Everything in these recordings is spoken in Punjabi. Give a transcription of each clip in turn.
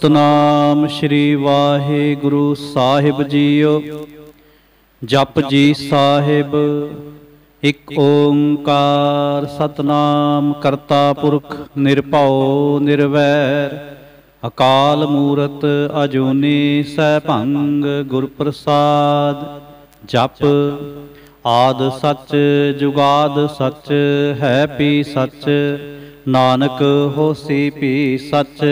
ਸਤਨਾਮ ਸ੍ਰੀ ਵਾਹਿਗੁਰੂ ਸਾਹਿਬ ਜੀਓ ਜਪ ਜੀ ਸਾਹਿਬ ਇਕ ਓੰਕਾਰ ਸਤਨਾਮ ਕਰਤਾ ਪੁਰਖ ਨਿਰਭਉ ਨਿਰਵੈਰ ਅਕਾਲ ਮੂਰਤ ਅਜੂਨੀ ਭੰਗ ਗੁਰ ਪ੍ਰਸਾਦ ਜਪ ਆਦ ਸਚ ਜੁਗਾਦ ਸਚ ਹੈ ਪੀ ਸਚ ਨਾਨਕ ਹੋਸੀ ਪੀ ਸਚ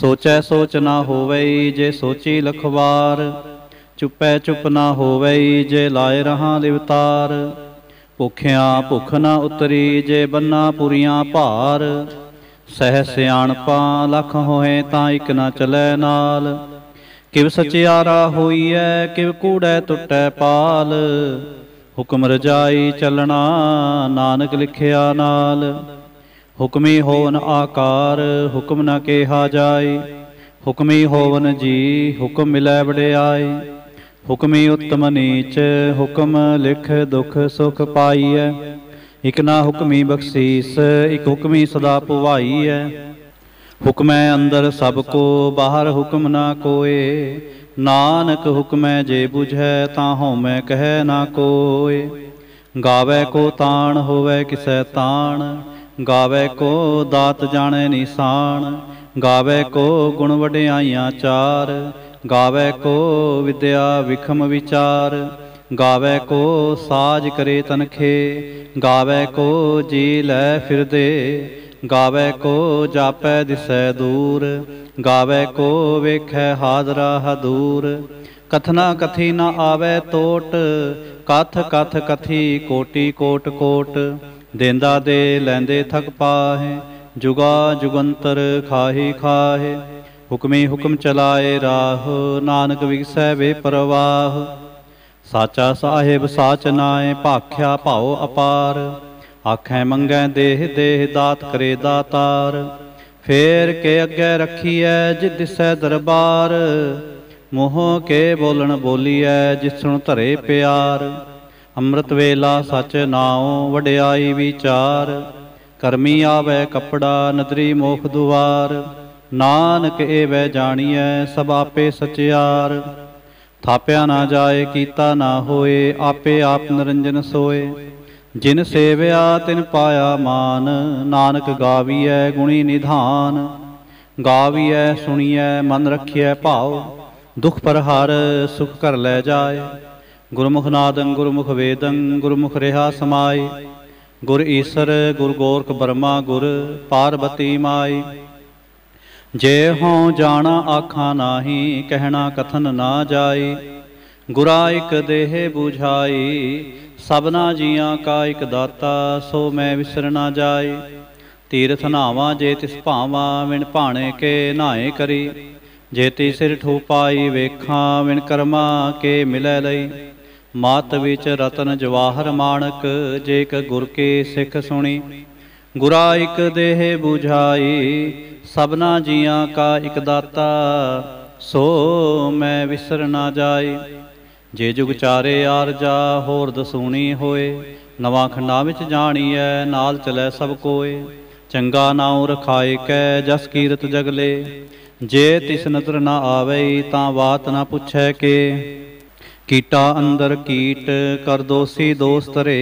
ਸੋਚੈ ਸੋਚ ਨਾ ਹੋਵੈ ਜੇ ਸੋਚੀ ਲਖਵਾਰ ਚੁੱਪੈ ਚੁੱਪ ਨਾ ਹੋਵੈ ਜੇ ਲਾਇ ਰਹਾ ਲਿਵਤਾਰ ਭੁਖਿਆ ਭੁਖ ਨਾ ਉਤਰੀ ਜੇ ਬੰਨਾ ਪੁਰੀਆਂ ਭਾਰ ਸਹਿ ਸਿਆਣਪਾ ਲਖ ਹੋਏ ਤਾਂ ਇਕ ਨਾ ਚਲੈ ਨਾਲ ਕਿਵ ਸਚਿਆਰਾ ਹੋਈਐ ਕਿਵ ਕੂੜੈ ਟੁੱਟੈ ਪਾਲ ਹੁਕਮ ਰਜਾਈ ਚੱਲਣਾ ਨਾਨਕ ਲਿਖਿਆ ਨਾਲ ਹੁਕਮੇ ਹੋਵਨ ਆਕਾਰ ਹੁਕਮ ਨਾ ਕੇਹਾ ਜਾਏ ਹੁਕਮੇ ਹੋਵਨ ਜੀ ਹੁਕਮ ਮਿਲੈ ਵਡਿਆਈ ਹੁਕਮੇ ਉਤਮ ਨੀਚ ਹੁਕਮ ਲਿਖ ਦੁਖ ਸੁਖ ਪਾਈਐ ਇਕ ਨਾ ਹੁਕਮੀ ਬਖਸ਼ੀਸ ਇਕ ਹੁਕਮੀ ਸਦਾ ਪੁਵਾਈਐ ਹੁਕਮੈ ਅੰਦਰ ਸਭ ਕੋ ਬਾਹਰ ਹੁਕਮ ਨਾ ਕੋਏ ਨਾਨਕ ਹੁਕਮੈ ਜੇ 부ਝੈ ਤਾਂ ਹਉਮੈ ਕਹੈ ਨਾ ਕੋਏ ਗਾਵੇ ਕੋ ਤਾਣ ਹੋਵੇ ਕਿਸੈ ਤਾਣ ਗਾਵੇ ਕੋ ਦਾਤ ਜਾਣੇ ਨਿਸ਼ਾਨ ਗਾਵੇ ਕੋ ਗੁਣ ਵਡਿਆਈਆਂ ਚਾਰ ਗਾਵੇ ਕੋ ਵਿਦਿਆ ਵਿਖਮ ਵਿਚਾਰ ਗਾਵੇ ਕੋ ਸਾਜ ਕਰੇ ਤਨਖੇ ਗਾਵੇ ਕੋ ਜੀ ਲੈ ਫਿਰਦੇ ਗਾਵੇ ਕੋ ਜਾਪੈ ਦਿਸੈ ਦੂਰ ਗਾਵੇ ਕੋ ਵੇਖੈ ਹਾਜ਼ਰਾ ਹਦੂਰ ਕਥਨਾ ਕਥੀ ਨ ਆਵੇ ਟੋਟ ਕਥ ਕਥ ਕਥੀ ਕੋਟੀ ਕੋਟ ਕੋਟ ਦੇਂਦਾ ਦੇ ਲੈਂਦੇ ਥਕ ਪਾਹੇ ਜੁਗਾ ਜੁਗੰਤਰ ਖਾਹੀ ਖਾਹੇ ਹੁਕਮੇ ਹੁਕਮ ਚਲਾਏ ਰਾਹ ਨਾਨਕ ਵਿਗਸੈ ਵੇ ਪਰਵਾਹ ਸਾਚਾ ਸਾਹਿਬ ਸਾਚ ਨਾਏ ਭਾਖਿਆ ਭਾਉ ਅਪਾਰ ਆਖੈ ਮੰਗੈ ਦੇਹ ਦੇਹ ਦਾਤ ਕਰੇ ਦਾਤਾਰ ਫੇਰ ਕੇ ਅੱਗੇ ਰੱਖੀਐ ਜਿ ਦਿਸੈ ਦਰਬਾਰ ਮੋਹ ਕੇ ਬੋਲਣ ਬੋਲੀਐ ਜਿਸਨੂੰ ਧਰੇ ਪਿਆਰ ਅੰਮ੍ਰਿਤ ਵੇਲਾ ਸਚ ਨਾਉ ਵਡਿਆਈ ਵਿਚਾਰ ਕਰਮੀ ਆਵੇ ਕਪੜਾ ਨਦਰੀ ਮੋਖ ਦੁਆਰ ਨਾਨਕ ਏ ਵੈ ਜਾਣੀਐ ਸਭ ਆਪੇ ਸਚਿਆਰ ਥਾਪਿਆ ਨਾ ਜਾਏ ਕੀਤਾ ਨਾ ਹੋਏ ਆਪੇ ਆਪ ਨਿਰੰਜਨ ਸੋਏ ਜਿਨ ਸੇਵਿਆ ਤਿਨ ਪਾਇਆ ਮਾਨ ਨਾਨਕ ਗਾਵੀਐ ਗੁਣੀ ਨਿਧਾਨ ਗਾਵੀਐ ਸੁਣੀਐ ਮਨ ਰਖੀਐ ਭਾਉ ਦੁਖ ਪਰ ਹਰ ਸੁਖ ਕਰ ਲੈ ਜਾਏ ਗੁਰਮੁਖ ਨਾਦੰ ਗੁਰਮੁਖ ਵੇਦੰ ਗੁਰਮੁਖ ਰਹਾ ਸਮਾਏ ਗੁਰ ਈਸ਼ਰ ਗੁਰ ਗੋਰਖ ਬਰਮਾ ਗੁਰ ਪਾਰਬਤੀ ਮਾਈ ਜੇ ਹਉ ਜਾਣਾ ਆਖਾ ਨਾਹੀ ਕਹਿਣਾ ਕਥਨ ਨਾ ਜਾਈ ਗੁਰਾ ਇਕ ਦੇਹ 부ਝਾਈ ਸਭਨਾ ਜੀਆਂ ਕਾ ਇਕ ਦਾਤਾ ਸੋ ਮੈਂ ਵਿਸਰ ਨਾ ਜਾਈ ਤੀਰਥ ਨਾਵਾ ਜੇ ਤਿਸ ਭਾਵਾ ਵਿਣ ਭਾਣੇ ਕੇ ਨਾਏ ਕਰੀ ਜੇ ਤੀ ਸਿਰ ਠੂਪਾਈ ਵੇਖਾਂ ਵਿਣ ਕਰਮਾ ਕੇ ਮਿਲੈ ਲਈ ਮਾਤ ਵਿੱਚ ਰਤਨ ਜਵਾਹਰ ਮਾਣਕ ਜੇ ਗੁਰ ਕੇ ਸਿੱਖ ਸੁਣੀ ਗੁਰਾ ਇੱਕ ਦੇਹ 부ਝਾਈ ਸਭਨਾ ਜੀਆਂ ਕਾ ਇੱਕ ਦਾਤਾ ਸੋ ਮੈਂ ਵਿਸਰ ਨਾ ਜਾਏ ਜੇ ਜੁਗ ਚਾਰੇ ਆਰਜਾ ਹੋਰ ਦਸੂਣੀ ਹੋਏ ਨਵਾਂ ਖੰਡਾ ਵਿੱਚ ਜਾਣੀਐ ਨਾਲ ਚਲੇ ਸਭ ਕੋਏ ਚੰਗਾ ਨਾਉ ਰਖਾਏ ਕੈ ਜਸ ਕੀਰਤ ਜਗਲੇ ਜੇ ਤਿਸ ਨਦਰ ਨਾ ਆਵੇ ਤਾਂ ਬਾਤ ਨਾ ਪੁੱਛੈ ਕੇ ਕੀਟਾ ਅੰਦਰ ਕੀਟ ਕਰ ਦੋਸੀ ਦੋਸਤ ਰੇ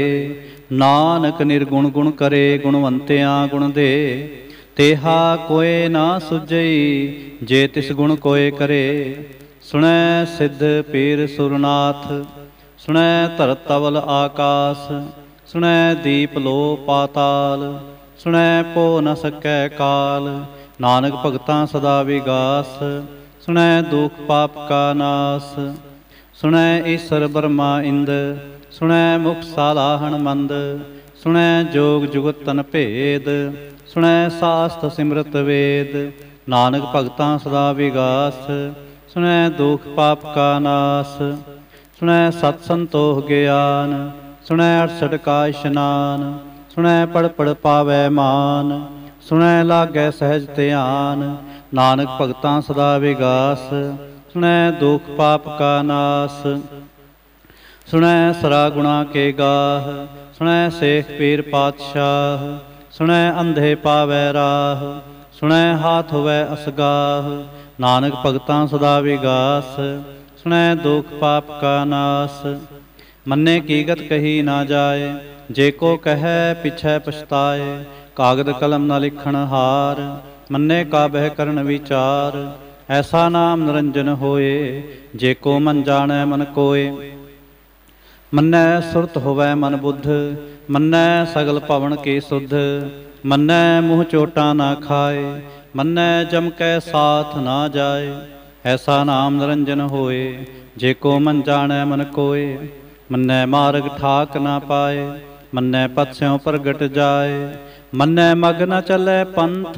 ਨਾਨਕ ਨਿਰਗੁਣ ਗੁਣ ਕਰੇ ਗੁਣਵੰਤਿਆ ਗੁਣ ਦੇ ਤੇਹਾ ਕੋਏ ਨਾ ਸੁਜਈ ਜੇ ਤਿਸ ਗੁਣ ਕੋਏ ਕਰੇ ਸੁਣੈ ਸਿੱਧ ਪੀਰ ਸੁਰਨਾਥ ਸੁਣੈ ਧਰਤਵਲ ਆਕਾਸ ਸੁਣੈ ਦੀਪ ਲੋ ਪਾਤਾਲ ਸੁਣੈ ਪੋ ਨ ਸਕੈ ਕਾਲ ਨਾਨਕ ਭਗਤਾਂ ਸਦਾ ਵਿਗਾਸ ਸੁਣੈ ਦੁਖ ਪਾਪ ਕਾ ਨਾਸ ਸੁਣੈ ਈਸ਼ਰ ਬਰਮਾ ਇੰਦ ਸੁਣੈ ਮੁਖ ਸਾਲਾਹਣ ਮੰਦ ਸੁਣੈ ਜੋਗ ਜੁਗਤ ਤਨ ਭੇਦ ਸੁਣੈ ਸਾਸਤ ਸਿਮਰਤ ਵੇਦ ਨਾਨਕ ਭਗਤਾਂ ਸਦਾ ਵਿਗਾਸ ਸੁਣੈ ਦੁਖ ਪਾਪ ਕਾ ਨਾਸ ਸੁਣੈ ਸਤ ਸੰਤੋਖ ਗਿਆਨ ਸੁਣੈ ਅਰਸੜ ਕਾ ਇਸ਼ਨਾਨ ਸੁਣੈ ਪੜ ਪੜ ਪਾਵੈ ਮਾਨ ਸੁਣੈ ਲਾਗੈ ਸਹਿਜ ਧਿਆਨ ਨਾਨਕ ਭਗਤਾਂ ਸਦਾ ਵਿਗਾਸ ਸੁਣੈ ਦੁਖ ਪਾਪ ਕਾ ਨਾਸ ਸੁਣੈ ਸਰਾ ਗੁਣਾ ਕੇ ਗਾਹ ਸੁਣੈ ਸੇਖ ਪੀਰ ਪਾਤਸ਼ਾਹ ਸੁਣੈ ਅੰਧੇ ਪਾਵੈ ਰਾਹ ਸੁਣੈ ਹਾਥ ਹੋਵੇ ਅਸਗਾਹ ਨਾਨਕ ਭਗਤਾਂ ਸਦਾ ਵਿਗਾਸ ਸੁਣੈ ਦੁਖ ਪਾਪ ਕਾ ਨਾਸ ਮੰਨੇ ਕੀ ਗਤ ਕਹੀ ਨਾ ਜਾਏ ਜੇ ਕੋ ਕਹੈ ਪਿਛੈ ਪਛਤਾਏ ਕਾਗਦ ਕਲਮ ਨਾ ਲਿਖਣ ਹਾਰ ਮੰਨੇ ਕਾ ਬਹਿ ਕਰਨ ਵਿਚਾਰ ਐਸਾ ਨਾਮ ਨਿਰੰਜਨ ਹੋਏ ਜੇ ਕੋ ਮਨ ਜਾਣੈ ਮਨ ਕੋਏ ਮੰਨੈ ਸੁਰਤ ਹੋਵੈ ਮਨ ਬੁੱਧ ਮੰਨੈ ਸਗਲ ਪਵਨ ਕੇ ਸੁਧ ਮੰਨੈ ਮੂਹ ਚੋਟਾ ਨਾ ਖਾਏ ਮੰਨੈ ਜਮ ਕੈ ਸਾਥ ਨਾ ਜਾਏ ਐਸਾ ਨਾਮ ਨਿਰੰਜਨ ਹੋਏ ਜੇ ਕੋ ਮਨ ਜਾਣੈ ਮਨ ਕੋਏ ਮੰਨੈ ਮਾਰਗ ਠਾਕ ਨਾ ਪਾਏ ਮੰਨੈ ਪਤਸਿਉ ਪ੍ਰਗਟ ਜਾਏ ਮੰਨੈ ਮਗ ਨ ਚੱਲੈ ਪੰਥ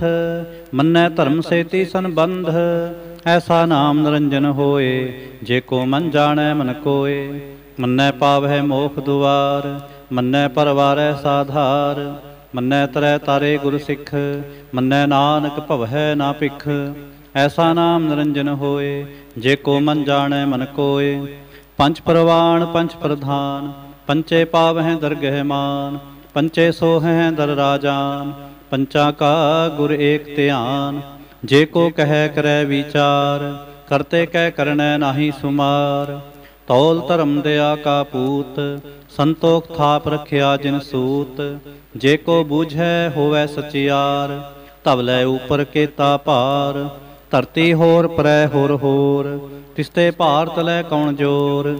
ਮੰਨੈ ਧਰਮ ਸੇਤੀ ਸੰਬੰਧ ਐਸਾ ਨਾਮ ਨਿਰੰਜਨ ਹੋਏ ਜੇ ਕੋ ਮਨ ਜਾਣੈ ਮਨ ਕੋਏ ਮੰਨੈ ਪਾਵੈ ਮੋਖ ਦੁਆਰ ਮੰਨੈ ਪਰਵਾਰੈ ਸਾਧਾਰ ਮੰਨੈ ਤਰੈ ਤਾਰੇ ਗੁਰ ਸਿੱਖ ਮੰਨੈ ਨਾਨਕ ਭਵਹਿ ਨਾ ਭਿਖ ਐਸਾ ਨਾਮ ਨਿਰੰਜਨ ਹੋਏ ਜੇ ਕੋ ਮਨ ਜਾਣੈ ਮਨ ਕੋਏ ਪੰਜ ਪ੍ਰਵਾਨ ਪੰਜ ਪ੍ਰਧਾਨ ਪੰਚੇ ਪਾਵਹਿ ਦਰਗਹਿ ਮਾਨ ਪੰਚੇ ਸੋ ਹੈ ਦਰ ਰਾਜਾਨ ਪੰਚਾ ਕਾ ਗੁਰ ਏਕ ਧਿਆਨ ਜੇ ਕੋ ਕਹਿ ਕਰੈ ਵਿਚਾਰ ਕਰਤੇ ਕਹਿ ਕਰਨੈ ਨਾਹੀ ਸੁਮਾਰ ਤੌਲ ਧਰਮ ਦਿਆ ਕਾ ਪੂਤ ਸੰਤੋਖ ਥਾਪ ਰਖਿਆ ਜਿਨ ਸੂਤ ਜੇ ਕੋ ਬੂਝੈ ਹੋਵੇ ਸਚਿਆਰ ਧਵ ਲੈ ਉਪਰ ਕੇਤਾ ਭਾਰ ਧਰਤੀ ਹੋਰ ਪਰੈ ਹੋਰ ਹੋਰ ਤਿਸਤੇ ਭਾਰਤ ਲੈ ਕੌਣ ਜੋਰ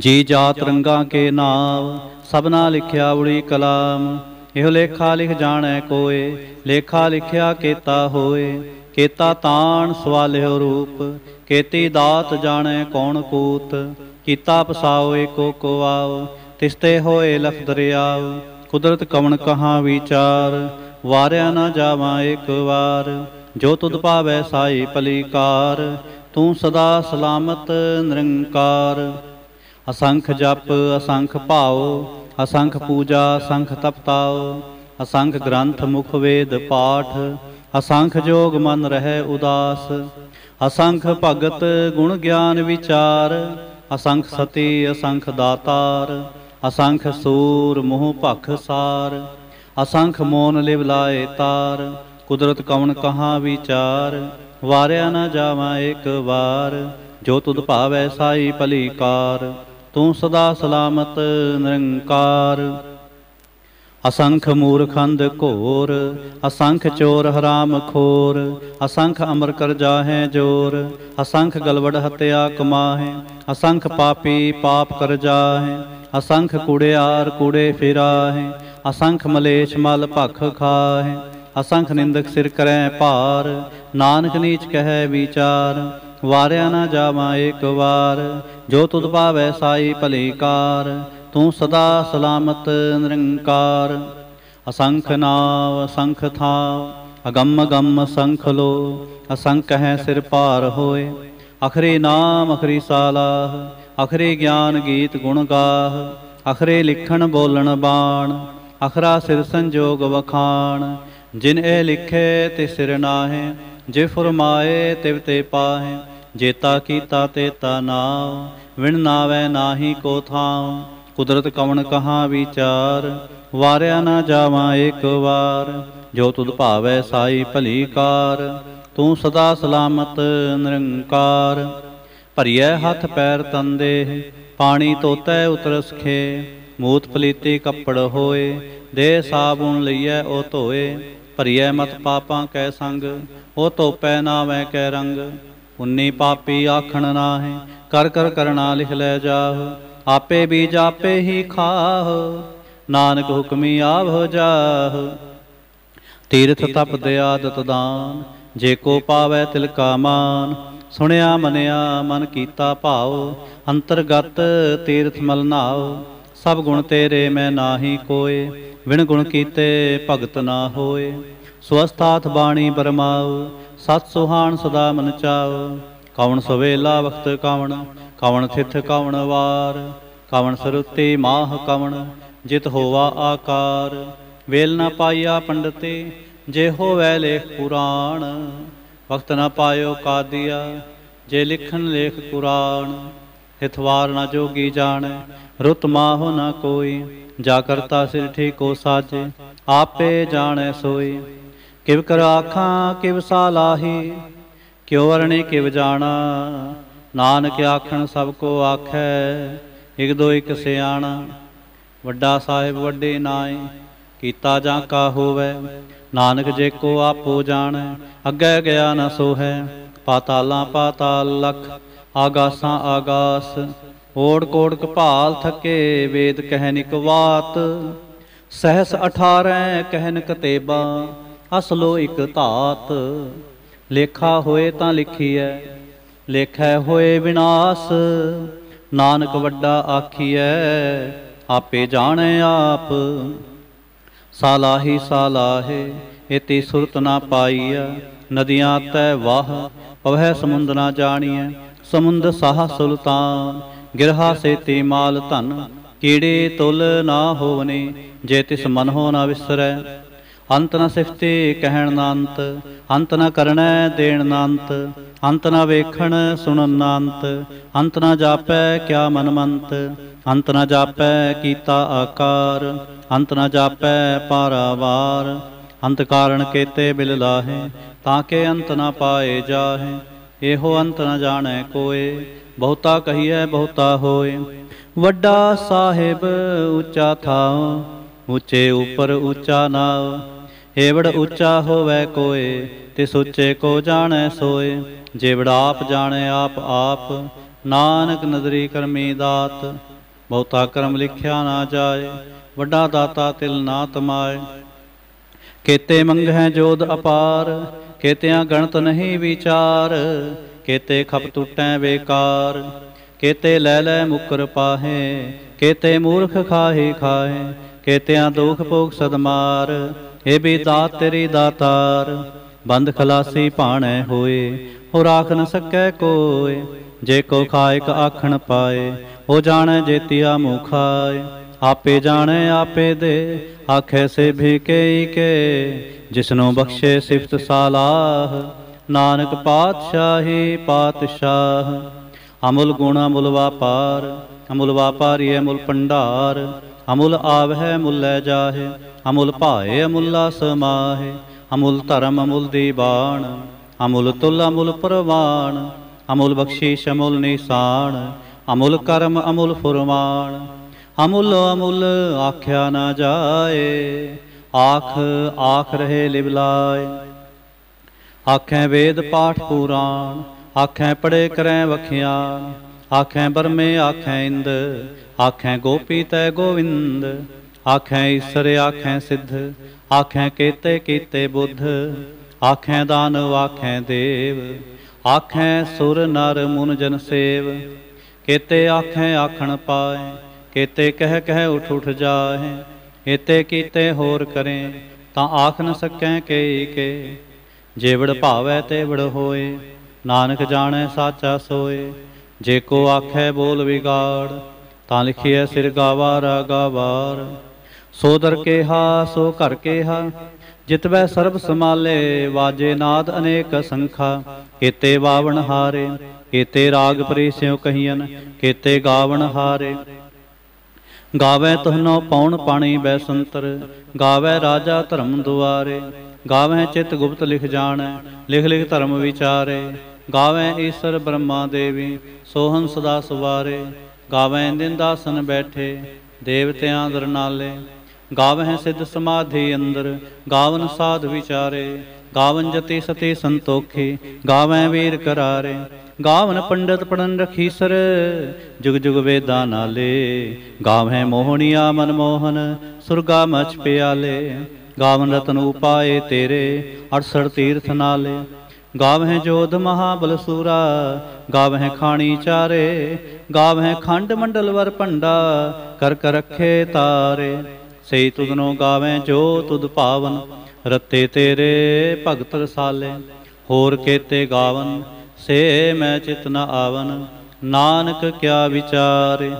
ਜੀ ਜਾਤ ਰੰਗਾ ਕੇ ਨਾਮ ਸਭਨਾ ਲਿਖਿਆ ਉੜੀ ਕਲਾਮ ਇਹੋ ਲੇਖਾ ਲਿਖ ਜਾਣੈ ਕੋਏ ਲੇਖਾ ਲਿਖਿਆ ਕੀਤਾ ਹੋਏ ਕੀਤਾ ਤਾਣ ਸਵਾਲਿਓ ਰੂਪ ਕੀਤੀ ਦਾਤ ਜਾਣੈ ਕੌਣ ਕੂਤ ਕੀਤਾ ਪਸਾਓ ਏਕੋ ਕੋ ਆਓ ਤਿਸਤੇ ਹੋਏ ਲਖ ਦਰਿਆ ਕੁਦਰਤ ਕਵਣ ਕਹਾ ਵਿਚਾਰ ਵਾਰਿਆ ਨਾ ਜਾਵਾ ਇੱਕ ਵਾਰ ਜੋ ਤੁਧ ਪਾਵੈ ਸਾਈ ਪਲੀਕਾਰ ਤੂੰ ਸਦਾ ਸਲਾਮਤ ਨਿਰੰਕਾਰ ਅਸੰਖ ਜਪ ਅਸੰਖ ਭਾਉ ਅਸੰਖ ਪੂਜਾ ਅਸੰਖ ਤਪਤਾਉ ਅਸੰਖ ਗ੍ਰੰਥ ਮੁਖ ਵੇਦ ਪਾਠ ਅਸੰਖ ਜੋਗ ਮਨ ਰਹਿ ਉਦਾਸ ਅਸੰਖ ਭਗਤ ਗੁਣ ਗਿਆਨ ਵਿਚਾਰ ਅਸੰਖ ਸਤੀ ਅਸੰਖ ਦਾਤਾਰ ਅਸੰਖ ਸੂਰ ਮੋਹ ਭਖ ਸਾਰ ਅਸੰਖ ਮੋਨ ਲਿਵ ਲਾਏ ਤਾਰ ਕੁਦਰਤ ਕਵਣ ਕਹਾ ਵਿਚਾਰ ਵਾਰਿਆ ਨਾ ਜਾਵਾ ਇੱਕ ਵਾਰ ਜੋ ਤੁਧ ਭਾਵੈ ਸਾਈ ਭਲੀ ਕਾਰ ਤੂੰ ਸਦਾ ਸਲਾਮਤ ਨਿਰੰਕਾਰ ਅਸੰਖ ਮੂਰਖੰਦ ਘੋਰ ਅਸੰਖ ਚੋਰ ਹਰਾਮ ਖੋਰ ਅਸੰਖ ਅਮਰ ਕਰ ਜਾਹੇ ਜੋਰ ਅਸੰਖ ਗਲਵੜ ਹਤਿਆ ਕਮਾਹੇ ਅਸੰਖ ਪਾਪੀ ਪਾਪ ਕਰ ਜਾਹੇ ਅਸੰਖ ਕੁੜਿਆਰ ਕੁੜੇ ਫਿਰਾਹੇ ਅਸੰਖ ਮਲੇਸ਼ ਮਲ ਭਖ ਖਾਹੇ ਅਸੰਖ ਨਿੰਦਕ ਸਿਰ ਕਰੈ ਭਾਰ ਨਾਨਕ ਨੀਚ ਕਹੈ ਵਿਚਾਰ ਵਾਰਿਆ ਨਾ ਜਾਵਾਂ ਏਕ ਵਾਰ ਜੋ ਤੁਧ ਪਾਵੈ ਸਾਈ ਭਲੇ ਕਾਰ ਤੂੰ ਸਦਾ ਸਲਾਮਤ ਨਿਰੰਕਾਰ ਅਸੰਖ ਨਾਮ ਅਸੰਖ ਥਾ ਅਗੰਮ ਗੰਮ ਸੰਖ ਲੋ ਅਸੰਖ ਹੈ ਸਿਰ ਭਾਰ ਹੋਏ ਅਖਰੇ ਨਾਮ ਅਖਰੀ ਸਾਲਾ ਅਖਰੇ ਗਿਆਨ ਗੀਤ ਗੁਣ ਗਾਹ ਅਖਰੇ ਲਿਖਣ ਬੋਲਣ ਬਾਣ ਅਖਰਾ ਸਿਰ ਸੰਜੋਗ ਵਖਾਣ ਜਿਨ ਇਹ ਲਿਖੇ ਤੇ ਸਿਰ ਨਾਹੇ ਜੇ ਫਰਮਾਏ ਤਿਵ ਤੇ ਪਾਹੇ ਜੇਤਾ ਕੀਤਾ ਤੇ ਤਾ ਨਾ ਵਿਣ ਨਾਵੇ ਨਾਹੀ ਕੋ ਥਾਉ ਕੁਦਰਤ ਕਵਣ ਕਹਾ ਵਿਚਾਰ ਵਾਰਿਆ ਨਾ ਜਾਵਾ ਇੱਕ ਵਾਰ ਜੋ ਤੁਧ ਭਾਵੈ ਸਾਈ ਭਲੀ ਕਾਰ ਤੂੰ ਸਦਾ ਸਲਾਮਤ ਨਿਰੰਕਾਰ ਭਰੀਐ ਹੱਥ ਪੈਰ ਤੰਦੇ ਪਾਣੀ ਤੋਤੈ ਉਤਰਸਖੇ ਮੂਤ ਪਲੀਤੀ ਕੱਪੜ ਹੋਏ ਦੇ ਸਾਬੂਨ ਲਈਐ ਉਹ ਧੋਏ ਭਰੀਐ ਮਤ ਪਾਪਾਂ ਕੈ ਸੰਗ ਹੋ ਤੋਪੈ ਨਾਵੇਂ ਕੈ ਰੰਗ ਉਨੀ ਪਾਪੀ ਆਖਣ ਨਾਹੀ ਕਰ ਕਰ ਕਰਣਾ ਲਿਖ ਲੈ ਜਾਹ ਆਪੇ ਵੀ ਜਾਪੇ ਹੀ ਖਾਹ ਨਾਨਕ ਹੁਕਮੀ ਆਵਹੁ ਜਾਹ ਤੀਰਥ ਤਪ ਦਇਆ ਆਦਤ ਦਾਨ ਜੇ ਕੋ ਪਾਵੇ ਤਿਲ ਕਾ ਮਾਨ ਸੁਣਿਆ ਮੰਨਿਆ ਮਨ ਕੀਤਾ ਭਾਉ ਅੰਤਰਗਤ ਤੀਰਥ ਮਲ ਨਾਉ ਸਭ ਗੁਣ ਤੇਰੇ ਮੈਂ ਨਾਹੀ ਕੋਏ ਵਿਣ ਗੁਣ ਕੀਤੇ ਭਗਤ ਨਾ ਹੋਏ ਸਵਸਥਾਤ ਬਾਣੀ ਪਰਮਾਉ ਸਤ ਸੁਹਾਣ ਸਦਾ ਮਨ ਚਾਉ ਕਵਣ ਸਵੇਲਾ ਵਖਤ ਕਵਣ ਕਵਣ ਥਿਥ ਕਵਣ ਵਾਰ ਕਵਣ ਸਰੁਤੇ ਮਾਹ ਕਵਣ ਜਿਤ ਹੋਵਾ ਆਕਾਰ ਵੇਲ ਨਾ ਪਾਇਆ ਪੰਡਤੇ ਜੇ ਹੋਵੇ ਲੇਖ ਪੁਰਾਣ ਵਖਤ ਨਾ ਪਾਇਓ ਕਾਦੀਆ ਜੇ ਲਿਖਣ ਲੇਖ ਕੁਰਾਨ ਹਿਤਵਾਰ ਨਾ ਜੋਗੀ ਜਾਣ ਰੁਤ ਮਾਹ ਨਾ ਕੋਈ ਜਾ ਕਰਤਾ ਸਿਰ ਠੀਕੋ ਸਾਜੇ ਆਪੇ ਜਾਣੈ ਸੋਈ ਕਿਵ ਕਰ ਆਖਾਂ ਕਿਵ ਸਾਲਾਹੀ ਕਿਉ ਵਰਣੇ ਕਿਵ ਜਾਣਾ ਨਾਨਕ ਆਖਣ ਸਭ ਕੋ ਆਖੈ ਇਕ ਦੋ ਇਕ ਸਿਆਣਾ ਵੱਡਾ ਸਾਹਿਬ ਵੱਡੇ ਨਾਏ ਕੀਤਾ ਜਾਂ ਕਾ ਹੋਵੇ ਨਾਨਕ ਜੇ ਕੋ ਆਪੋ ਜਾਣੈ ਅੱਗੇ ਗਿਆ ਨ ਸੋਹੈ ਪਾਤਾਲਾਂ ਪਾਤਾਲ ਲਖ ਆਗਾਸਾਂ ਆਗਾਸ ਓੜ ਕੋੜ ਕਪਾਲ ਥਕੇ ਵੇਦ ਕਹਿਨਿਕ ਵਾਤ ਸਹਿਸ 18 ਕਹਿਨ ਤੇਬਾ ਅਸਲੋ ਇੱਕ ਧਾਤ ਲੇਖਾ ਹੋਏ ਤਾਂ ਲਿਖੀਐ ਲੇਖੈ ਹੋਏ ਵਿਨਾਸ਼ ਨਾਨਕ ਵੱਡਾ ਆਖੀਐ ਆਪੇ ਜਾਣੈ ਆਪ ਸਾਲਾਹੀ ਸਾਲਾਹੇ ਇਤੀ ਸੁਰਤ ਨਾ ਪਾਈਐ ਨਦੀਆਂ ਤੈ ਵਾਹ ਪਵਹਿ ਸਮੁੰਦ ਨਾ ਜਾਣੀਐ ਸਮੁੰਦ ਸਾਹ ਸੁਲਤਾਨ ਗਿਰਹਾ ਸੇਤੀ ਮਾਲ ਧਨ ਕੀੜੇ ਤੁਲ ਨਾ ਹੋਵਨੇ ਜੇ ਤਿਸ ਮਨ ਹੋ ਨਾ ਵਿਸਰੈ ਅੰਤ ਨ ਸਿਫਤੇ ਕਹਿਣ ਨਾ ਅੰਤ ਅੰਤ ਨ ਕਰਣੈ ਦੇਣ ਨਾ ਅੰਤ ਅੰਤ ਨ ਵੇਖਣ ਸੁਣਨ ਨਾ ਅੰਤ ਅੰਤ ਨ ਜਾਪੈ ਕਿਆ ਮਨ ਮੰਤ ਅੰਤ ਨ ਜਾਪੈ ਕੀਤਾ ਆਕਾਰ ਅੰਤ ਨ ਜਾਪੈ ਪਾਰਾਵਾਰ ਅੰਤ ਕਾਰਣ ਕੇਤੇ ਬਿਲ ਲਾਹੇ ਤਾਂ ਕੇ ਅੰਤ ਨ ਪਾਏ ਜਾਹੇ ਇਹੋ ਅੰਤ ਨ ਜਾਣੈ ਕੋਏ ਬਹੁਤਾ ਕਹੀਐ ਬਹੁਤਾ ਹੋਏ ਵੱਡਾ ਸਾਹਿਬ ਉੱਚਾ ਥਾਉ ਉੱਚੇ ਉਪਰ ਉੱਚਾ ਨਾਉ ਏਵੜ ਉੱਚਾ ਹੋਵੇ ਕੋਏ ਤੇ ਸੋਚੇ ਕੋ ਜਾਣੈ ਸੋਏ ਜੇਵੜ ਆਪ ਜਾਣੈ ਆਪ ਆਪ ਨਾਨਕ ਨਦਰੀ ਕਰਮੀ ਦਾਤ ਬਹੁਤਾ ਕਰਮ ਲਿਖਿਆ ਨਾ ਜਾਏ ਵੱਡਾ ਦਾਤਾ ਤਿਲ ਨਾ ਤਮਾਏ ਕੇਤੇ ਮੰਗਹਿ ਜੋਦ ਅਪਾਰ ਕੇਤਿਆਂ ਗਣਤ ਨਹੀਂ ਵਿਚਾਰ ਕੇਤੇ ਖਪ ਟੁੱਟੈ ਬੇਕਾਰ ਕੇਤੇ ਲੈ ਲੈ ਮੁਕਰ ਪਾਹੇ ਕੇਤੇ ਮੂਰਖ ਖਾਹੇ ਖਾਏ ਕੇਤਿਆਂ ਦੁਖ ਭੋਗ ਸਦਮਾਰ ਏ ਬੇਦਾ ਤੇਰੇ ਦਾਤਾਰ ਬੰਦ ਖਲਾਸੀ ਭਾਣੈ ਹੋਏ ਹੋ ਰਾਖ ਨ ਸਕੈ ਕੋਏ ਜੇ ਕੋ ਖਾਇਕ ਆਖਣ ਪਾਏ ਹੋ ਜਾਣੈ ਜੇਤਿਆ ਮੁਖਾਏ ਆਪੇ ਜਾਣੈ ਆਪੇ ਦੇ ਆਖੇ ਸੇ ਕੇਈ ਕੇ ਜਿਸਨੂੰ ਬਖਸ਼ੇ ਸਿਫਤ ਸਾਲਾਹ ਨਾਨਕ ਪਾਤਸ਼ਾਹੀ ਪਾਤਸ਼ਾਹ ਅਮਲ ਗੁਣਾ ਮੁਲਵਾ ਪਾਰ ਅਮੁਲ ਵਾਪਾਰੀਐ ਅਮੁਲ ਪੰਡਾਰ ਅਮੁਲ ਆਵਹਿ ਅਮੁਲ ਲੈ ਜਾਹੇ ਅਮੁਲ ਭਾਏ ਅਮੁਲਾ ਸਮਾਹੇ ਅਮੁਲ ਧਰਮ ਅਮੁਲ ਦੀਵਾਨ ਅਮੁਲ ਤੁਲ ਅਮੁਲ ਪ੍ਰਵਾਨ ਅਮੁਲ ਬਖਸ਼ੀਸ਼ ਅਮੁਲ ਨਿਸ਼ਾਨ ਅਮੁਲ ਕਰਮ ਅਮੁਲ ਫੁਰਮਾਨ ਅਮੁਲ ਅਮੁਲ ਆਖਿਆ ਨਾ ਜਾਏ ਆਖ ਆਖ ਰਹੇ ਲਿਬਲਾਏ ਆਖੇ ਵੇਦ ਪਾਠ ਪੁਰਾਣ ਆਖੇ ਪੜੇ ਕਰੈ ਵਖਿਆ ਆਖੈ ਬਰਮੇ ਆਖੈ ਇੰਦ ਆਖੈ ਗੋਪੀ ਤੈ ਗੋਵਿੰਦ ਆਖੈ ਈਸ਼ਰ ਆਖੈ ਸਿੱਧ ਆਖੈ ਕੇਤੇ ਕੀਤੇ ਬੁੱਧ ਆਖੈ ਦਾਨਵ ਆਖੈ ਦੇਵ ਆਖੈ ਸੁਰ ਨਰ ਮੁਨ ਜਨ ਸੇਵ ਕੇਤੇ ਆਖੈ ਆਖਣ ਪਾਏ ਕੇਤੇ ਕਹਿ ਕਹਿ ਉਠ ਉਠ ਜਾਏ ਕੇਤੇ ਕੀਤੇ ਹੋਰ ਕਰੇ ਤਾਂ ਆਖ ਨ ਸਕੈ ਕੇ ਕੇ ਜੇਵੜ ਭਾਵੈ ਤੇ ਵੜ ਹੋਏ ਨਾਨਕ ਜਾਣੈ ਸਾਚਾ ਸੋਏ ਜੇ ਕੋ ਆਖੇ ਬੋਲ ਵਿਗਾੜ ਤਾਂ ਲਿਖਿਆ ਸਿਰ ਗਾਵਾ ਗਾਵਾਰ ਸੋ ਦਰ ਹਾ ਸੋ ਘਰ ਕੇਹਾ ਜਿਤਵੈ ਸਰਬ ਸਮਾਲੇ ਵਾਜੇ ਨਾਦ ਅਨੇਕ ਸੰਖਾ ਕੀਤੇ ਵਾਵਣ ਹਾਰੇ ਕੀਤੇ ਰਾਗ ਪ੍ਰੀ ਸਿਉ ਕਹੀਨ ਕੀਤੇ ਗਾਵਣ ਹਾਰੇ ਗਾਵੇ ਤੁਹਨੋ ਪੌਣ ਪਾਣੀ ਬੈਸੰਤਰ ਗਾਵੇ ਰਾਜਾ ਧਰਮ ਦੁਆਰੇ ਗਾਵੇ ਚਿਤ ਗੁਪਤ ਲਿਖ ਜਾਣ ਲਿਖ ਲਿਖ ਧਰਮ ਵਿਚਾਰੇ ਗਾਵੇਂ ਈਸ਼ਰ ਬ੍ਰਹਮਾ ਦੇਵੀ ਸੋਹਨ ਸਦਾ ਸਵਾਰੇ ਗਾਵੇਂ ਦਿੰਦਾਸਨ ਬੈਠੇ ਦੇਵਤਿਆਂ ਦਰਨਾਲੇ ਗਾਵੈ ਸਿੱਧ ਸਮਾਧੀ ਅੰਦਰ ਗਾਵਨ ਸਾਧ ਵਿਚਾਰੇ ਗਾਵਨ ਜਤੀ ਸਤੇ ਸੰਤੋਖੇ ਗਾਵੈ ਵੀਰ ਕਰਾਰੇ ਗਾਵਨ ਪੰਡਤ ਪੜਨ ਰਖੀਸਰ ਜੁਗ ਜੁਗ ਵੇਦਾਂ ਨਾਲੇ ਗਾਵੈ ਮੋਹਣੀਆ ਮਨ ਮੋਹਨ ਸੁਰਗਾ ਮਚ ਪਿਆਲੇ ਗਾਵਨ ਰਤਨ ਉਪਾਏ ਤੇਰੇ 68 ਤੀਰਥ ਨਾਲੇ ਗਾਵਹਿ ਜੋਧ ਮਹਾਬਲਸੂਰਾ ਗਾਵਹਿ ਖਾਣੀ ਚਾਰੇ ਗਾਵਹਿ ਖੰਡ ਮੰਡਲ ਵਰ ਭੰਡਾ ਕਰ ਕਰ ਰੱਖੇ ਤਾਰੇ ਸਈ ਤੁਧਨੋ ਗਾਵੈ ਜੋ ਤੁਧ ਪਾਵਨ ਰਤੇ ਤੇਰੇ ਭਗਤ ਰਸਾਲੇ ਹੋਰ ਕੇਤੇ ਗਾਵਨ ਸੇ ਮੈਂ ਚਿਤ ਨ ਆਵਨ ਨਾਨਕ ਕਿਆ ਵਿਚਾਰੇ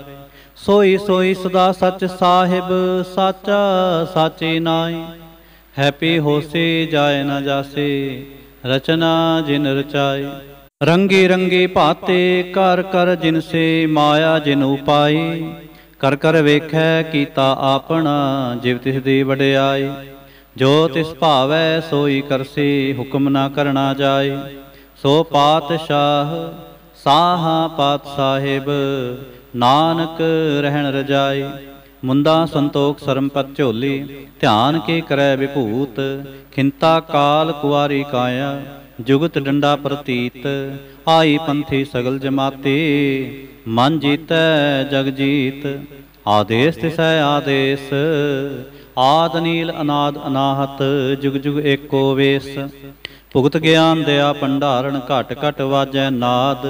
ਸੋਈ ਸੋਈ ਸਦਾ ਸੱਚ ਸਾਹਿਬ ਸਾਚਾ ਸਾਚੀ ਨਾਈ ਹੈਪੀ ਹੋਸੀ ਜਾਏ ਨਾ ਜਾਸੀ ਰਚਨਾ ਜਿਨ ਰਚਾਈ ਰੰਗੇ ਰੰਗੇ ਭਾਤੇ ਕਰ ਕਰ ਜਿਨ ਸੇ ਮਾਇਆ ਜਿਨ ਉਪਾਈ ਕਰ ਕਰ ਵੇਖੈ ਕੀਤਾ ਆਪਣਾ ਜਿਵ ਤਿਸ ਦੀ ਵਡਿਆਈ ਜੋ ਤਿਸ ਭਾਵੈ ਸੋਈ ਕਰਸੀ ਹੁਕਮ ਨਾ ਕਰਨਾ ਜਾਏ ਸੋ ਪਾਤਸ਼ਾਹ ਸਾਹਾ ਪਾਤ ਸਾਹਿਬ ਨਾਨਕ ਰਹਿਣ ਰਜਾਈ ਮੁੰਦਾ ਸੰਤੋਖ ਸਰਮਪਤ ਝੋਲੀ ਧਿਆਨ ਕੇ ਕਰੈ ਵਿਭੂਤ ਖਿੰਤਾ ਕਾਲ ਕੁਵਾਰੀ ਕਾਇਆ ਜੁਗਤ ਡੰਡਾ ਪ੍ਰਤੀਤ ਆਈ ਪੰਥੀ ਸਗਲ ਜਮਾਤੇ ਮਨ ਜੀਤੈ ਜਗ ਜੀਤ ਆਦੇਸ ਤਿਸੈ ਆਦੇਸ ਆਦ ਨੀਲ ਅਨਾਦ ਅਨਾਹਤ ਜੁਗ ਜੁਗ ਏਕੋ ਵੇਸ ਭੁਗਤ ਗਿਆਨ ਦਇਆ ਭੰਡਾਰਨ ਘਟ ਘਟ ਵਾਜੈ ਨਾਦ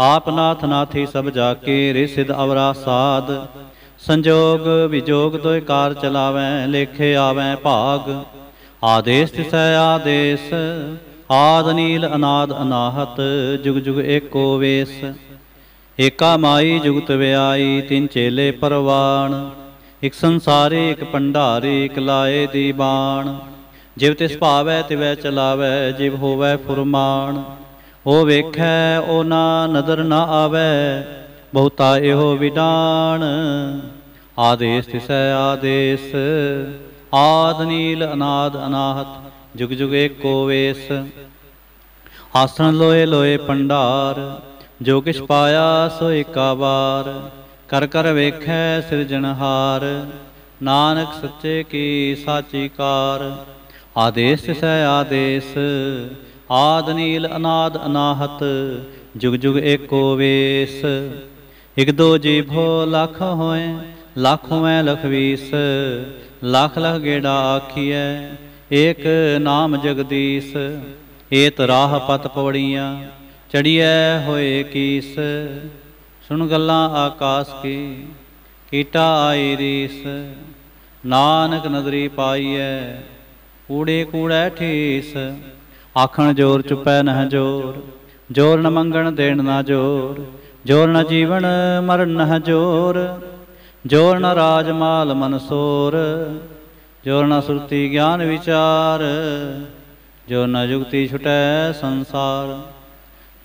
ਆਪ ਨਾਥ ਨਾਥੀ ਸਭ ਜਾ ਕੇ ਰਿਸਿਦ ਅਵਰਾ ਸਾਧ ਸੰਜੋਗ ਵਿਜੋਗ ਤੋਇ ਕਾਰ ਚਲਾਵੇਂ ਲੇਖੇ ਆਵੇਂ ਭਾਗ ਆਦੇਸ਼ ਤਿਸੈ ਆਦੇਸ਼ ਆਦ ਨੀਲ ਅਨਾਦ ਅਨਾਹਤ ਜੁਗ ਜੁਗ ਏਕੋ ਵੇਸ ਏਕਾ ਮਾਈ ਜੁਗਤ ਵਿਆਈ ਤਿੰਨ ਚੇਲੇ ਪਰਵਾਣ ਇਕ ਸੰਸਾਰੇ ਇਕ ਪੰਡਾਰੇ ਇਕ ਲਾਏ ਦੀ ਬਾਣ ਜਿਵ ਤਿਸ ਭਾਵੈ ਤਿਵੈ ਚਲਾਵੈ ਜਿਵ ਹੋਵੈ ਫੁਰਮਾਨ ਉਹ ਵੇਖੈ ਉਹ ਨਾ ਨਦਰ ਨਾ ਆਵੈ ਬਹੁਤਾ ਇਹੋ ਵਿਡਾਣ ਆਦੇਸ ਤਿਸੈ ਆਦੇਸ ਆਦ ਨੀਲ ਅਨਾਦ ਅਨਾਹਤ ਜੁਗ ਜੁਗ ਏਕੋ ਵੇਸ ਆਸਣ ਲੋਏ ਲੋਏ ਪੰਡਾਰ ਜੋ ਕਿਛ ਪਾਇਆ ਸੋ ਏਕਾ ਵਾਰ ਕਰ ਕਰ ਵੇਖੈ ਸਿਰਜਣਹਾਰ ਨਾਨਕ ਸੱਚੇ ਕੀ ਸਾਚੀ ਕਾਰ ਆਦੇਸ ਸੈ ਆਦੇਸ ਆਦ ਨੀਲ ਅਨਾਦ ਅਨਾਹਤ ਜੁਗ ਜੁਗ ਏਕੋ ਵੇਸ ਇਕ ਦੋ ਭੋ ਲੱਖ ਹੋਏ ਲੱਖ ਹੋਏ ਲਖ ਲੱਖ ਲਖ ਗੇੜਾ ਆਖੀਐ ਏਕ ਨਾਮ ਜਗਦੀਸ਼ ਏਤ ਰਾਹ ਪਤ ਪਵੜੀਆਂ ਚੜੀਐ ਹੋਏ ਕੀਸ ਸੁਣ ਗੱਲਾਂ ਆਕਾਸ਼ ਕੀ ਕੀਟਾ ਆਈ ਰੀਸ ਨਾਨਕ ਨਦਰੀ ਪਾਈਐ ਊੜੇ ਕੂੜੈ ਠੀਸ ਆਖਣ ਜੋਰ ਚੁਪੈ ਨਹ ਜੋਰ ਜੋਰ ਨ ਮੰਗਣ ਦੇਣ ਨਾ ਜੋਰ ਜੋਰ ਨ ਜੀਵਨ ਮਰਨ ਨ ਜੋਰ ਜੋਰ ਨ ਰਾਜ ਮਾਲ ਮਨਸੋਰ ਜੋਰ ਨ ਸੁਰਤੀ ਗਿਆਨ ਵਿਚਾਰ ਜੋ ਨ ਜੁਗਤੀ ਛੁਟੈ ਸੰਸਾਰ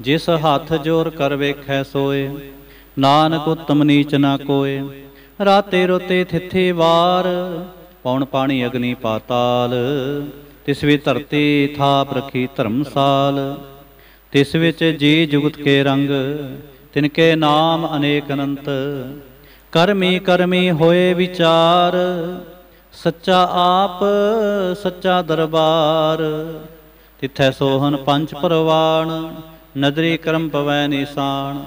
ਜਿਸ ਹੱਥ ਜੋਰ ਕਰ ਵੇਖੈ ਸੋਏ ਨਾਨਕ ਉਤਮ ਨੀਚ ਨਾ ਕੋਏ ਰਾਤੇ ਰੋਤੇ ਥਿੱਥੇ ਵਾਰ ਪੌਣ ਪਾਣੀ ਅਗਨੀ ਪਾਤਾਲ ਤਿਸ ਵੀ ਧਰਤੀ ਥਾਪ ਰਖੀ ਧਰਮਸਾਲ ਤਿਸ ਵਿੱਚ ਜੀ ਜੁਗਤ ਕੇ ਰੰਗ ਤਿਨ ਕੇ ਨਾਮ ਅਨੇਕ ਅਨੰਤ ਕਰਮੀ ਕਰਮੀ ਹੋਏ ਵਿਚਾਰ ਸੱਚਾ ਆਪ ਸੱਚਾ ਦਰਬਾਰ ਤਿੱਥੈ ਸੋਹਨ ਪੰਜ ਪਰਵਾਣ ਨਦਰੀ ਕਰਮ ਪਵੈ ਨਿਸ਼ਾਨ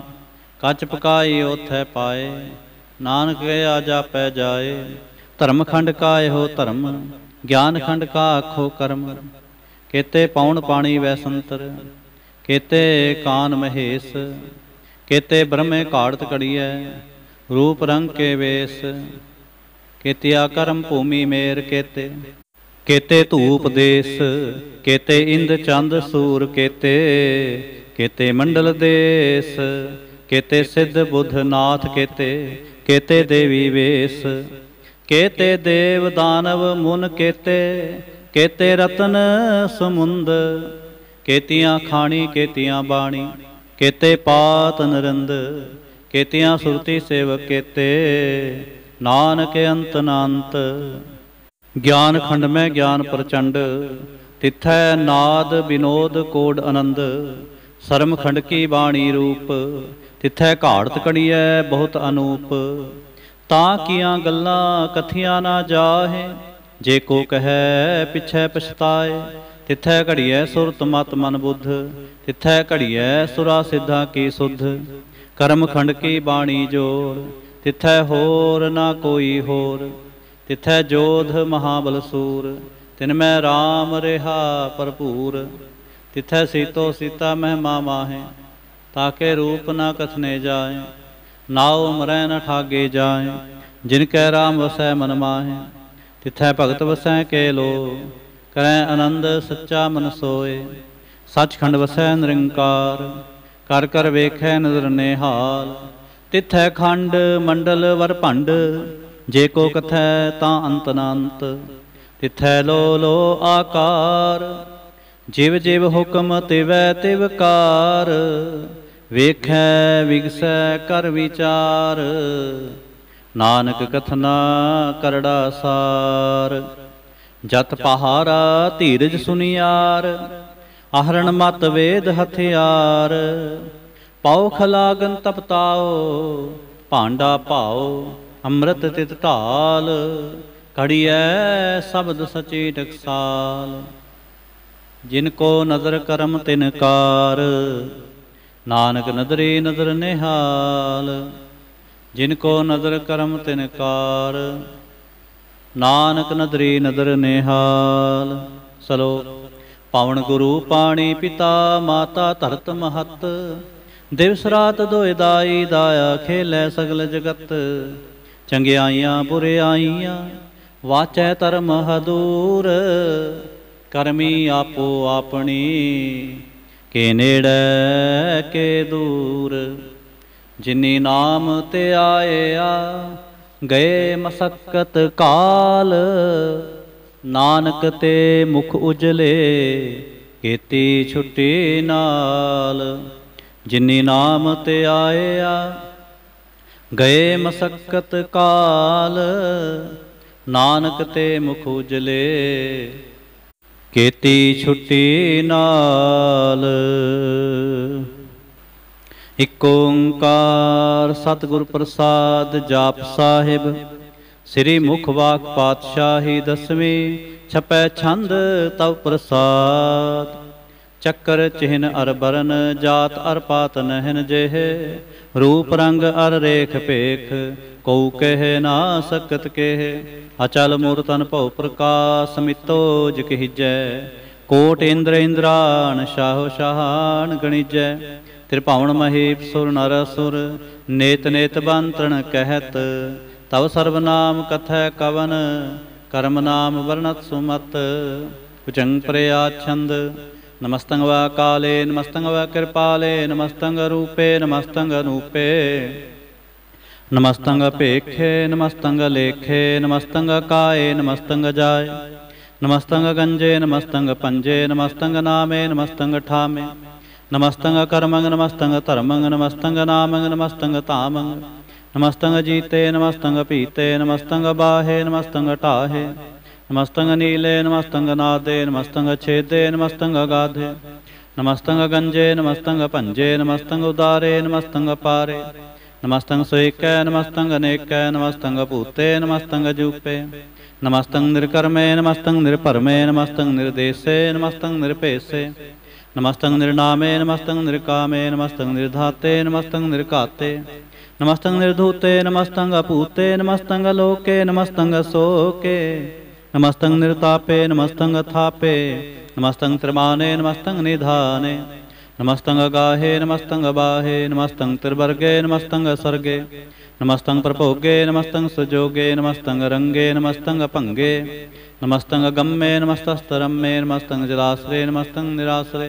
ਕੱਚ ਪਕਾਈ ਉਥੈ ਪਾਏ ਨਾਨਕ ਗਿਆ ਜਾਪੈ ਜਾਏ ਧਰਮ ਖੰਡ ਕਾ ਇਹੋ ਧਰਮ ਗਿਆਨ ਖੰਡ ਕਾ ਆਖੋ ਕਰਮ ਕੇਤੇ ਪਾਉਣ ਪਾਣੀ ਵੈ ਸੰਤਰ ਕੇਤੇ ਕਾਨ ਮਹੇਸ਼ ਕੇਤੇ ਬ੍ਰਹਮੇ ਘਾੜਤ ਕੜੀਐ ਰੂਪ ਰੰਗ ਕੇ ਵੇਸ ਕੇਤਿਆ ਕਰਮ ਭੂਮੀ ਮੇਰ ਕੇਤੇ ਕੇਤੇ ਧੂਪ ਦੇਸ ਕੇਤੇ ਇੰਦ ਚੰਦ ਸੂਰ ਕੇਤੇ ਕੇਤੇ ਮੰਡਲ ਦੇਸ ਕੇਤੇ ਸਿੱਧ ਬੁੱਧ ਨਾਥ ਕੇਤੇ ਕੇਤੇ ਦੇਵੀ ਵੇਸ ਕੇਤੇ ਦੇਵ ਦਾਨਵ ਮੁਨ ਕੇਤੇ ਕੇਤੇ ਰਤਨ ਸਮੁੰਦ ਕੇਤੀਆਂ ਖਾਣੀ ਕੇਤੀਆਂ ਬਾਣੀ ਕੇਤੇ ਪਾਤ ਨਰੰਦ ਕੇਤਿਆਂ ਸੁਰਤੀ ਸੇਵਕ ਕੇਤੇ ਨਾਨਕ ਅੰਤ ਅਨੰਤ ਗਿਆਨ ਖੰਡ ਮੈਂ ਗਿਆਨ ਪ੍ਰਚੰਡ ਤਿਥੈ ਨਾਦ ਬਿਨੋਦ ਕੋਡ ਆਨੰਦ ਸਰਮ ਖੰਡ ਕੀ ਬਾਣੀ ਰੂਪ ਤਿਥੈ ਘਾੜਤ ਕਣੀਐ ਬਹੁਤ ਅਨੂਪ ਤਾਂ ਕੀਆਂ ਗੱਲਾਂ ਕਥੀਆਂ ਨਾ ਜਾਹੇ ਜੇ ਕੋ ਕਹੈ ਪਿਛੈ ਪਛਤਾਏ ਤਿੱਥੈ ਘੜੀਐ ਸੁਰਤ ਮਤ ਮਨ ਬੁੱਧ ਤਿੱਥੈ ਘੜੀਐ ਸੁਰਾ ਸਿੱਧਾ ਕੀ ਸੁਧ ਕਰਮ ਖੰਡ ਕੀ ਬਾਣੀ ਜੋੜ ਤਿੱਥੈ ਹੋਰ ਨਾ ਕੋਈ ਹੋਰ ਤਿੱਥੈ ਜੋਧ ਮਹਾਬਲ ਸੂਰ ਤਿਨ ਮੈਂ ਰਾਮ ਰਹਾ ਭਰਪੂਰ ਤਿੱਥੈ ਸੀਤੋ ਸੀਤਾ ਮਹਿਮਾ ਮਾਹੇ ਤਾਕੇ ਰੂਪ ਨਾ ਕਥਨੇ ਜਾਏ ਨਾਉ ਮਰੈ ਨ ਠਾਗੇ ਜਾਏ ਜਿਨ ਕੈ ਰਾਮ ਵਸੈ ਮਨ ਮਾਹੇ ਤਿੱਥੈ ਭਗਤ ਵਸੈ ਕੇ ਲੋ ਕਰੈ ਆਨੰਦ ਸੱਚਾ ਮਨ ਸੋਏ ਸੱਚਖੰਡ ਵਸੈ ਨਿਰੰਕਾਰ ਕਰ ਕਰ ਵੇਖੈ ਨਜ਼ਰ ਨਿਹਾਲ ਤਿਥੈ ਖੰਡ ਮੰਡਲ ਵਰ ਭੰਡ ਜੇ ਕੋ ਕਥੈ ਤਾਂ ਅੰਤ ਅਨੰਤ ਤਿਥੈ ਲੋ ਲੋ ਆਕਾਰ ਜਿਵ ਜਿਵ ਹੁਕਮ ਤਿਵੈ ਤਿਵਕਾਰ ਵੇਖੈ ਵਿਗਸੈ ਕਰ ਵਿਚਾਰ ਨਾਨਕ ਕਥਨਾ ਕਰੜਾ ਸਾਰ ਜਤ ਪਹਾਰਾ ਧੀਰਜ ਸੁਨਿਆਰ ਆਹਰਣ ਮਤ ਵੇਦ ਹਥਿਆਰ ਪਾਉ ਖਲਾਗਨ ਤਪਤਾਉ ਭਾਂਡਾ ਭਾਉ ਅੰਮ੍ਰਿਤ ਤਿਤ ਢਾਲ ਕੜੀਐ ਸਬਦ ਸਚੇ ਟਕਸਾਲ ਜਿਨ ਕੋ ਨਜ਼ਰ ਕਰਮ ਤਿਨ ਕਾਰ ਨਾਨਕ ਨਦਰੇ ਨਦਰ ਨਿਹਾਲ ਜਿਨ ਕੋ ਨਜ਼ਰ ਕਰਮ ਤਿਨ ਕਾਰ ਨਾਨਕ ਨਦਰੀ ਨਦਰ ਨਿਹਾਲ ਸਲੋ ਪਵਨ ਗੁਰੂ ਪਾਣੀ ਪਿਤਾ ਮਾਤਾ ਧਰਤ ਮਹਤ ਦਿਵਸ ਰਾਤ ਦੋਇ ਦਾਈ ਦਾਇਆ ਖੇਲੇ ਸਗਲ ਜਗਤ ਚੰਗਿਆਈਆਂ ਬੁਰਿਆਈਆਂ ਵਾਚੈ ਧਰਮ ਹਦੂਰ ਕਰਮੀ ਆਪੋ ਆਪਣੀ ਕੇ ਨੇੜੇ ਕੇ ਦੂਰ ਜਿਨੀ ਨਾਮ ਤੇ ਆਇਆ ਗਏ ਮਸਕਤ ਕਾਲ ਨਾਨਕ ਤੇ ਮੁਖ ਉਜਲੇ ਕੀਤੀ ਛੁੱਟੀ ਨਾਲ ਜਿਨੀ ਨਾਮ ਤੇ ਆਇਆ ਗਏ ਮਸਕਤ ਕਾਲ ਨਾਨਕ ਤੇ ਮੁਖ ਉਜਲੇ ਕੀਤੀ ਛੁੱਟੀ ਨਾਲ ਇਕ ਓੰਕਾਰ ਸਤਿਗੁਰ ਪ੍ਰਸਾਦ ਜਾਪ ਸਾਹਿਬ ਸ੍ਰੀ ਮੁਖ ਵਾਕ ਪਾਤਸ਼ਾਹੀ ਦਸਵੇਂ ਛਪੈ ਛੰਦ ਤਵ ਪ੍ਰਸਾਦ ਚੱਕਰ ਚਿਹਨ ਅਰ ਬਰਨ ਜਾਤ ਅਰ ਪਾਤ ਨਹਿਨ ਜਿਹ ਰੂਪ ਰੰਗ ਅਰ ਰੇਖ ਭੇਖ ਕਉ ਕਹਿ ਨਾ ਸਕਤ ਕਹਿ ਅਚਲ ਮੂਰਤਨ ਭਉ ਪ੍ਰਕਾਸ ਮਿਤੋ ਜਿ ਕਹਿਜੈ ਕੋਟ ਇੰਦਰ ਇੰਦਰਾਨ ਸ਼ਾਹੋ ਸ਼ਾਹਾਨ ਗਣਿਜੈ ਤ੍ਰਿਭਾਵਨ ਮਹੀਪ ਸੁਰ ਨਰ ਸੁਰ ਨੇਤ ਨੇਤ ਬੰਤਣ ਕਹਿਤ ਤਵ ਸਰਬ ਨਾਮ ਕਥੈ ਕਵਨ ਕਰਮ ਨਾਮ ਵਰਣਤ ਸੁਮਤ ਉਚੰਗ ਪ੍ਰਿਆ ਛੰਦ ਨਮਸਤੰਗ ਵਾ ਕਾਲੇ ਨਮਸਤੰਗ ਵਾ ਕਿਰਪਾਲੇ ਨਮਸਤੰਗ ਰੂਪੇ ਨਮਸਤੰਗ ਅਨੂਪੇ ਨਮਸਤੰਗ ਭੇਖੇ ਨਮਸਤੰਗ ਲੇਖੇ ਨਮਸਤੰਗ ਕਾਏ ਨਮਸਤੰਗ ਜਾਏ ਨਮਸਤੰਗ ਗੰਜੇ ਨਮਸਤੰਗ ਪੰਜੇ ਨਮਸਤੰਗ ਨਾਮੇ ਨਮਸਤੰਗ ਠਾਮੇ ਨਮਸਤੰਗ ਕਰਮੰਗ ਨਮਸਤੰਗ ਧਰਮੰਗ ਨਮਸਤੰਗ ਨਾਮੰਗ ਨਮਸਤੰਗ ਧਾਮੰਗ ਨਮਸਤੰਗ ਜੀਤੇ ਨਮਸਤੰਗ ਪੀਤੇ ਨਮਸਤੰਗ ਬਾਹੇ ਨਮਸਤੰਗ ਢਾਹੇ ਨਮਸਤੰਗ ਨੀਲੇ ਨਮਸਤੰਗ ਨਾਦੇ ਨਮਸਤੰਗ ਛੇਦੇ ਨਮਸਤੰਗ ਗਾਧੇ ਨਮਸਤੰਗ ਗੰਜੇ ਨਮਸਤੰਗ ਭੰਜੇ ਨਮਸਤੰਗ ਉਦਾਰੇ ਨਮਸਤੰਗ ਪਾਰੇ ਨਮਸਤੰਗ ਸੋਇਕੈ ਨਮਸਤੰਗ ਅਨੇਕੈ ਨਮਸਤੰਗ ਭੂਤੇ ਨਮਸਤੰਗ ਜੂਪੇ ਨਮਸਤੰਗ ਨਿਰਕਰਮੇ ਨਮਸਤੰਗ ਨਿਰਭਰਮੇ ਨਮਸਤੰਗ ਨਿਰਦੇਸੇ ਨਮਸਤੰਗ ਨਿਰਭੇਸੇ नमस्तं निर्णामे नमस्तं निर्कामे नमस्तं निर्धाते नमस्तं निर्काते नमस्तं निर्धूते नमस्तं अपूते नमस्तं लोके नमस्तं शोके नमस्तं निर्तापे नमस्तं थापे नमस्तं त्रिमाने नमस्तं निधाने नमस्तं गाहे नमस्तं बाहे नमस्तं त्रिवर्गे नमस्तं सर्गे नमस्तं प्रभोगे नमस्तं सुजोगे नमस्तं रंगे नमस्तं पंगे नमस्तं गम्मे नमस्तस्तरं मे नमस्तं जलाश्रे नमस्तं निराश्रे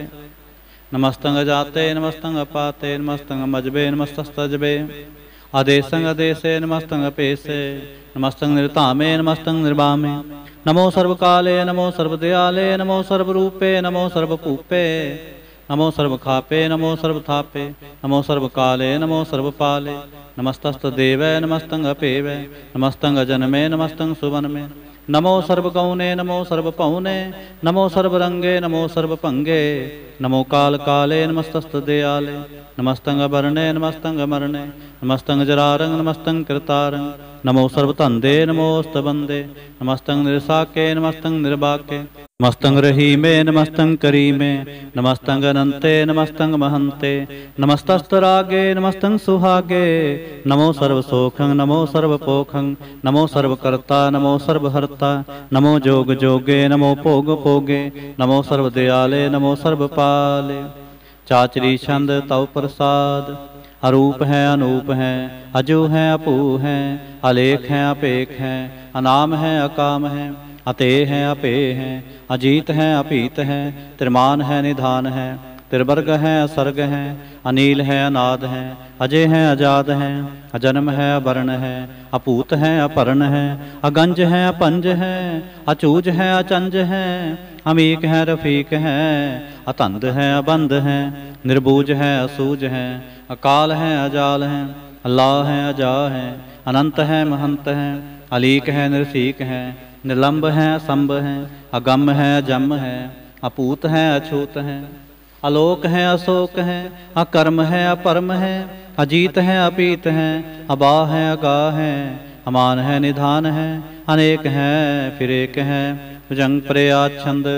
नमस्तं जाते नमस्तं अपाते नमस्तं मजबे नमस्तस्तजबे अदेसं अदेशे नमस्तं अपेशे नमस्तं निरतामे नमस्तं निर्वामे नमो सर्वकाले नमो सर्वदयाले नमो सर्वरूपे नमो सर्वपूपे नमो सर्वखापे नमो सर्वथापे नमो सर्वकाले नमो सर्वपाले नमस्तस्तदेवै नमस्तं अपेवै नमस्तं अजनमे नमस्तं सुवनमे ਨਮੋ ਸਰਬ ਗਉਨੇ ਨਮੋ ਸਰਬ ਭਉਨੇ ਨਮੋ ਸਰਬ ਰੰਗੇ ਨਮੋ ਸਰਬ ਭੰਗੇ ਨਮੋ ਕਾਲ ਕਾਲੇ ਨਮਸਤਸਤ ਦਿਆਲੇ ਨਮਸਤੰਗ ਵਰਣੇ ਨਮਸਤੰਗ ਮਰਣੇ ਨਮਸਤੰਗ ਜਰਾਰੰਗ ਨਮਸਤੰਗ ਕਰਤਾਰੰ ਨਮੋ ਸਰਬ ਧੰਦੇ ਨਮੋਸਤ ਬੰਦੇ ਨਮਸਤੰਗ ਨਿਰਸਾਕੇ ਨਮਸਤੰਗ ਨਿਰਬਾਕੇ ਨਮਸਤੰਗ ਰਹੀਮੇ ਨਮਸਤੰਗ ਕਰੀਮੇ ਨਮਸਤੰਗ ਅਨੰਤੇ ਨਮਸਤੰਗ ਮਹੰਤੇ ਨਮਸਤਸਤ ਰਾਗੇ ਨਮਸਤੰਗ ਸੁਹਾਗੇ ਨਮੋ ਸਰਬ ਸੋਖੰ ਨਮੋ ਸਰਬ ਪੋਖੰ ਨਮੋ ਸਰਬ ਕਰਤਾ ਨਮੋ ਸਰਬ ਹਰਤਾ ਨਮੋ ਜੋਗ ਜੋਗੇ ਨਮੋ ਭੋਗ ਭੋਗੇ ਨਮੋ ਸਰਬ ਦਿਆਲੇ ਨਮੋ ਸਰਬ ਪਾਲੇ ਚਾਚਰੀ ਛੰਦ ਤਉ ਪ੍ਰਸਾਦ ਅਰੂਪ ਹੈ ਅਨੂਪ ਹੈ ਅਜੂ ਹੈ ਅਪੂ ਹੈ ਅਲੇਖ ਹੈ ਅਪੇਖ ਹੈ ਅਨਾਮ ਹੈ ਅਕਾਮ ਹੈ ਅਤੇ ਹੈ ਅਪੇ ਹੈ ਅਜੀਤ ਹੈ ਅਪੀਤ ਹੈ ਤ੍ਰਿਮਾਨ ਹੈ ਨਿਧਾਨ ਹੈ त्रिवर्ग है असर्ग है अनिल है अनाद है अजय है अजाद है अजन्म है अवर्ण है अपूत है अपर्ण है अगंज है अपंज है अचूज है अचंज है अमीक है रफीक है अतंध है अबंध है निर्बूज है असूज है अकाल है अजाल है अल्लाह है अजा है अनंत है महंत है अलीक है निर्सीक है निलंब है असंभ है अगम है अजम है अपूत है अछूत है ਅਲੋਕ ਹੈ ਅਸੋਕ ਹੈ ਅਕਰਮ ਹੈ ਅਪਰਮ ਹੈ ਅਜੀਤ ਹੈ ਅਪੀਤ ਹੈ ਅਬਾਹ ਹੈ ਅਗਾਹ ਹੈ ਅਮਾਨ ਹੈ ਨਿਧਾਨ ਹੈ अनेक हैं फिर एक हैं भुजंग प्रयाच्छंद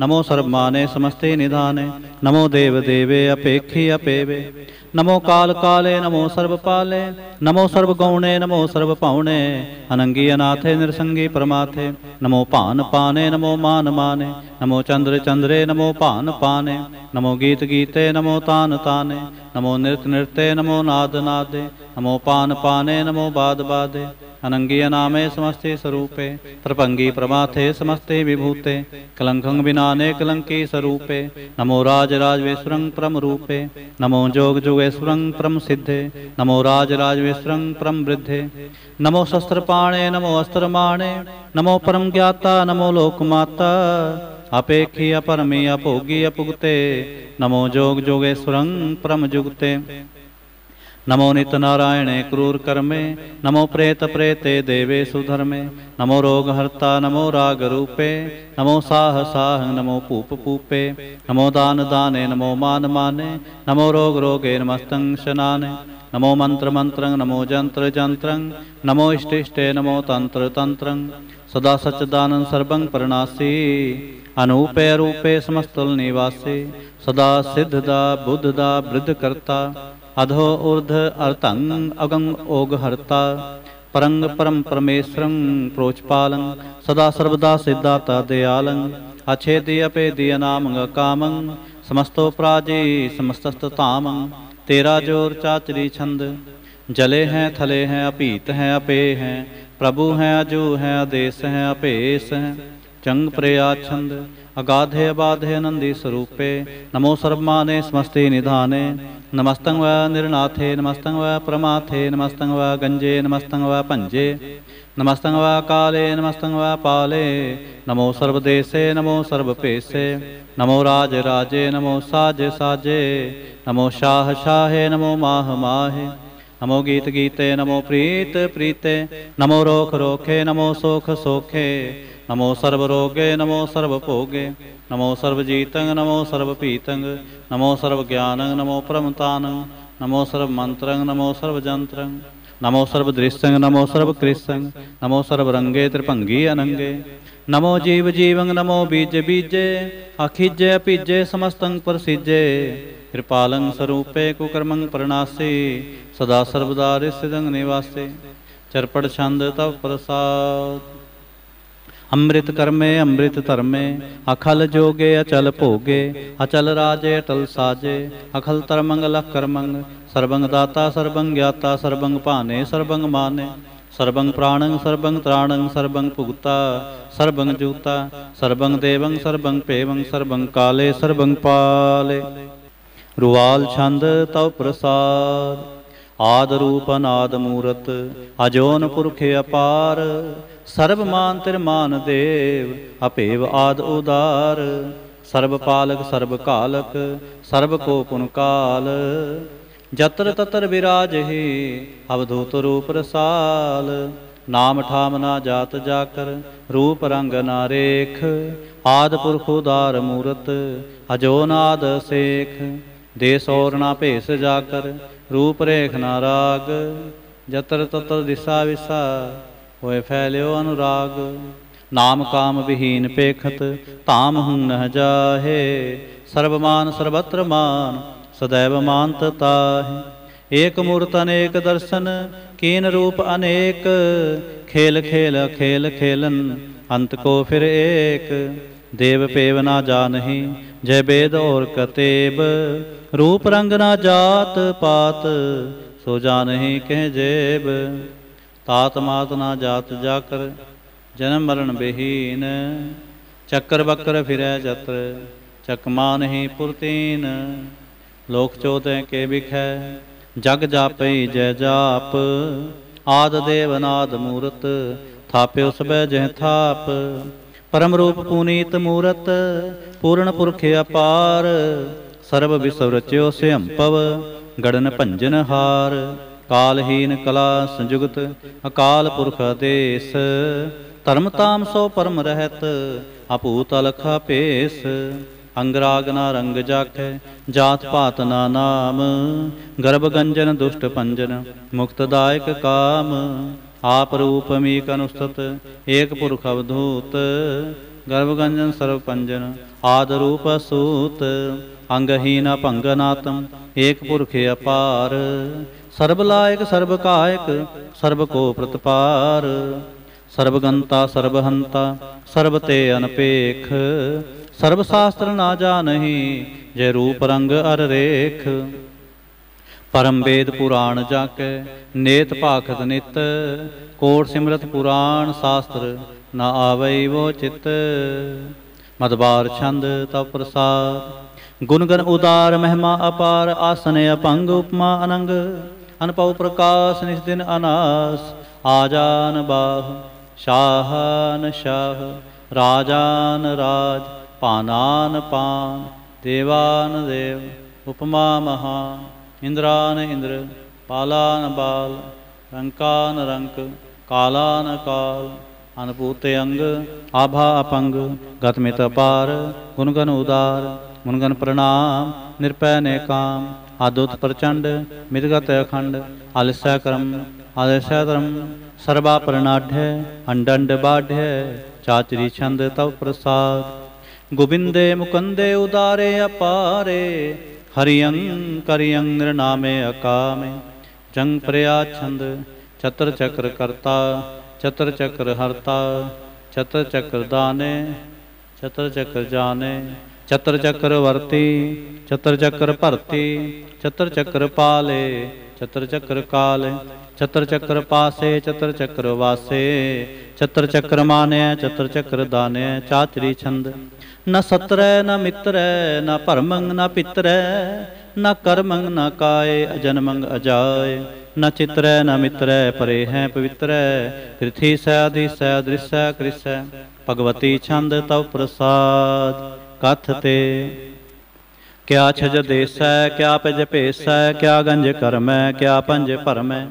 नमो सर्वमाने समस्ते निधाने नमो देव देवे अपेक्षी अपेवे नमो काल काले नमो सर्वपाले नमो सर्वगौणे नमो सर्वपावणे अनंगी अनाथे नृसंगी परमाथे नमो पान पाने नमो मान माने नमो चंद्र चंद्रे नमो पान पाने नमो गीत गीते नमो तान ताने नमो नृत्य नृत्य नमो नाद नादे नमो पान पाने नमो बाद बादे अनंगी अनामे समस्ते स्वरूपे प्रपंगी प्रमाथे समस्ते विभूते कलंखं विनाने कलंकी स्वरूपे नमो राज राजवेश्वरं परम रूपे नमो जोग जोगेश्वरं परम सिद्धे नमो राज राजवेश्वरं परम वृद्धे नमो शस्त्रपाणे नमो माणे नमो परम ज्ञाता नमो लोकमाता अपेक्षी अपरमी अपोगी अपुगते नमो जोग जोगेश्वरं परम जुगते नमो नित नारायणे क्रूर क्रूरकर्मे नमो प्रेत प्रेते देवे सुधर्मे नमो रोग हरता नमो राग रूपे नमो साह साह नमो पूप पूपे नमो दान दाने नमो मान माने नमो रोग रोगे नमस्तं शनाने नमो मंत्र मंत्रं नमो जंत्र जंत्रं नमो इष्ट इष्टे नमो तंत्र तंत्रं सदा सच्चिदानंद सर्वं परनासी अनूपे रूपे समस्तुल निवासी सदा सिद्धदा बुद्धदा ਬੁੱਧ ਦਾ अधो ऊर्ध अर्तं अगं ओग हर्ता परंग परम परमेश्वरं प्रोचपालं सदा सर्वदा सिद्धाता दयालं अछेदि अपेदि अनामंग कामं समस्तो प्राजी तामं तेरा जोर चाचरी छंद जले हैं थले हैं अपीत हैं अपे हैं प्रभु हैं अजू हैं आदेश हैं अपेस हैं चंग प्रया छंद अगाधे अबाधे नंदी स्वरूपे नमो सर्वमाने समस्ते निधाने नमस्तंग व निर्नाथे नमस्तंग व प्रमाथे नमस्तंग व गंजे नमस्तंग व पंजे नमस्तंग व काले नमस्तंग व पाले नमो सर्वदेशे नमो सर्वपेशे नमो राज राजे नमो साजे साजे नमो शाह शाहे नमो माह माहे नमो गीत गीते नमो प्रीत प्रीते नमो रोख रोखे नमो सोख सोखे ਨਮੋ ਸਰਬ ਰੋਗੇ ਨਮੋ ਸਰਬ ਭੋਗੇ ਨਮੋ ਸਰਬ ਜੀਤੰ ਨਮੋ ਸਰਬ ਭੀਤੰ ਨਮੋ ਸਰਬ ਗਿਆਨੰ ਨਮੋ ਪਰਮਤਾਨ ਨਮੋ ਸਰਬ ਮੰਤਰੰ ਨਮੋ ਸਰਬ ਜੰਤਰੰ ਨਮੋ ਸਰਬ ਦ੍ਰਿਸ਼ੰ ਨਮੋ ਸਰਬ ਕ੍ਰਿਸ਼ੰ ਨਮੋ ਸਰਬ ਰੰਗੇ ਤ੍ਰਿਭੰਗੀ ਅਨੰਗੇ ਨਮੋ ਜੀਵ ਜੀਵੰ ਨਮੋ ਬੀਜ ਬੀਜੇ ਅਖਿਜੇ ਭਿਜੇ ਸਮਸਤੰ ਪ੍ਰਸਿਜੇ ਕਿਰਪਾਲੰ ਸਰੂਪੇ ਕੁਕਰਮੰ ਪ੍ਰਣਾਸੀ ਸਦਾ ਸਰਬਦਾਰਿ ਰਿਸਿਦੰ ਨਿਵਾਸੇ ਚਰਪੜ ਛੰਦ ਤਵ ਪ੍ਰਸਾਦ ਅੰਮ੍ਰਿਤ ਕਰਮੇ ਅੰਮ੍ਰਿਤ ਧਰਮੇ ਅਖਲ ਜੋਗੇ ਅਚਲ ਭੋਗੇ ਅਚਲ ਰਾਜੇ ਅਟਲ ਸਾਜੇ ਅਖਲ ਤਰਮੰਗਲ ਕਰਮੰਗ ਸਰਬੰਗ ਦਾਤਾ ਸਰਬੰਗ ਗਿਆਤਾ ਸਰਬੰਗ ਭਾਨੇ ਸਰਬੰਗ ਮਾਨੇ ਸਰਬੰਗ ਪ੍ਰਾਣੰਗ ਸਰਬੰਗ ਤ੍ਰਾਣੰ ਸਰਬੰਗ ਭੁਗਤਾ ਸਰਬੰਗ ਜੂਤਾ ਸਰਬੰਗ ਦੇਵੰਗ ਸਰਬੰਗ ਪੇਵੰਗ ਸਰਬੰਗ ਕਾਲੇ ਸਰਬੰਗ ਪਾਲੇ ਰੁਵਾਲ ਛੰਦ ਤਉ ਪ੍ਰਸਾਦ ਆਦ ਰੂਪ ਅਨਾਦ ਮੂਰਤ ਅਜੋਨ ਪੁਰਖ ਅਪਾਰ ਸਰਬ ਮਾਨ ਤਿਰ ਮਾਨ ਦੇਵ ਅਪੇਵ ਆਦ ਉਦਾਰ ਸਰਬ ਪਾਲਕ ਸਰਬ ਕਾਲਕ ਸਰਬ ਕੋ ਪੁਨ ਕਾਲ ਜਤਰ ਤਤਰ ਵਿਰਾਜ ਹੀ ਅਵਧੂਤ ਰੂਪ ਰਸਾਲ ਨਾਮ ਠਾਮ ਨਾ ਜਾਤ ਜਾਕਰ ਰੂਪ ਰੰਗ ਨਾ ਰੇਖ ਆਦ ਪੁਰਖ ਉਦਾਰ ਮੂਰਤ ਅਜੋਨ ਆਦ ਸੇਖ ਦੇਸ ਔਰ ਨਾ ਭੇਸ ਜਾਕਰ ਰੂਪ ਰੇਖ ਨਾ ਰਾਗ ਜਤਰ ਤਤਰ ਦਿਸਾ ਵਿਸਾ ਹੋਏ ਫੈਲਿਓ ਅਨੁਰਾਗ ਨਾਮ ਕਾਮ ਵਿਹੀਨ ਪੇਖਤ ਧਾਮ ਹੁ ਨਹ ਜਾਹੇ ਸਰਬਮਾਨ ਸਰਬਤਰ ਮਾਨ ਸदैव ਮਾਨਤ ਤਾਹੇ ਏਕ ਮੂਰਤ ਅਨੇਕ ਦਰਸ਼ਨ ਕੀਨ ਰੂਪ ਅਨੇਕ ਖੇਲ ਖੇਲ ਖੇਲ ਖੇਲਨ ਅੰਤ ਕੋ ਫਿਰ ਏਕ ਦੇਵ ਪੇਵ ਨਾ ਜਾਣਹੀ ਜੈ ਬੇਦ ਔਰ ਕਤੇਬ ਰੂਪ ਰੰਗ ਨਾ ਜਾਤ ਪਾਤ ਸੋ ਜਾਣਹੀ ਕਹਿ ਜੇਬ ਤਾਤ ਮਾਤ ਨਾ ਜਾਤ ਜਾਕਰ ਜਨਮ ਮਰਨ ਬਹੀਨ ਚੱਕਰ ਬੱਕਰ ਫਿਰੈ ਜਤਰ ਚਕਮਾ ਨਹੀਂ ਪੁਰਤੀਨ ਲੋਕ ਚੋਤੇ ਕੇ ਵਿਖੈ ਜਗ ਜਾਪੈ ਜੈ ਜਾਪ ਆਦ ਦੇਵ ਨਾਦ ਮੂਰਤ ਥਾਪਿ ਉਸ ਸਬੈ ਜਹ ਥਾਪ ਪਰਮ ਰੂਪ ਪੂਨੀਤ ਮੂਰਤ ਪੂਰਨ ਪੁਰਖ ਅਪਾਰ ਸਰਬ ਵਿਸਵ ਰਚਿਓ ਸਿਹੰਪਵ ਗੜਨ ਭੰਜਨ ਹਾਰ ਕਾਲਹੀਨ ਕਲਾ ਸੰਜੁਗਤ ਅਕਾਲ ਪੁਰਖ ਦੇਸ ਧਰਮ ਤਾਮ ਸੋ ਪਰਮ ਰਹਿਤ ਅਪੂਤ ਅਲਖਾ ਭੇਸ ਅੰਗਰਾਗ ਨਾ ਰੰਗ ਜਾਖੈ ਜਾਤ ਪਾਤ ਨਾ ਨਾਮ ਗਰਭ ਗੰਜਨ ਦੁਸ਼ਟ ਪੰਜਨ ਮੁਕਤ ਦਾਇਕ ਕਾਮ ਆਪ ਰੂਪਮ ਏਕ ਅਨੁਸਤਤ ਏਕ ਪੁਰਖ ਅਵਧੂਤ ਗੰਜਨ ਸਰਵ ਪੰਜਨ ਆਦ ਰੂਪ ਸੂਤ ਅੰਗਹੀਨ ਭੰਗਨਾਤਮ ਏਕ ਪੁਰਖੇ ਅਪਾਰ ਸਰਬ ਲਾਇਕ ਸਰਬ ਕਾਇਕ ਸਰਬ ਕੋ ਪ੍ਰਤਪਾਰ ਸਰਬ ਗੰਤਾ ਸਰਬ ਹੰਤਾ ਸਰਬ ਤੇ ਅਨਪੇਖ ਸਰਬ ਸ਼ਾਸਤਰ ਨਾ ਜਾਣਹੀ ਜੇ ਰੂਪ ਰੰਗ ਅਰ ਰੇਖ ਪਰਮ ਵੇਦ ਪੁਰਾਣ ਜਕ ਨੇਤ ਭਾਖਤ ਨਿਤ ਕੋਟ ਸਿਮਰਤ ਪੁਰਾਣ ਸ਼ਾਸਤਰ ਨਾ ਆਵਈ ਵੋ ਚਿਤ ਮਦਬਾਰ ਛੰਦ ਤਪ ਪ੍ਰਸਾਦ ਗੁਣ ਗਨ ਉਦਾਰ ਮਹਿਮਾ ਅਪਾਰ ਆਸਨ ਅਪੰਗ ਉਪਮਾ ਅਨੰਗ ਅਨਪਉ ਪ੍ਰਕਾਸ਼ ਨਿਸ ਦਿਨ ਅਨਾਸ ਆਜਾਨ ਬਾਹ ਸ਼ਾਹਨ ਸ਼ਾਹ ਰਾਜਾਨ ਰਾਜ ਪਾਨਾਨ ਪਾਨ ਦੇਵਾਨ ਦੇਵ ਉਪਮਾ ਮਹਾ ਇੰਦਰਾ ਨ ਇੰਦਰ ਪਾਲਾ ਨ ਬਾਲ ਰੰਕਾ ਨ ਰੰਕ ਕਾਲਾ ਨ ਕਾਲ ਅਨਪੂਤ ਅੰਗ ਆਭਾ ਅਪੰਗ ਗਤ ਮਿਤ ਅਪਾਰ ਗੁਣ ਗਨ ਉਦਾਰ ਗੁਣ ਗਨ ਪ੍ਰਣਾਮ ਨਿਰਪੈ ਨੇ ਕਾਮ ਆਦੋਤ ਪ੍ਰਚੰਡ ਮਿਰਗਤ ਅਖੰਡ ਆਲਸਾ ਕਰਮ ਆਲਸਾ ਧਰਮ ਸਰਬਾ ਪ੍ਰਣਾਢੈ ਅੰਡੰਡ ਬਾਢੈ ਚਾਚਰੀ ਛੰਦ ਤਵ ਪ੍ਰਸਾਦ ਗੋਬਿੰਦੇ ਮੁਕੰਦੇ ਉਦਾਰੇ ਅਪਾਰੇ ਹਰਿਯੰ ਕਰਿਯੰ ਨਿਰਨਾਮੇ ਅਕਾਮੇ ਜੰਗ ਪ੍ਰਿਆ ਛੰਦ ਚਤਰ ਚਕਰ ਕਰਤਾ ਚਤਰ ਚਕਰ ਹਰਤਾ ਚਤਰ ਚਕਰ ਦਾਨੇ ਚਤਰ ਚਕਰ ਜਾਣੇ ਚਤਰ ਚਕਰ ਵਰਤੀ ਚਤਰ ਚਕਰ ਭਰਤੀ ਚਤਰ ਚਕਰ ਪਾਲੇ ਚਤਰ ਚਕਰ ਕਾਲੇ ਚਤਰ ਚੱਕਰ ਪਾਸੇ ਚਤਰ ਚੱਕਰ ਵਾਸੇ ਚਤਰ ਚੱਕਰ ਮਾਨਿਆ ਚਤਰ ਚੱਕਰ ਦਾਨਿਆ ਚਾਚਰੀ ਛੰਦ ਨ ਸਤਰੈ ਨ ਮਿਤਰੈ ਨ ਭਰਮੰ ਨ ਪਿਤਰੈ ਨ ਕਰਮੰ ਨ ਕਾਏ ਅਜਨਮੰ ਅਜਾਏ ਨ ਚਿਤਰੈ ਨ ਮਿਤਰੈ ਪਰੇ ਹੈ ਪਵਿੱਤਰੈ ਤਿਰਥੀ ਸੈ ਸੈ ਦ੍ਰਿਸੈ ਕ੍ਰਿਸੈ ਭਗਵਤੀ ਛੰਦ ਤਵ ਪ੍ਰਸਾਦ ਕਥ ਤੇ ਕਿਆ ਛਜ ਦੇਸੈ ਕਿਆ ਪਜ ਭੇਸੈ ਕਿਆ ਗੰਜ ਕਰਮੈ ਕਿਆ ਪੰਜ ਭਰਮੈ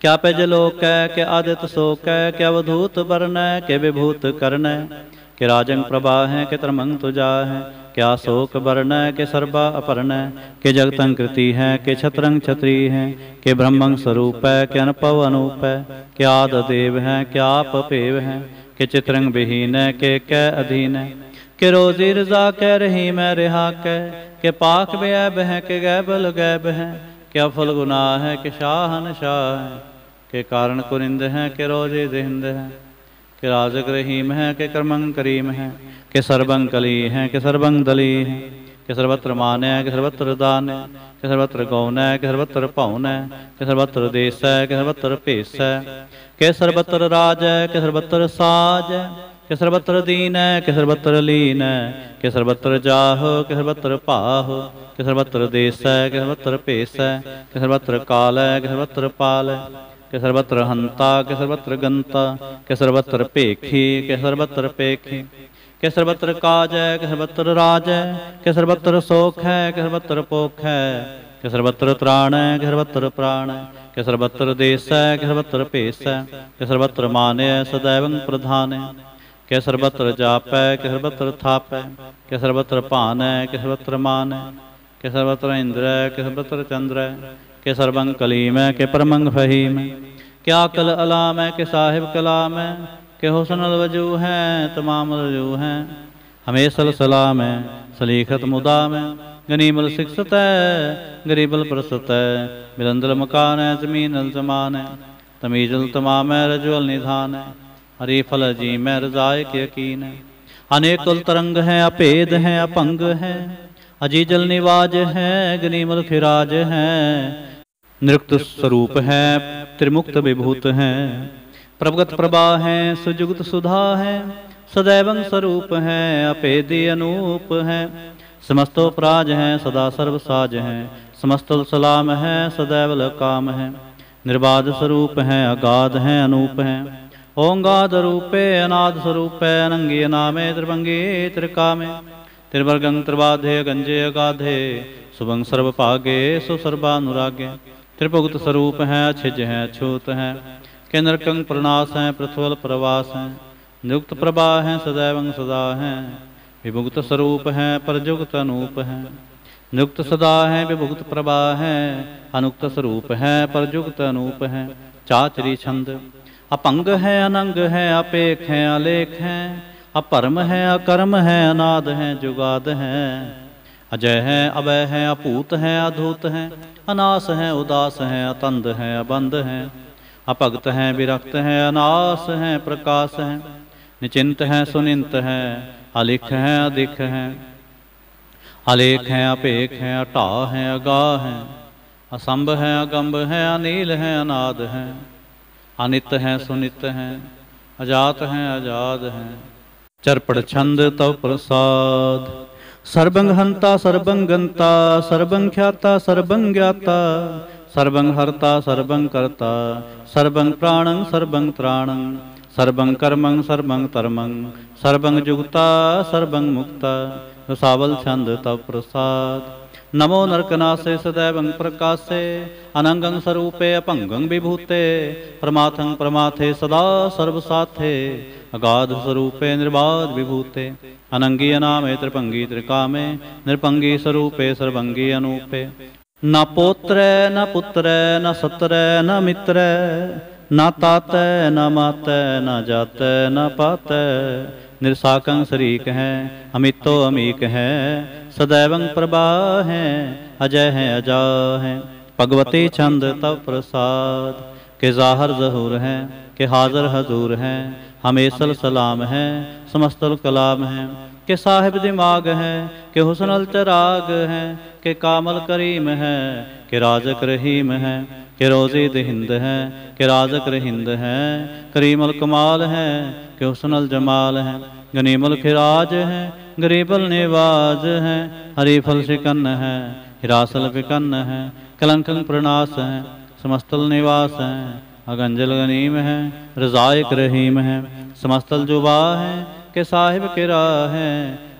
क्या पैजलोक के आदित शोक के अवधूत वर्ण के विभूत कर्ण के राजंग प्रभा है के त्रमंग तुजा है क्या शोक वर्ण के सर्वा अपर्ण के जगतंग कृति है के छत्रंग छत्री है के ब्रह्मंग स्वरूप है के अनुपव अनूप है के आद देव है क्या आप पेव है के चित्रंग विहीन है के कै अधीन है के रोजी रजा कह रही मैं रिहा कै के पाक बेब है के गैबल गैब है क्या फल गुना है कि शाहन शाह है ਕਿ ਕਾਰਨ ਕੁਰਿੰਦ ਹੈ ਕਿ ਰੋਜੇ ਦੇਹਿੰਦ ਹੈ ਕਿ ਰਾਜਕ ਰਹੀਮ ਹੈ ਕਿ ਕਰਮੰ ਕਰੀਮ ਹੈ ਕਿ ਸਰਬੰ ਕਲੀ ਹੈ ਕਿ ਸਰਬੰ ਦਲੀ ਹੈ ਕਿ ਸਰਵਤਰ ਮਾਨ ਹੈ ਕਿ ਸਰਵਤਰ ਦਾਨ ਹੈ ਕਿ ਸਰਵਤਰ ਗਉਨ ਹੈ ਕਿ ਸਰਵਤਰ ਭਉਨ ਹੈ ਕਿ ਸਰਵਤਰ ਦੇਸ ਹੈ ਕਿ ਸਰਵਤਰ ਭੇਸ ਹੈ ਕਿ ਸਰਵਤਰ ਰਾਜ ਹੈ ਕਿ ਸਰਵਤਰ ਸਾਜ ਹੈ ਕਿ ਸਰਬਤਰ ਦੀਨ ਹੈ ਕਿ ਸਰਬਤਰ ਲੀਨ ਹੈ ਕਿ ਸਰਬਤਰ ਜਾਹ ਕਿ ਸਰਬਤਰ ਭਾਹ ਕਿ ਸਰਬਤਰ ਦੇਸ ਹੈ ਕਿ ਸਰਬਤਰ ਭੇਸ ਹੈ ਕਿ ਸਰਬਤਰ ਕਾਲ ਹੈ ਕਿ ਸਰਬਤਰ ਪਾਲ ਹੈ ਕਿ ਸਰਬਤਰ ਹੰਤਾ ਕਿ ਸਰਬਤਰ ਗੰਤਾ ਕਿ ਸਰਬਤਰ ਭੇਖੀ ਕਿ ਸਰਬਤਰ ਪੇਖੀ ਕਿ ਸਰਬਤਰ ਕਾਜ ਹੈ ਕਿ ਸਰਬਤਰ ਰਾਜ ਹੈ ਕਿ ਸਰਬਤਰ ਸੋਖ ਹੈ ਕਿ ਸਰਬਤਰ ਪੋਖ ਹੈ ਕਿ ਸਰਬਤਰ ਤ੍ਰਾਣ ਹੈ ਕਿ ਸਰਬਤਰ ਪ੍ਰਾਣ ਹੈ ਕਿ ਸਰਬਤਰ ਦੇਸ ਹੈ ਕਿ ਸਰਬਤਰ ਭੇਸ ਹੈ ਸਰਬਤਰ ਮਾਨ ਸਦੈਵੰ ਪ੍ਰਧਾਨ ਹੈ ਸਰਬਤਰ ਜਾਪ ਹੈ ਸਰਬਤਰ ਥਾਪ ਹੈ ਸਰਬਤਰ ਭਾਨ ਹੈ ਸਰਬਤਰ ਮਾਨ ਹੈ ਸਰਬਤਰ ਇੰਦਰ ਹੈ ਸਰਬਤਰ ਚੰਦਰ के सर्वंग कलीम के परमंग फहीम क्या कल अलाम के साहिब कलाम के हुसन अलवजू हैं तमाम रजू हैं हमें सल सलाम सलीखत मुदाम गनीमल शिक्षत गरीबल प्रसत है बिलंदल मकान है जमीन अलजमान तमीजल तमाम है रजुअल निधान हरीफल अजीम रजाय के यकीन है अनेकुल तरंग हैं अपेद हैं अपंग हैं अजय जल निवाज है गनीमल खिराज है नृक्त स्वरूप है त्रिमुक्त विभूत है प्रभगत प्रभा है सुजुगत सुधा है सदैव स्वरूप है अपेदी अनूप है समस्तोपराज है सदा सर्वसाज है समस्त सलाम है सदैव काम है निर्बाध स्वरूप है अगाध है अनूप है ओंगाद रूपे अनाद स्वरूप है अनंगी नामे त्रिभंगी में त्रिवर्गंत्रबाधे गंजेय गाधे सुभंग सर्वपागे सुसर्वानुरागे त्रिपुक्त स्वरूप हैं छिज हैं छूत हैं केन्द्रकंग प्रणास हैं पृथ्वल प्रवास हैं नियुक्त प्रभा हैं सदैव सदा हैं विभुक्त स्वरूप हैं परजुक्त अनूप हैं नियुक्त सदा हैं विभुक्त प्रभा हैं अनुक्त स्वरूप हैं परजुक्त अनूप हैं चाचरी छंद अपंग हैं अनंग हैं अपेख हैं अलेख हैं अपर्म है अकर्म है अनाद है जुगाद है अजय है अभय है अपूत है अधूत है अनास है उदास है अतंद है अबंध है अपगत है विरक्त है अनास है प्रकाश है निचिंत है सुनिंत है अलिख है अधिक है अलेख है अपेख है अटा है अगा है असंभ है अगम्ब है अनिल है अनाद है अनित है सुनित है अजात है अजाद है ਚਰਪੜ ਛੰਦ ਤਉ ਪ੍ਰਸਾਦ ਸਰਬੰਗ ਹੰਤਾ ਸਰਬੰਗ ਗੰਤਾ ਸਰਬੰਗ ਖਿਆਤਾ ਸਰਬੰਗ ਗਿਆਤਾ ਸਰਬੰਗ ਹਰਤਾ ਸਰਬੰਗ ਕਰਤਾ ਸਰਬੰਗ ਪ੍ਰਾਣੰ ਸਰਬੰਗ ਤ੍ਰਾਣੰ ਸਰਬੰਗ ਕਰਮੰ ਸਰਬੰਗ ਧਰਮੰ ਸਰਬੰਗ ਜੁਗਤਾ ਸਰਬੰਗ ਮੁਕਤਾ ਰਸਾਵਲ ਛੰਦ ਤਉ ਪ੍ਰਸਾਦ नमो नरकनासे सदैवं प्रकासे अनंगं स्वरूपे अपंगं विभूते परमाथं परमाथे सदा सर्वसाथे अगाध स्वरूपे निर्बाध विभूते अनंगी अनामे त्रपंगी त्रकामे निरपंगी स्वरूपे सर्वंगी अनूपे न पोत्र न पुत्र न सत्र न मित्र न तात न मात न जात न पात निरसाकं शरीक हैं अमितो अमीक हैं सदैव प्रभा हैं अजय हैं अजा हैं भगवती छंद तव प्रसाद के जाहर जहूर हैं के हाजर हजूर हैं हमेशल सलाम हैं समस्तल कलाम हैं के साहिब दिमाग है के हुसन अल चराग है के कामल करीम है के राजक रहीम है के रोजी हिंद है के राजक रहिंद है करीम अल कमाल है के हुसन अल जमाल गनीम गनीमल खिराज हैं गरीबल नवाज हैं हरीफल शिकन है हिरासल फिकन है कलंकन प्रणास है समस्तल निवास है अगंजल गनीम है रजायक रहीम है समस्तल जुबा है के साहिब के राह है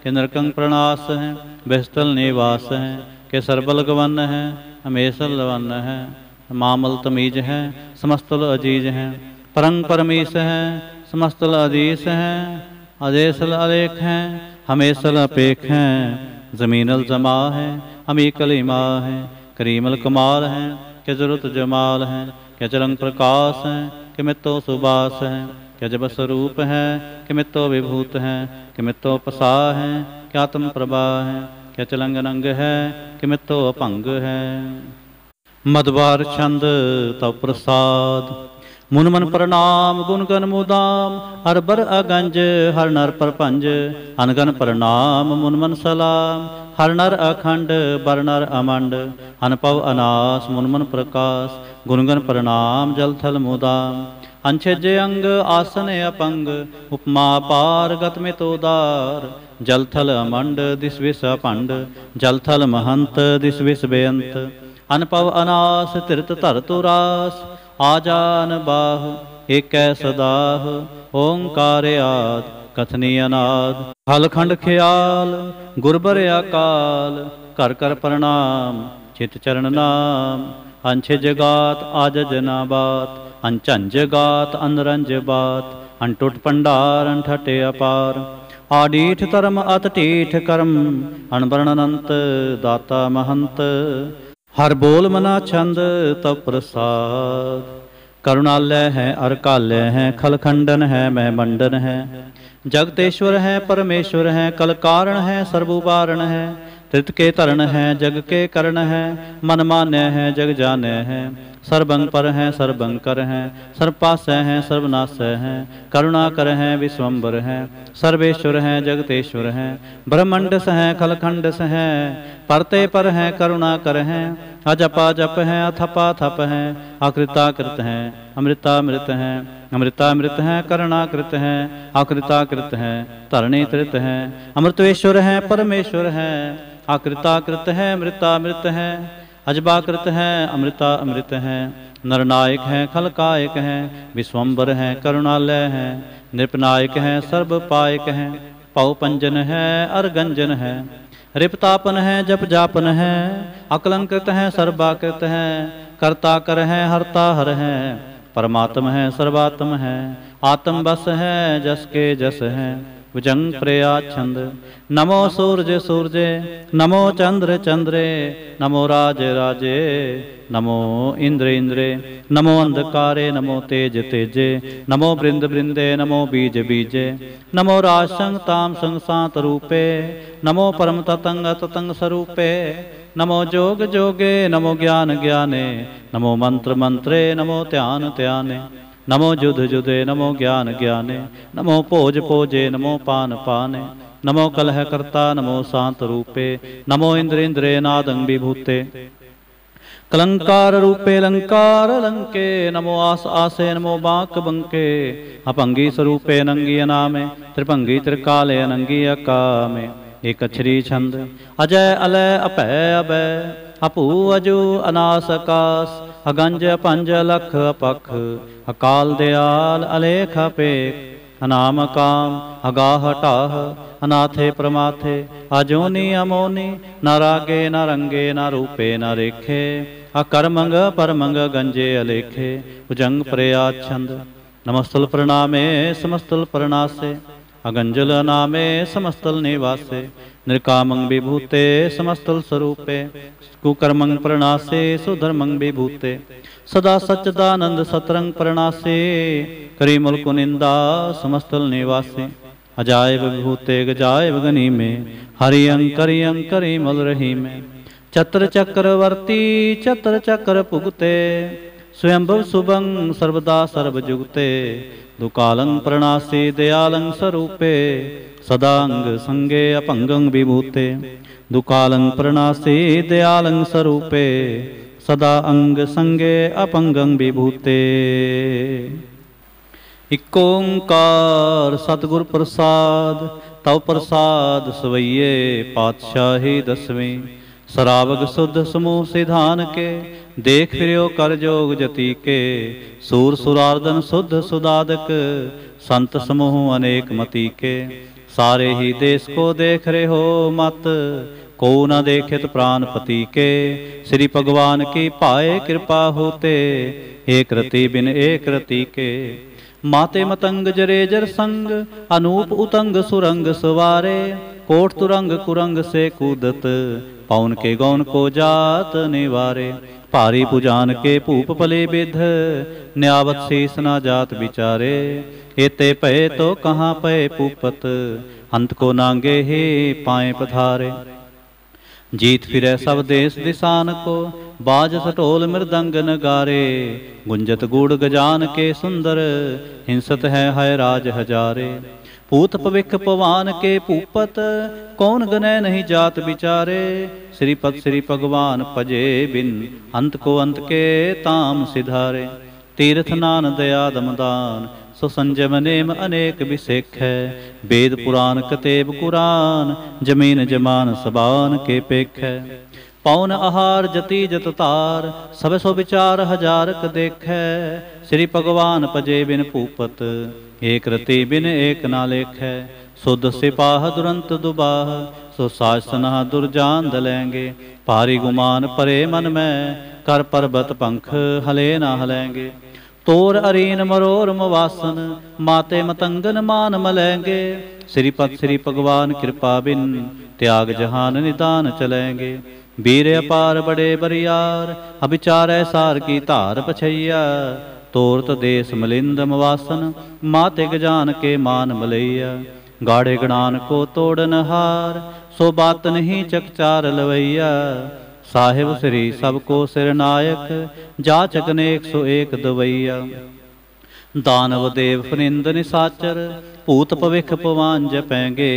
के नरकंग प्रणास है बेस्तल निवास है के सरबल गवन है हमेशल लवन है मामल तमीज है समस्तल अजीज है परंग परमीश है समस्तल अदीस है अदेसल अलेख है हमेशल अपेख है जमीनल जमा है अमीकल इमा है करीमल कमाल है के जरुत जमाल है के चरंग प्रकाश है के मित्तो सुबास है ਕਿ ਜਬ ਸਰੂਪ ਹੈ ਕਿ ਮਿੱਤੋ ਵਿਭੂਤ ਹੈ ਕਿ ਮਿੱਤੋ ਪਸਾ ਹੈ ਕਿ ਆਤਮ ਪ੍ਰਭਾ ਹੈ ਕਿ ਚਲੰਗ ਨੰਗ ਹੈ ਕਿ ਮਿੱਤੋ ਭੰਗ ਹੈ ਮਦਵਾਰ ਛੰਦ ਤਉ ਪ੍ਰਸਾਦ ਮਨ ਮਨ ਪ੍ਰਣਾਮ ਗੁਣ ਗਨ ਮੁਦਾਮ ਹਰ ਬਰ ਅਗੰਜ ਹਰ ਨਰ ਪਰਪੰਜ ਅਨਗਨ ਪ੍ਰਣਾਮ ਮਨ ਮਨ ਸਲਾਮ ਹਰ ਨਰ ਅਖੰਡ ਬਰ ਨਰ ਅਮੰਡ ਅਨਪਵ ਅਨਾਸ ਮਨ ਮਨ ਪ੍ਰਕਾਸ਼ ਗੁਣ ਗਨ ਪ੍ਰਣਾਮ ਜਲ ਥਲ ਮੁਦਾਮ ਅੰਛਜ ਅੰਗ ਆਸਨ ਅਪੰਗ ਉਪਮਾ ਪਾਰ ਗਤ ਮਿਤੋ ਜਲਥਲ ਅਮੰਡ ਦਿਸ ਵਿਸ ਅਪੰਡ ਜਲਥਲ ਮਹੰਤ ਦਿਸ ਵਿਸ ਬੇਅੰਤ ਅਨਪਵ ਅਨਾਸ ਤਿਰਤ ਧਰ ਤੁਰਾਸ ਆਜਾਨ ਬਾਹ ਏਕੈ ਸਦਾਹ ਓੰਕਾਰ ਓੰਕਾਰਿਆਦ ਕਥਨੀ ਅਨਾਦ ਹਲਖੰਡ ਖਿਆਲ ਗੁਰਬਰ ਅਕਾਲ ਘਰ ਘਰ ਪ੍ਰਣਾਮ ਚਿਤ ਚਰਨ ਨਾਮ ਅੰਛੇ ਜਗਾਤ ਅਜ ਜਨਾ ਬਾਤ ਅਨਝੰਜ ਗਾਤ ਅਨਰੰਜ ਬਾਤ ਅਨਟੁੱਟ ਭੰਡਾਰ ਅਨਠਟ ਅਪਾਰ ਆਡੀਠ ਧਰਮ ਅਤ ਠੀਠ ਕਰਮ ਅਣਵਰਣ ਅਨੰਤ ਦਾਤਾ ਮਹੰਤ ਹਰ ਬੋਲ ਮਨਾ ਛੰਦ ਤਪ ਪ੍ਰਸਾਦ ਕਰੁਣਾਲੈ ਹੈ ਅਰ ਕਾਲੈ ਹੈ ਖਲਖੰਡਨ ਹੈ ਮਹਿ ਮੰਡਨ ਹੈ ਜਗਤੇਸ਼ਵਰ ਹੈ ਪਰਮੇਸ਼ਵਰ ਹੈ ਕਲ ਕਾਰਣ ਹੈ ਸਰਬੂਬਾਰਣ ਹੈ तृत के तरण है जग के कर्ण है मन मान्य है जग जाने हैं सर्वंग पर हैं सर्वंकर हैं सर्वपास हैं सर्वनाश हैं करुणा कर हैं विश्वम्बर हैं सर्वेश्वर हैं जगतेश्वर हैं ब्रह्मंड स हैं खलखंड स हैं परते पर हैं करुणा कर हैं अजपा जप है अथपा थप हैं अकृताकृत हैं अमृतामृत है अमृतामृत हैं करणाकृत हैं अकृताकृत हैं तरणी तृत हैं अमृतवेश्वर हैं परमेश्वर हैं आकृताकृत है मृतामृत है अजबाकृत है अमृता अमृत है नरनायक हैं खलकायक हैं विश्वम्बर हैं करुणालय हैं नृपनायक हैं सर्वपायक हैं पौपंजन है अरगंजन है रिपतापन है जप जापन है अकलंकृत है सर्वाकृत है कर्ता कर है हरता हर है परमात्म है सर्वात्म है आत्म बस है जस के जस है भुजंग प्रयाछंद नमो सूरज सूरजे नमो चंद्र चंद्रे नमो राजे राजे नमो इंद्र इंद्रे नमो अंधकारे नमो तेज तेजे नमो बृंद बृंदे नमो बीज बीजे नमो राशंग ताम संसात रूपे नमो परम ततंग ततंग स्वरूपे नमो जोग जोगे नमो ज्ञान ज्ञाने नमो मंत्र मंत्रे नमो ध्यान ध्याने नमो जुध जुदे नमो ज्ञान ज्ञाने नमो भोज भोजे नमो पान पाने नमो कलह कर्ता नमो शांत रूपे नमो इंद्रेन्द्रे नादं विभूते कलंकार रूपे लंकार लंके नमो आस आसे नमो बाक बंके अपंगी स्वरूपे नंगी अनामे त्रिपंगी त्रिकाले नंगी अकामे एक अक्षरी छंद अजय अलय अपय अभय अपू अजू अनास अकाश ਅਗੰਜ ਪੰਜ ਲਖ ਅਪਖ ਅਕਾਲ ਦਿਆਲ ਅਲੇਖ ਅਪੇਖ ਅਨਾਮ ਕਾਮ ਅਗਾਹ ਹਟਾਹ ਅਨਾਥੇ ਪ੍ਰਮਾਥੇ ਅਜੋਨੀ ਅਮੋਨੀ ਨ ਰਾਗੇ ਨ ਰੰਗੇ ਨ ਰੂਪੇ ਨ ਰੇਖੇ ਅਕਰਮੰਗ ਪਰਮੰਗ ਗੰਜੇ ਅਲੇਖੇ ਉਜੰਗ ਪ੍ਰਯਾਛੰਦ ਨਮਸਤਲ ਪ੍ਰਣਾਮੇ ਸਮਸਤਲ ਪ੍ਰਣਾਸੇ अगंजल नामे समस्तल निवासे नृकामं विभूते समस्तल स्वरूपे कुकर्मं प्रणासे सुधर्मं विभूते सदा सच्चिदानंद सतरंग प्रणासे करीमुल कुनिंदा समस्तल निवासे अजायब विभूते गजायब गनी में हरियं करियं करीमल रही में चत्र चक्रवर्ती चत्र चक्र पुगते स्वयंभव सुबं सर्वदा सर्वजुगते दुकालं प्रणासी दयालं स्वरूपे सदांग संगे अपंगं विभूते दुकालं प्रणासी दयालं स्वरूपे ਸਦਾ ਅੰਗ ਸੰਗੇ ਅਪੰਗੰ ਵਿਭੂਤੇ ਇਕ ਓੰਕਾਰ ਸਤਿਗੁਰ ਪ੍ਰਸਾਦ ਤਉ ਪ੍ਰਸਾਦ ਸਵਈਏ ਪਾਤਸ਼ਾਹੀ ਦਸਵੇਂ ਸਰਾਵਗ ਸੁਧ ਸਮੂਹ ਸਿਧਾਨ ਕੇ ਦੇਖ ਫਿਰਿਓ ਕਰ ਜੋਗ ਜਤੀ ਕੇ ਸੂਰ ਸੁਰਾਰਦਨ ਸੁਧ ਸੁਦਾਦਕ ਸੰਤ ਸਮੂਹ ਅਨੇਕ ਮਤੀ ਕੇ ਸਾਰੇ ਹੀ ਦੇਸ ਕੋ ਦੇਖ ਰਹੇ ਹੋ ਮਤ ਕੋ ਨਾ ਦੇਖਿਤ ਪ੍ਰਾਨ ਪਤੀ ਕੇ ਸ੍ਰੀ ਭਗਵਾਨ ਕੀ ਭਾਏ ਕਿਰਪਾ ਹੋਤੇ ਏ ਰਤੀ ਬਿਨ ਏ ਕਰਤੀ ਕੇ ਮਾਤੇ ਮਤੰਗ ਜਰੇ ਜਰ ਸੰਗ ਅਨੂਪ ਉਤੰਗ ਸੁਰੰਗ ਸਵਾਰੇ ਕੋਟ ਤੁਰੰਗ ਕੁਰੰਗ ਸੇ ਕੂਦਤ ਪਾਉਨ ਕੇ ਗੌਨ ਕੋ ਜਾਤ ਨਿਵਾਰੇ ਭਾਰੀ ਪੁਜਾਨ ਕੇ ਭੂਪ ਭਲੇ ਬਿਧ ਨਿਆਵਤ ਸੀਸ ਨਾ ਜਾਤ ਵਿਚਾਰੇ ਏਤੇ ਭਏ ਤੋ ਕਹਾਂ ਪਏ ਪੂਪਤ ਅੰਤ ਕੋ ਨਾਂਗੇ ਹੀ ਪਾਏ ਪਧਾਰੇ ਜੀਤ ਫਿਰੈ ਸਭ ਦੇਸ ਦਿਸਾਨ ਕੋ ਬਾਜ ਸਟੋਲ ਮਿਰਦੰਗ ਨਗਾਰੇ ਗੁੰਜਤ ਗੂੜ ਗਜਾਨ ਕੇ ਸੁੰਦਰ ਹਿੰਸਤ ਹੈ ਹਾਇ ਰਾਜ ਹਜ਼ਾਰੇ ਭੂਤ ਭਵਿਖ ਭਵਾਨ ਕੇ ਭੂਪਤ ਕੌਣ ਗਨੈ ਨਹੀਂ ਜਾਤ ਵਿਚਾਰੇ ਸ੍ਰੀ ਪਤ ਸ੍ਰੀ ਭਗਵਾਨ ਭਜੇ ਬਿਨ ਅੰਤ ਕੋ ਅੰਤ ਕੇ ਤਾਮ ਸਿਧਾਰੇ ਤੀਰਥ ਨਾਨ ਦਇਆ ਦਮਦਾਨ ਸੋ ਸੰਜਮ ਨੇਮ ਅਨੇਕ ਵਿਸੇਖੈ ਬੇਦ ਪੁਰਾਨ ਕਤੇਬ ਕੁਰਾਨ ਜਮੀਨ ਜਮਾਨ ਸਬਾਨ ਕੇ ਪੇਖੈ ਪਉਨ ਆਹਾਰ ਜਤੀ ਜਤ ਤਾਰ ਸਭ ਸੋ ਵਿਚਾਰ ਹਜ਼ਾਰਕ ਦੇਖੈ ਸ੍ਰੀ ਭਗਵਾਨ ਭਜੇ ਬਿਨ ਭੂਪਤ ਏਕ ਰਤੇ ਬਿਨ ਏਕ ਨਾ ਲੇਖੈ ਸੋ ਸਿਪਾਹ ਦੁਰੰਤ ਦੁਬਾਹ ਸੋ ਸਾਸਨਾ ਦੁਰਜਾਨ ਲੈਂਗੇ ਭਾਰੀ ਗੁਮਾਨ ਪਰੇ ਮਨ ਮੈਂ ਕਰ ਪਰਬਤ ਪੰਖ ਹਲੇ ਨਾ ਹਲੈਂਗੇ ਤੋਰ ਅਰੀਨ ਮਰੋਰ ਮਵਾਸਨ ਮਾਤੇ ਮਤੰਗਨ ਮਾਨ ਮਲੈਂਗੇ ਸ੍ਰੀ ਪਤ ਸ੍ਰੀ ਭਗਵਾਨ ਕਿਰਪਾ ਬਿਨ ਤਿਆਗ ਜਹਾਨ ਨਿਦਾਨ ਚਲੈਂਗੇ ਵੀਰ ਅਪਾਰ ਬੜੇ ਬਰਿਆਰ ਅਭਿਚਾਰੈ ਸਾਰ ਕੀ ਧਾਰ ਪਛਈਆ ਤੋਰਤ ਦੇਸ ਮਲਿੰਦਮ ਵਾਸਨ ਮਾਤਿਗ ਜਾਣ ਕੇ ਮਾਨ ਮਲਈਆ ਗਾੜੇ ਗਣਾਨ ਕੋ ਤੋੜਨ ਹਾਰ ਸੋ ਬਾਤ ਨਹੀਂ ਚਕਚਾਰ ਲਵਈਆ ਸਾਹਿਬ ਸ੍ਰੀ ਸਭ ਕੋ ਸਿਰ ਨਾਇਕ ਜਾਚਕ ਨੇ 101 ਦਵਈਆ ਦਾਨਵ ਦੇਵ ਫਨਿੰਦ ਨਿਸਾਚਰ ਭੂਤ ਭਵਿਖ ਪਵਾਨ ਜਪੈਂਗੇ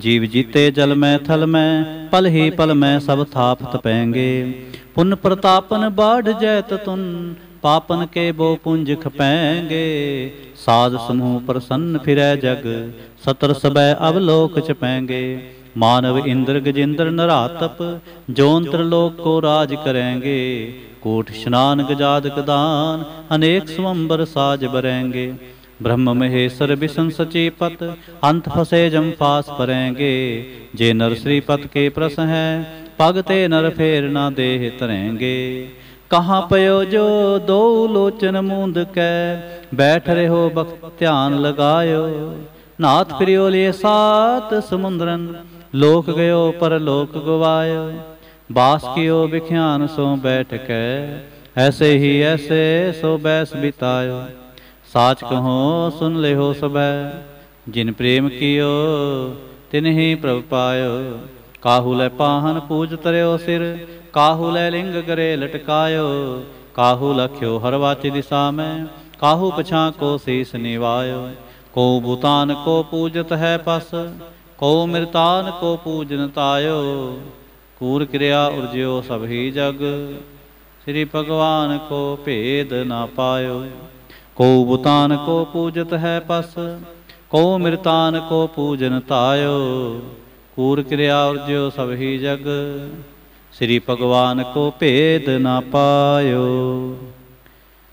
ਜੀਵ ਜੀਤੇ ਜਲ ਮੈਂ ਥਲ ਮੈਂ ਪਲ ਹੀ ਪਲ ਮੈਂ ਸਭ ਥਾਪਤ ਪੈਂਗੇ ਪੁੰਨ ਪ੍ਰਤਾਪਨ ਬਾੜ ਜੈਤ ਤੁਨ ਪਾਪਨ ਕੇ ਬੋ ਪੁੰਜ ਖਪੈਂਗੇ ਸਾਧ ਸਮੂਹ ਪ੍ਰਸੰਨ ਫਿਰੈ ਜਗ ਸਤਰ ਸਬੈ ਅਵਲੋਕ ਚ ਪੈਂਗੇ ਮਾਨਵ ਇੰਦਰ ਗਜਿੰਦਰ ਨਰਾਤਪ ਜੋਨ ਲੋਕ ਕੋ ਰਾਜ ਕਰੇਂਗੇ ਕੋਟ ਇਸ਼ਨਾਨ ਗਜਾਦਕ ਦਾਨ ਅਨੇਕ ਸਵੰਬਰ ਸਾਜ ਬਰੇਂਗੇ ਬ੍ਰਹਮ ਮਹੇਸ਼ਰ ਵਿਸ਼ਨ ਸਚੀਪਤ ਅੰਤ ਫਸੇ ਜਮ ਫਾਸ ਪਰੇਂਗੇ ਜੇ ਨਰ ਸ੍ਰੀਪਤ ਕੇ ਪ੍ਰਸ ਹੈ ਪਗ ਤੇ ਨਰ ਫੇਰ ਨਾ ਦੇਹ ਤਰੇਂਗੇ ਕਹਾਂ ਪਇਓ ਜੋ ਦੋ ਲੋਚਨ ਮੁੰਦ ਕੈ ਬੈਠ ਰਹੋ ਬਖਤ ਧਿਆਨ ਲਗਾਇਓ ਨਾਥ ਫਿਰਿਓ ਲੇ ਸਾਤ ਸਮੁੰਦਰਨ ਲੋਕ ਗਇਓ ਪਰ ਲੋਕ ਗਵਾਇਓ ਬਾਸ ਕਿਓ ਵਿਖਿਆਨ ਸੋ ਬੈਠ ਕੈ ਐਸੇ ਹੀ ਐਸੇ ਸੋ ਬੈਸ ਬਿਤਾਇਓ ਸਾਚ ਕਹੋ ਸੁਨ ਲਿਓ ਸਬੈ ਜਿਨ ਪ੍ਰੇਮ ਕੀਓ ਤਿਨਹੀ ਪ੍ਰਭ ਪਾਇਓ ਕਾਹੂ ਲੈ ਪਾਹਨ ਪੂਜ ਤਰਿਓ ਸਿਰ काहू लै लिंग करे लटकायो काहू लख्यो वाच दिशा में काहू पछा को शीस निवायो को भूतान को पूजत है पस को मृतान को पूजन तायो कूर क्रिया उर्जो सभी जग श्री भगवान को भेद ना पायो को भूतान को पूजत है पस को मृतान को पूजन तायो कूर क्रिया उर्ज्यो सभी जग ਸ੍ਰੀ ਭਗਵਾਨ ਕੋ ਭੇਦ ਨਾ ਪਾਇਓ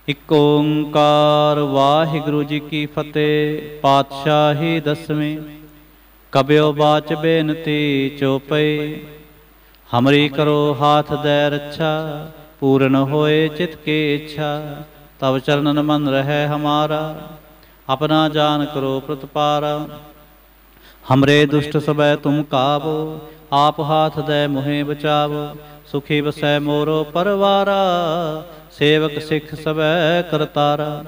ਇਕ ਓੰਕਾਰ ਵਾਹਿਗੁਰੂ ਜੀ ਕੀ ਫਤਿਹ ਪਾਤਸ਼ਾਹੀ ਦਸਵੇਂ ਕਬਿਓ ਬਾਚ ਬੇਨਤੀ ਚੋਪਈ ਹਮਰੀ ਕਰੋ ਹਾਥ ਦੇ ਰੱਛਾ ਪੂਰਨ ਹੋਏ ਚਿਤ ਕੇ ਇੱਛਾ ਤਵ ਚਰਨਨ ਮਨ ਰਹੇ ਹਮਾਰਾ ਆਪਣਾ ਜਾਨ ਕਰੋ ਪ੍ਰਤਪਾਰ ਹਮਰੇ ਦੁਸ਼ਟ ਸਭੈ ਤੁਮ ਕਾਬੋ ਆਪ ਹਾਥ ਦੇ ਮੋਹੇ ਬਚਾਵੋ ਸੁਖੀ ਵਸੈ ਮੋਰੋ ਪਰਵਾਰਾ ਸੇਵਕ ਸਿੱਖ ਸਭੈ ਕਰਤਾਰਾ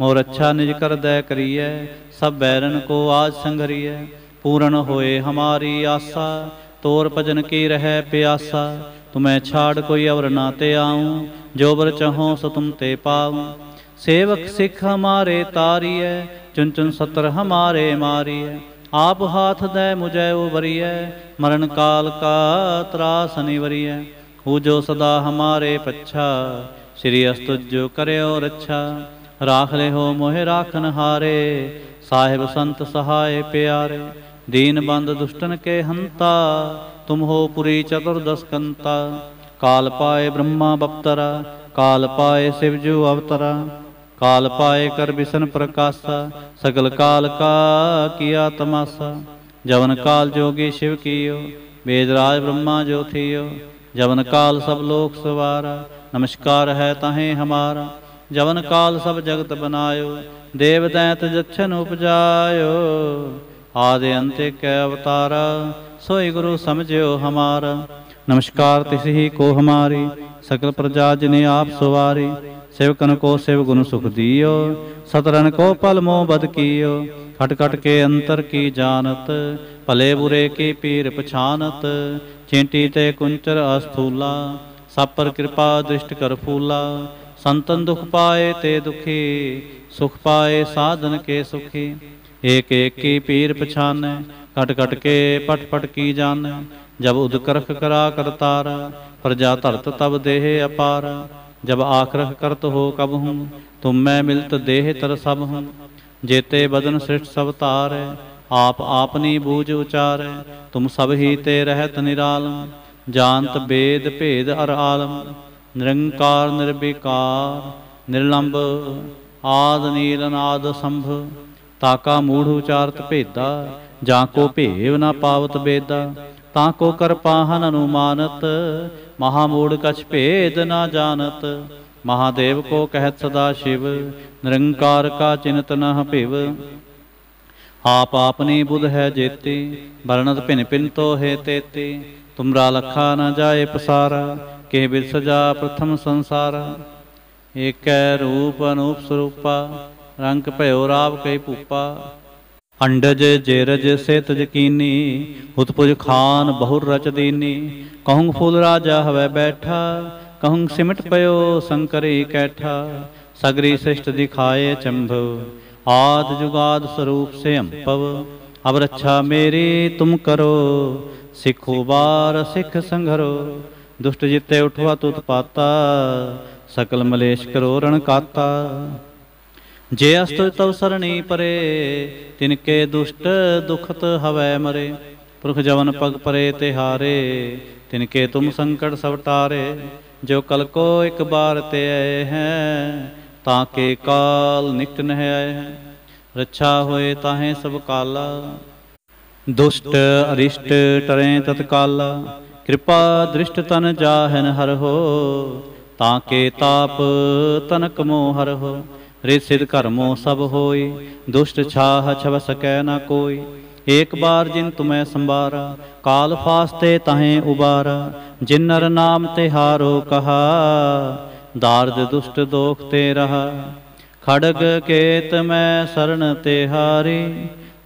ਮੋਰ ਅੱਛਾ ਨਿਜ ਕਰਦੈ ਕਰੀਐ ਸਭ ਬੈਰਨ ਕੋ ਆਜ ਸੰਘਰੀਐ ਪੂਰਨ ਹੋਏ ਹਮਾਰੀ ਆਸਾ ਤੋਰ ਭਜਨ ਕੀ ਰਹੈ ਪਿਆਸਾ ਤੁਮੈ ਛਾੜ ਕੋਈ ਅਵਰ ਨਾ ਤੇ ਆਉ ਜੋ ਬਰ ਚਾਹੋ ਸੋ ਤੁਮ ਤੇ ਪਾਉ ਸੇਵਕ ਸਿੱਖ ਹਮਾਰੇ ਤਾਰੀਐ ਚੁਨ ਸਤਰ ਹਮਾਰੇ ਮਾਰੀਐ ਆਪ ਹਾਥ ਦੈ ਮੁਝੈ ਵਰੀਐ ਮਰਨ ਕਾਲ ਕਾ ਤਰਾਸ ਨਿਵਰੀਐ ਹੋ ਜੋ ਸਦਾ ਹਮਾਰੇ ਪੱਛਾ ਸ੍ਰੀ ਅਸਤੁਜ ਕਰਿਓ ਰੱਛਾ ਰਾਖ ਹੋ ਮੋਹਿ ਰਾਖਨ ਹਾਰੇ ਸਾਹਿਬ ਸੰਤ ਸਹਾਏ ਪਿਆਰੇ ਦੀਨ ਬੰਦ ਦੁਸ਼ਟਨ ਕੇ ਹੰਤਾ ਤੁਮ ਹੋ ਪੁਰੀ ਚਤੁਰਦਸ ਕੰਤਾ ਕਾਲ ਪਾਏ ਬ੍ਰਹਮਾ ਬਪਤਰਾ ਕਾਲ ਪਾਏ ਸਿਵ ਜੂ ਅਵਤਰਾ ਕਾਲ ਪਾਏ ਕਰ ਬਿਸ਼ਨ ਪ੍ਰਕਾਸ਼ਾ ਸਗਲ ਕਾਲ ਕਾ ਕੀਆ ਤਮਾਸਾ ਜਵਨ ਕਾਲ ਜੋਗੀ ਸ਼ਿਵ ਕੀਓ ਵੇਦ ਰਾਜ ਬ੍ਰਹਮਾ ਜੋਥੀਓ ਜਵਨ ਕਾਲ ਸਭ ਲੋਕ ਸਵਾਰਾ ਨਮਸਕਾਰ ਹੈ ਤਾਹੇ ਹਮਾਰਾ ਜਵਨ ਕਾਲ ਸਭ ਜਗਤ ਬਨਾਇਓ ਦੇਵ ਦੈਂਤ ਜਛਨ ਉਪਜਾਇਓ ਆਦੇ ਅੰਤੇ ਕੈ ਅਵਤਾਰ ਸੋਈ ਗੁਰੂ ਸਮਝਿਓ ਹਮਾਰਾ ਨਮਸਕਾਰ ਤਿਸ ਹੀ ਕੋ ਹਮਾਰੀ ਸਕਲ ਪ੍ਰਜਾ ਜਿਨੇ ਆਪ ਸਵਾਰੀ ਸੇਵਕਨ ਕੋ ਸੇਵ ਗੁਣ ਸੁਖ ਦੀਓ ਸਤਰਨ ਕੋ ਪਲ ਮੋ ਬਦ ਕੀਓ ਖਟ ਖਟ ਕੇ ਅੰਤਰ ਕੀ ਜਾਣਤ ਭਲੇ ਬੁਰੇ ਕੀ ਪੀਰ ਪਛਾਨਤ ਚਿੰਟੀ ਤੇ ਕੁੰਚਰ ਅਸਥੂਲਾ ਸਭ ਪਰ ਕਿਰਪਾ ਦ੍ਰਿਸ਼ਟ ਕਰ ਫੂਲਾ ਸੰਤਨ ਦੁਖ ਪਾਏ ਤੇ ਦੁਖੀ ਸੁਖ ਪਾਏ ਸਾਧਨ ਕੇ ਸੁਖੀ ਏਕ ਏਕ ਕੀ ਪੀਰ ਪਛਾਨੈ ਕਟ ਕਟ ਕੇ ਪਟ ਪਟ ਕੀ ਜਾਣੈ ਜਬ ਉਦਕਰਖ ਕਰਾ ਕਰਤਾਰ ਪ੍ਰਜਾ ਧਰਤ ਤਬ ਦੇਹ ਅਪਾਰ ਜਬ ਆਖਰਖ ਕਰਤ ਹੋ ਕਬ ਹੂੰ ਤੁਮ ਮੈਂ ਮਿਲਤ ਦੇਹ ਤਰ ਸਭ ਹੂੰ ਜੇਤੇ ਬਦਨ ਸ੍ਰਿਸ਼ਟ ਸਭ ਤਾਰੈ ਆਪ ਆਪਨੀ ਬੂਝ ਉਚਾਰੈ ਤੁਮ ਸਭ ਹੀ ਤੇ ਰਹਿਤ ਨਿਰਾਲਮ ਜਾਣਤ ਬੇਦ ਭੇਦ ਅਰ ਆਲਮ ਨਿਰੰਕਾਰ ਨਿਰਵਿਕਾਰ ਨਿਰਲੰਬ ਆਦ ਨੀਲ ਅਨਾਦ ਸੰਭ ਤਾਕਾ ਮੂੜ ਉਚਾਰਤ ਭੇਦਾ ਜਾਂ ਕੋ ਭੇਵ ਨਾ ਪਾਵਤ ਬੇਦਾ ਤਾਂ ਕੋ ਕਰਪਾਹਨ ਅਨੁਮਾਨਤ ਮਹਾ ਮੂੜ ਕਛ ਭੇਦ ਨਾ ਜਾਣਤ ਮਹਾਦੇਵ ਕੋ ਕਹਿਤ ਸਦਾ ਸ਼ਿਵ ਨਿਰੰਕਾਰ ਕਾ ਚਿੰਤ ਨਾ ਭਿਵ ਆਪ ਆਪਨੀ ਬੁਧ ਹੈ ਜੇਤੀ ਵਰਣਤ ਭਿਨ ਭਿਨ ਤੋ ਹੈ ਤੇਤੀ ਤੁਮਰਾ ਲਖਾ ਨ ਜਾਏ ਪਸਾਰ ਕੇ ਜਾ ਪ੍ਰਥਮ ਸੰਸਾਰ ਏਕੈ ਰੂਪ ਅਨੂਪ ਸਰੂਪਾ ਰੰਗ ਭਇਓ ਰਾਵ ਕਈ ਭੂਪਾ ਅੰਡਜ ਜੇਰਜ ਸਿਤ ਜਕੀਨੀ ਹੁਤਪੁਜ ਖਾਨ ਬਹੁਰ ਰਚ ਦੀਨੀ ਕਹੂੰ ਫੁੱਲ ਰਾਜਾ ਹਵੇ ਬੈਠਾ ਕਹੂੰ ਸਿਮਟ ਪਇਓ ਸੰਕਰੇ ਕੈਠਾ ਸਗਰੀ ਸ੍ਰਿਸ਼ਟ ਦਿਖਾਏ ਚੰਭਵ ਆਦ ਜੁਗਾਦ ਸਰੂਪ ਸੇ ਅੰਪਵ ਅਬ ਰੱਛਾ ਮੇਰੀ ਤੁਮ ਕਰੋ ਸਿੱਖੋ ਬਾਰ ਸਿੱਖ ਸੰਘਰੋ ਦੁਸ਼ਟ ਜਿਤੇ ਉਠਵਾ ਤੁਤ ਪਾਤਾ ਸਕਲ ਮਲੇਸ਼ ਕਰੋ ਰਣ ਕਾਤਾ ਜੇ ਅਸਤੁ ਤਵ ਸਰਣੀ ਪਰੇ ਤਿਨਕੇ ਦੁਸ਼ਟ ਦੁਖਤ ਹਵੈ ਮਰੇ ਪੁਰਖ ਜਵਨ ਪਗ ਪਰੇ ਤੇ ਹਾਰੇ ਤਿਨ ਤੁਮ ਸੰਕਟ ਸਭ ਟਾਰੇ ਜੋ ਕਲ ਕੋ ਇੱਕ ਬਾਰ ਤੇ ਆਏ ਹੈ ਤਾਂ ਕੇ ਕਾਲ ਨਿਕਟ ਨਹਿ ਆਏ ਹੈ ਰੱਛਾ ਹੋਏ ਤਾਹੇ ਸਭ ਕਾਲਾ ਦੁਸ਼ਟ ਅਰਿਸ਼ਟ ਟਰੇ ਤਤਕਾਲ ਕਿਰਪਾ ਦ੍ਰਿਸ਼ਟ ਤਨ ਜਾਹਨ ਹਰ ਹੋ ਤਾਂ ਕੇ ਤਾਪ ਤਨਕ ਮੋਹ ਹਰ ਹੋ ਰੇ ਸਿਧ ਕਰਮੋ ਸਭ ਹੋਈ ਦੁਸ਼ਟ ਛਾਹ ਛਵ ਸਕੈ ਨਾ ਕੋਈ ਏਕ ਬਾਰ ਜਿਨ ਤੁਮੈ ਸੰਬਾਰਾ ਕਾਲ ਫਾਸਤੇ ਤਾਹੇ ਉਬਾਰਾ ਜਿਨ ਨਰ ਨਾਮ ਤੇ ਹਾਰੋ ਕਹਾ ਦਾਰਦ ਦੁਸ਼ਟ ਦੋਖ ਤੇ ਰਹਾ ਖੜਗ ਕੇਤ ਮੈਂ ਸਰਣ ਤੇ ਹਾਰੀ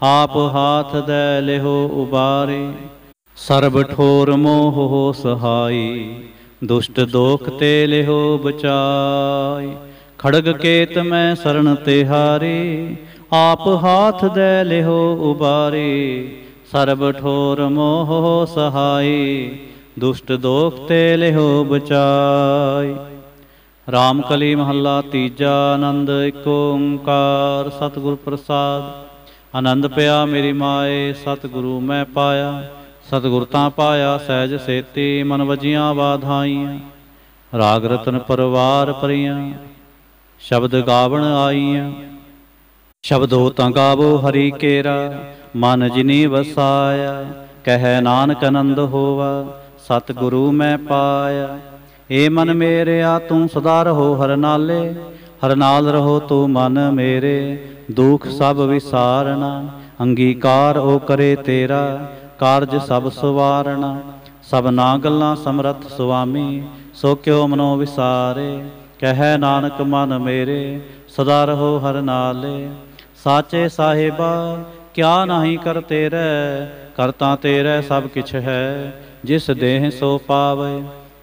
ਆਪ ਹਾਥ ਦੈ ਲਿਹੋ ਉਬਾਰੇ ਸਰਬ ਠੋਰ ਮੋਹ ਹੋ ਸਹਾਈ ਦੁਸ਼ਟ ਦੋਖ ਤੇ ਲਿਹੋ ਬਚਾਈ ਖੜਗ ਕੇਤ ਮੈਂ ਸਰਣ ਤੇ ਹਾਰੇ ਆਪ ਹਾਥ ਦੇ ਲਿਹੋ ਉਬਾਰੇ ਸਰਬ ਠੋਰ ਮੋਹ ਸਹਾਈ ਦੁਸ਼ਟ ਦੋਖ ਤੇ ਲਿਹੋ ਬਚਾਈ RAM ਕਲੀ ਮਹੱਲਾ ਤੀਜਾ ਆਨੰਦ ਏਕ ਓੰਕਾਰ ਸਤਿਗੁਰ ਪ੍ਰਸਾਦ ਆਨੰਦ ਪਿਆ ਮੇਰੀ ਮਾਏ ਸਤਿਗੁਰੂ ਮੈਂ ਪਾਇਆ ਸਤਿਗੁਰ ਤਾਂ ਪਾਇਆ ਸਹਿਜ ਸੇਤੀ ਮਨ ਵਜੀਆਂ ਬਾਧਾਈਆਂ ਰਾਗ ਰਤਨ ਪਰਵਾਰ ਪਰਿਆਂ ਸ਼ਬਦ ਗਾਵਣ ਆਈਆ ਸ਼ਬਦੋ ਤਾਂ ਗਾਵੋ ਹਰੀ ਕੇਰਾ ਮਨ ਜਿਨੀ ਵਸਾਇਆ ਕਹਿ ਨਾਨਕ ਅਨੰਦ ਹੋਵਾ ਸਤ ਗੁਰੂ ਮੈਂ ਪਾਇਆ ਏ ਮਨ ਮੇਰਿਆ ਤੂੰ ਸਦਾ ਰਹੋ ਹਰ ਨਾਲੇ ਹਰ ਨਾਲ ਰਹੋ ਤੂੰ ਮਨ ਮੇਰੇ ਦੁਖ ਸਭ ਵਿਸਾਰਣਾ ਅੰਗੀਕਾਰ ਉਹ ਕਰੇ ਤੇਰਾ ਕਾਰਜ ਸਭ ਸੁਵਾਰਣਾ ਸਭ ਨਾ ਗੱਲਾਂ ਸਮਰੱਥ ਸੁਆਮੀ ਸੋ ਕਿਉ ਮਨੋ ਵਿਸਾਰੇ ਕਹੈ ਨਾਨਕ ਮਨ ਮੇਰੇ ਸਦਾ ਰਹੋ ਹਰ ਨਾਲੇ ਸਾਚੇ ਸਾਹਿਬਾ ਕਿਆ ਨਹੀਂ ਕਰ ਤੇਰੇ ਕਰਤਾ ਤੇਰੇ ਸਭ ਕਿਛ ਹੈ ਜਿਸ ਦੇਹ ਸੋ ਪਾਵੇ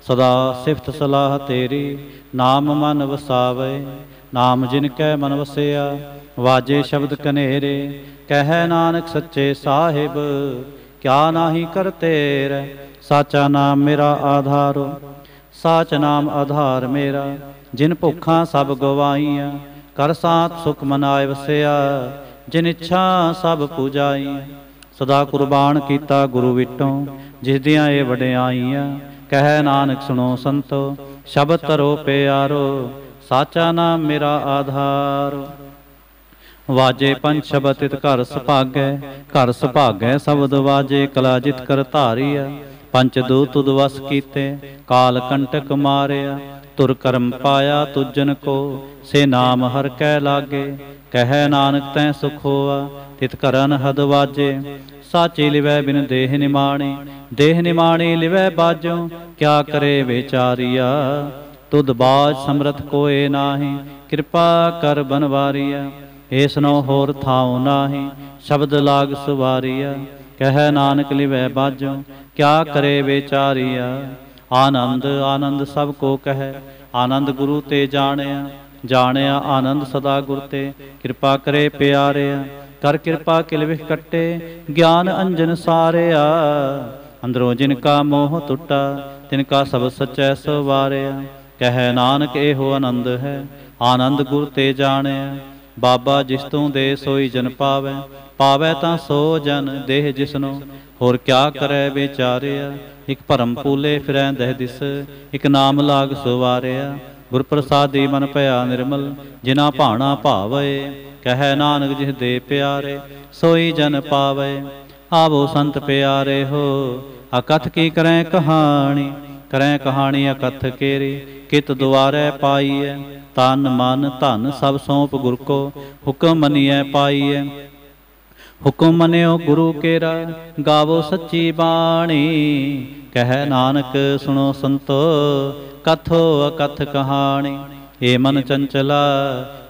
ਸਦਾ ਸਿਫਤ ਸਲਾਹ ਤੇਰੀ ਨਾਮ ਮਨ ਵਸਾਵੇ ਨਾਮ ਜਿਨ ਕੈ ਮਨ ਵਸਿਆ ਵਾਜੇ ਸ਼ਬਦ ਕਨੇਰੇ ਕਹੈ ਨਾਨਕ ਸੱਚੇ ਸਾਹਿਬ ਕਿਆ ਨਾਹੀ ਕਰਤੇ ਰ ਸਾਚਾ ਨਾਮ ਮੇਰਾ ਆਧਾਰ ਸਾਚ ਨਾਮ ਆਧਾਰ ਮੇਰਾ ਜਿਨ ਭੁੱਖਾਂ ਸਭ ਗਵਾਈਆ ਕਰ ਸਾਥ ਸੁਖ ਮਨਾਇ ਵਸਿਆ ਜਿਨ ਇੱਛਾ ਸਭ ਪੂਜਾਈ ਸਦਾ ਕੁਰਬਾਨ ਕੀਤਾ ਗੁਰੂ ਵਿਟੋ ਜਿਸ ਦਿਆਂ ਇਹ ਵਡਿਆਈਆਂ ਕਹਿ ਨਾਨਕ ਸੁਣੋ ਸੰਤੋ ਸ਼ਬਦ ਤਰੋ ਪਿਆਰੋ ਸਾਚਾ ਨਾਮ ਮੇਰਾ ਆਧਾਰ ਵਾਜੇ ਪੰਜ ਸ਼ਬਦ ਤਿਤ ਘਰ ਸੁਭਾਗੈ ਘਰ ਸੁਭਾਗੈ ਸਬਦ ਵਾਜੇ ਕਲਾਜਿਤ ਕਰ ਧਾਰੀਆ ਪੰਜ ਦੂਤ ਉਦਵਸ ਕੀਤੇ ਕਾਲ ਕੰਟਕ ਮਾਰਿਆ ਤੁਰ ਕਰਮ ਪਾਇਆ ਤੁਜਨ ਕੋ ਸੇ ਨਾਮ ਹਰ ਕੈ ਲਾਗੇ ਕਹੈ ਨਾਨਕ ਤੈ ਸੁਖ ਹੋਆ ਤਿਤ ਕਰਨ ਹਦ ਵਾਜੇ ਸਾਚੇ ਲਿਵੈ ਬਿਨ ਦੇਹ ਨਿਮਾਣੇ ਦੇਹ ਨਿਮਾਣੇ ਲਿਵੈ ਬਾਜੋ ਕਿਆ ਕਰੇ ਵਿਚਾਰੀਆ ਤੁਧ ਬਾਜ ਸਮਰਥ ਕੋਏ ਨਾਹੀ ਕਿਰਪਾ ਕਰ ਬਨਵਾਰੀਆ ਏਸਨੋ ਹੋਰ ਥਾਉ ਨਾਹੀ ਸ਼ਬਦ ਲਾਗ ਸੁਵਾਰੀਆ ਕਹਿ ਨਾਨਕ ਲਿਵੈ ਬਾਜੋ ਕਿਆ ਕਰੇ ਵਿਚਾਰੀਆ ਆਨੰਦ ਆਨੰਦ ਸਭ ਕੋ ਕਹੈ ਆਨੰਦ ਗੁਰੂ ਤੇ ਜਾਣਿਆ ਜਾਣਿਆ ਆਨੰਦ ਸਦਾ ਗੁਰ ਤੇ ਕਿਰਪਾ ਕਰੇ ਪਿਆਰਿਆ ਕਰ ਕਿਰਪਾ ਕਿਲਵਿਖ ਕੱਟੇ ਗਿਆਨ ਅੰਜਨ ਸਾਰਿਆ ਅੰਦਰੋਂ ਜਿਨ ਕਾ ਮੋਹ ਟੁੱਟਾ ਤਿਨ ਕਾ ਸਭ ਸਚੈ ਸਵਾਰਿਆ ਕਹੈ ਨਾਨਕ ਇਹੋ ਆਨੰਦ ਹੈ ਆਨੰਦ ਗੁਰ ਤੇ ਜਾਣਿਆ ਬਾਬਾ ਜਿਸ ਤੋਂ ਦੇ ਸੋਈ ਜਨ ਪਾਵੇ ਪਾਵੇ ਤਾਂ ਸੋ ਜਨ ਦੇਹ ਜਿਸਨੋ ਹੋਰ ਕਿਆ ਕਰੈ ਵਿਚਾਰਿਆ ਇਕ ਭਰਮ ਪੂਲੇ ਫਿਰੈ ਦਹਿ ਦਿਸ ਇਕ ਨਾਮ ਲਾਗ ਸੁਵਾਰਿਆ ਗੁਰ ਪ੍ਰਸਾਦਿ ਮਨ ਭਇਆ ਨਿਰਮਲ ਜਿਨਾ ਭਾਣਾ ਭਾਵੇ ਕਹੈ ਨਾਨਕ ਜਿਸ ਦੇ ਪਿਆਰੇ ਸੋਈ ਜਨ ਪਾਵੇ ਆਵੋ ਸੰਤ ਪਿਆਰੇ ਹੋ ਅਕਥ ਕੀ ਕਰੈ ਕਹਾਣੀ ਕਰੈ ਕਹਾਣੀ ਅਕਥ ਕੇਰੀ ਕਿਤ ਦੁਆਰੈ ਪਾਈਐ ਤਨ ਮਨ ਧਨ ਸਭ ਸੌਂਪ ਗੁਰ ਕੋ ਹੁਕਮ ਮੰਨਿਐ ਪਾਈਐ ਹੁਕਮ ਮੰਨਿਓ ਗੁਰੂ ਕੇਰਾ ਗਾਵੋ ਸੱਚੀ ਬਾਣੀ ਕਹਿ ਨਾਨਕ ਸੁਣੋ ਸੰਤੋ ਕਥੋ ਅਕਥ ਕਹਾਣੀ ਏ ਮਨ ਚੰਚਲਾ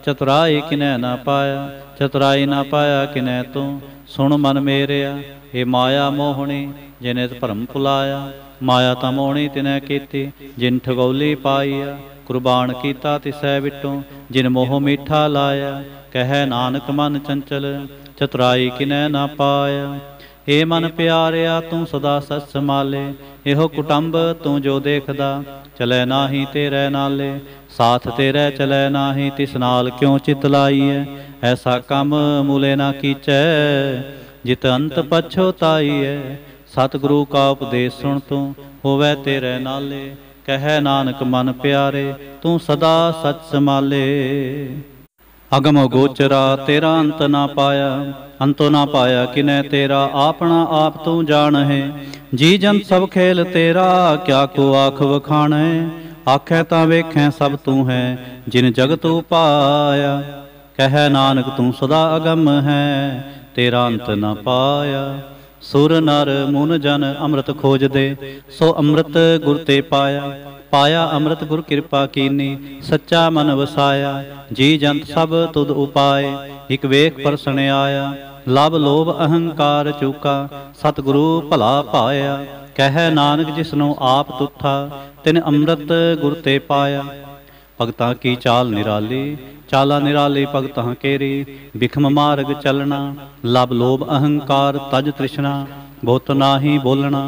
ਚਤੁਰਾਈ ਕਿਨੈ ਨਾ ਪਾਇਆ ਚਤੁਰਾਈ ਨਾ ਪਾਇਆ ਕਿਨੈ ਤੂੰ ਸੁਣ ਮਨ ਮੇਰਿਆ ਏ ਮਾਇਆ ਮੋਹਣੀ ਜਿਨੇ ਭਰਮ ਭੁਲਾਇਆ ਮਾਇਆ ਤਾਂ ਮੋਹਣੀ ਤਿਨੈ ਕੀਤੀ ਜਿਨ ਠਗੋਲੀ ਪਾਈਆ ਕੁਰਬਾਨ ਕੀਤਾ ਤਿਸੈ ਵਿਟੋ ਜਿਨ ਮੋਹ ਮੀਠਾ ਲਾਇਆ ਕਹੈ ਨਾਨਕ ਮਨ ਚੰਚਲ ਚਤਰਾਈ ਕਿਨੈ ਨਾ ਪਾਇਆ ਏ ਮਨ ਪਿਆਰਿਆ ਤੂੰ ਸਦਾ ਸਤ ਸਮਾਲੇ ਇਹੋ ਕੁਟੰਬ ਤੂੰ ਜੋ ਦੇਖਦਾ ਚਲੇ ਨਾਹੀ ਤੇਰੇ ਨਾਲੇ ਸਾਥ ਤੇਰੇ ਚਲੇ ਨਾਹੀ ਤਿਸ ਨਾਲ ਕਿਉ ਚਿਤ ਲਾਈਐ ਐਸਾ ਕੰਮ ਮੂਲੇ ਨਾ ਕੀਚੈ ਜਿਤ ਅੰਤ ਪਛੋਤਾਈਐ ਸਤਿਗੁਰੂ ਕਾ ਉਪਦੇਸ਼ ਸੁਣ ਤੂੰ ਹੋਵੇ ਤੇਰੇ ਨਾਲੇ ਕਹੈ ਨਾਨਕ ਮਨ ਪਿਆਰੇ ਤੂੰ ਸਦਾ ਸਚ ਸਮਾਲੇ ਅਗਮ ਗੋਚਰਾ ਤੇਰਾ ਅੰਤ ਨਾ ਪਾਇਆ ਅੰਤੋ ਨਾ ਪਾਇਆ ਕਿਨੈ ਤੇਰਾ ਆਪਣਾ ਆਪ ਤੂੰ ਜਾਣਹਿ ਜੀ ਜਨ ਸਭ ਖੇਲ ਤੇਰਾ ਕਿਆ ਕੋ ਆਖ ਵਖਾਣੈ ਆਖੈ ਤਾਂ ਵੇਖੈ ਸਭ ਤੂੰ ਹੈ ਜਿਨ ਜਗਤ ਉਪਾਇਆ ਕਹਿ ਨਾਨਕ ਤੂੰ ਸਦਾ ਅਗਮ ਹੈ ਤੇਰਾ ਅੰਤ ਨਾ ਪਾਇਆ ਸੁਰ ਨਰ ਮਨ ਜਨ ਅੰਮ੍ਰਿਤ ਖੋਜਦੇ ਸੋ ਅੰਮ੍ਰਿਤ ਗੁਰ ਤੇ ਪਾਇਆ ਪਾਇਆ ਅੰਮ੍ਰਿਤ ਗੁਰ ਕਿਰਪਾ ਕੀਨੀ ਸੱਚਾ ਮਨ ਵਸਾਇਆ ਜੀ ਜੰਤ ਸਭ ਤੁਧ ਉਪਾਏ ਇਕ ਵੇਖ ਪਰਸਣ ਆਇਆ ਲਬ ਲੋਭ ਅਹੰਕਾਰ ਚੂਕਾ ਸਤਿਗੁਰੂ ਭਲਾ ਪਾਇਆ ਕਹਿ ਨਾਨਕ ਜਿਸਨੂੰ ਆਪ ਤੁਠਾ ਤਿਨ ਅੰਮ੍ਰਿਤ ਗੁਰ ਤੇ ਪਾਇਆ ਭਗਤਾਂ ਕੀ ਚਾਲ ਨਿਰਾਲੀ ਚਾਲਾ ਨਿਰਾਲੀ ਭਗਤਾਂ ਕੇਰੀ ਵਿਖਮ ਮਾਰਗ ਚੱਲਣਾ ਲਬ ਲੋਭ ਅਹੰਕਾਰ ਤਜ ਤ੍ਰਿਸ਼ਨਾ ਬਹੁਤ ਨਾਹੀ ਬੋਲਣਾ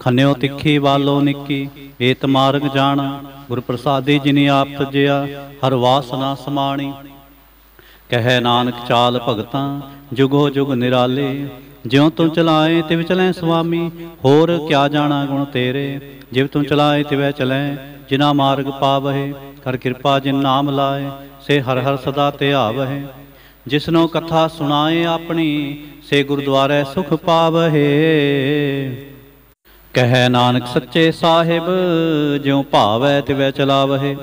ਖੰਨਿਓ ਤਿੱਖੀ ਵਾਲੋ ਨਿੱਕੀ ਏਤ ਮਾਰਗ ਜਾਣ ਗੁਰ ਪ੍ਰਸਾਦੇ ਜਿਨੇ ਆਪ ਤਜਿਆ ਹਰ ਵਾਸਨਾ ਸਮਾਣੀ ਕਹੇ ਨਾਨਕ ਚਾਲ ਭਗਤਾਂ ਜੁਗੋ ਜੁਗ ਨਿਰਾਲੇ ਜਿਉ ਤੂੰ ਚਲਾਏ ਤਿਵ ਚਲੈ ਸੁਆਮੀ ਹੋਰ ਕਿਆ ਜਾਣਾ ਗੁਣ ਤੇਰੇ ਜਿਵ ਤੂੰ ਚਲਾਏ ਤਿਵੈ ਚਲੈ ਜਿਨਾ ਮਾਰਗ ਪਾਵਹਿ ਹਰ ਕਿਰਪਾ ਜਿਨ ਨਾਮ ਲਾਏ ਸੇ ਹਰ ਹਰ ਸਦਾ ਧਿਆਵਹਿ ਜਿਸਨੋ ਕਥਾ ਸੁਣਾਏ ਆਪਣੀ ਸੇ ਗੁਰਦੁਆਰੇ ਸੁਖ ਪਾਵਹਿ ਕਹੈ ਨਾਨਕ ਸੱਚੇ ਸਾਹਿਬ ਜਿਉ ਭਾਵੈ ਤਿਵੈ ਚਲਾਵਹਿ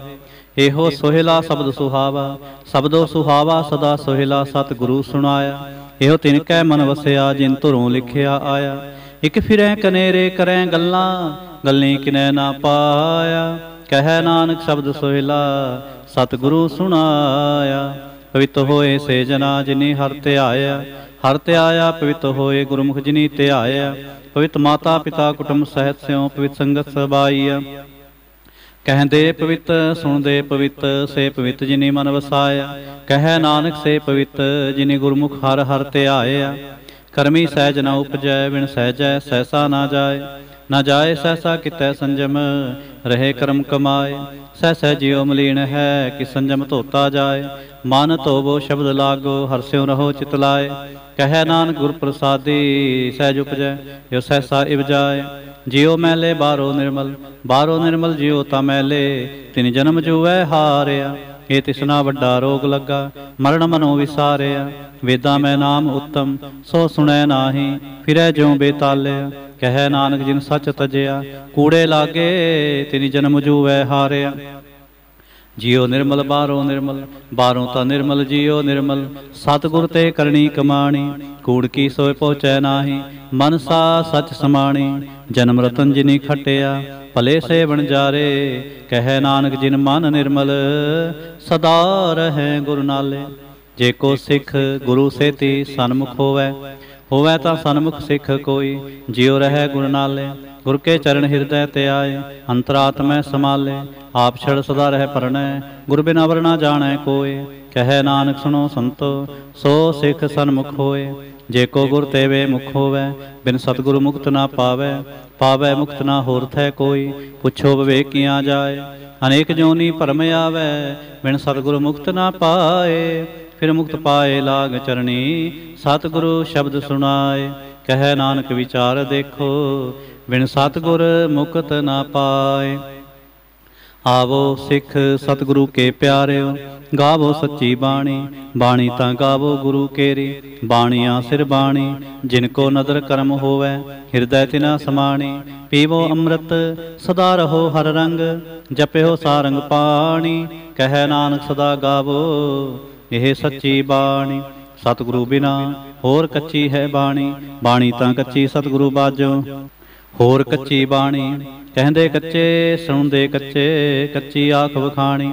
ਇਹੋ ਸੋਹਿਲਾ ਸ਼ਬਦ ਸੁਹਾਵਾ ਸ਼ਬਦੋ ਸੁਹਾਵਾ ਸਦਾ ਸੋਹਿਲਾ ਸਤ ਗੁਰੂ ਸੁਣਾਇਆ ਇਹੋ ਤਿਨ ਕੈ ਮਨ ਵਸਿਆ ਜਿਨ ਧੁਰੋਂ ਲਿਖਿਆ ਆਇਆ ਇਕ ਫਿਰੈ ਕਨੇਰੇ ਕਰੈ ਗੱਲਾਂ ਗੱਲੇ ਕਿਨੈ ਨਾ ਪਾਇਆ ਕਹੈ ਨਾਨਕ ਸ਼ਬਦ ਸੋਹਿਲਾ ਸਤਿਗੁਰੂ ਸੁਣਾਇਆ ਪਵਿੱਤ ਹੋਏ ਸੇ ਜਨਾ ਜਿਨੀ ਹਰ ਤੇ ਆਇਆ ਹਰ ਤੇ ਆਇਆ ਪਵਿੱਤ ਹੋਏ ਗੁਰਮੁਖ ਜਿਨੀ ਤੇ ਆਇਆ ਪਵਿੱਤ ਮਾਤਾ ਪਿਤਾ ਕੁਟਮ ਸਹਿਤ ਸਿਉ ਪਵਿੱਤ ਸੰਗਤ ਸਬਾਈਆ ਕਹਿੰਦੇ ਪਵਿੱਤ ਸੁਣਦੇ ਪਵਿੱਤ ਸੇ ਪਵਿੱਤ ਜਿਨੀ ਮਨ ਵਸਾਇਆ ਕਹੈ ਨਾਨਕ ਸੇ ਪਵਿੱਤ ਜਿਨੀ ਗੁਰਮੁਖ ਹਰ ਹਰ ਤੇ ਆਇਆ ਕਰਮੀ ਸਹਿਜ ਨਾ ਉਪਜੈ ਬਿਨ ਸਹਿਜੈ ਸਹਿਸਾ ਨਾ ਜਾਏ ਨਾ ਜਾਏ ਸਹਸਾ ਕਿਤੈ ਸੰਜਮ ਰਹੇ ਕਰਮ ਕਮਾਏ ਸਹਸੈ ਜਿਉ ਮਲੀਨ ਹੈ ਕਿ ਸੰਜਮ ਧੋਤਾ ਜਾਏ ਮਨ ਧੋਵੋ ਸ਼ਬਦ ਲਾਗੋ ਹਰਸਿਉ ਰਹੋ ਚਿਤ ਲਾਏ ਕਹੈ ਨਾਨਕ ਗੁਰ ਪ੍ਰਸਾਦੀ ਸਹਿਜ ਉਪਜੈ ਜੋ ਸਹਸਾ ਇਵ ਜਾਏ ਜਿਉ ਮੈਲੇ ਬਾਰੋ ਨਿਰਮਲ ਬਾਰੋ ਨਿਰਮਲ ਜਿਉ ਤਾ ਮੈਲੇ ਤਿਨ ਜਨਮ ਜੂਐ ਹਾਰਿਆ ਇਹ ਤਿਸਨਾ ਵੱਡਾ ਰੋਗ ਲੱਗਾ ਮਰਨ ਮਨੋ ਵਿਸਾਰਿਆ ਵੇਦਾਂ ਮੈਂ ਨਾਮ ਉੱਤਮ ਸੋ ਸੁਣੈ ਨਾਹੀ ਫਿਰੈ ਜਿਉ ਬੇਤਾਲਿਆ ਕਹੈ ਨਾਨਕ ਜਿਨ ਸੱਚ ਤਜਿਆ ਕੂੜੇ ਲਾਗੇ ਤਿਨੀ ਜਨਮ ਜੂਵੈ ਹਾਰਿਆ ਜਿਉ ਨਿਰਮਲ ਬਾਰੋ ਨਿਰਮਲ ਬਾਰੋ ਤਾਂ ਨਿਰਮਲ ਜਿਉ ਨਿਰਮਲ ਸਤਗੁਰ ਤੇ ਕਰਨੀ ਕਮਾਣੀ ਕੂੜ ਕੀ ਸੋਇ ਪਹੁੰਚੈ ਨਾਹੀ ਮਨ ਸਾ ਸਚ ਸਮਾਣੀ ਜਨਮ ਰਤਨ ਜਿਨੀ ਖਟਿਆ ਭਲੇ ਸੇਵਣ ਜਾਰੇ ਕਹਿ ਨਾਨਕ ਜਿਨ ਮਨ ਨਿਰਮਲ ਸਦਾ ਰਹੇ ਗੁਰ ਨਾਲੇ ਜੇ ਕੋ ਸਿੱਖ ਗੁਰੂ ਸੇਤੀ ਸਨਮੁਖ ਹੋਵੇ ਹੋਵੇ ਤਾਂ ਸਨਮੁਖ ਸਿੱਖ ਕੋਈ ਜਿਉ ਰਹੇ ਗੁਰ ਨਾਲੇ ਗੁਰ ਕੇ ਚਰਨ ਹਿਰਦੈ ਤੇ ਆਏ ਅੰਤਰਾਤਮੈ ਸਮਾਲੇ ਆਪ ਛੜ ਸਦਾ ਰਹਿ ਪਰਣੈ ਗੁਰ ਬਿਨ ਅਵਰ ਨਾ ਜਾਣੈ ਕੋਏ ਕਹੈ ਨਾਨਕ ਸੁਣੋ ਸੰਤੋ ਸੋ ਸਿੱਖ ਸਨਮੁਖ ਹੋਏ ਜੇ ਕੋ ਗੁਰ ਤੇਵੇ ਮੁਖ ਹੋਵੇ ਬਿਨ ਸਤਗੁਰ ਮੁਕਤ ਨਾ ਪਾਵੇ ਪਾਵੇ ਮੁਕਤ ਨਾ ਹੋਰ ਥੈ ਕੋਈ ਪੁੱਛੋ ਕਿਆ ਜਾਏ ਅਨੇਕ ਜੋਨੀ ਭਰਮ ਆਵੇ ਬਿਨ ਸਤਗੁਰ ਮੁਕਤ ਨਾ ਪਾਏ ਫਿਰ ਮੁਕਤ ਪਾਏ ਲਾਗ ਚਰਣੀ ਸਤਗੁਰੂ ਸ਼ਬਦ ਸੁਣਾਏ ਕਹੈ ਨਾਨਕ ਵਿਚਾਰ ਦੇਖੋ ਬਿਨ ਸਤਗੁਰ ਮੁਕਤ ਨਾ ਪਾਏ ਆਵੋ ਸਿੱਖ ਸਤਿਗੁਰੂ ਕੇ ਪਿਆਰਿਓ ਗਾਵੋ ਸੱਚੀ ਬਾਣੀ ਬਾਣੀ ਤਾਂ ਗਾਵੋ ਗੁਰੂ ਕੇਰੀ ਬਾਣੀ ਸਿਰ ਬਾਣੀ ਜਿਨ ਕੋ ਨਦਰ ਕਰਮ ਹੋਵੇ ਹਿਰਦੈ ਤਿਨਾ ਸਮਾਣੀ ਪੀਵੋ ਅੰਮ੍ਰਿਤ ਸਦਾ ਰਹੋ ਹਰ ਰੰਗ ਜਪਿਓ ਸਾਰੰਗ ਪਾਣੀ ਕਹੈ ਨਾਨਕ ਸਦਾ ਗਾਵੋ ਇਹ ਸੱਚੀ ਬਾਣੀ ਸਤਿਗੁਰੂ ਬਿਨਾ ਹੋਰ ਕੱਚੀ ਹੈ ਬਾਣੀ ਬਾਣੀ ਤਾਂ ਕੱਚੀ ਸਤਿਗੁਰੂ ਬਾਜੋ ਹੋਰ ਕੱਚੀ ਬਾਣੀ ਕਹਿੰਦੇ ਕੱਚੇ ਸੁਣਦੇ ਕੱਚੇ ਕੱਚੀ ਆਖ ਵਖਾਣੀ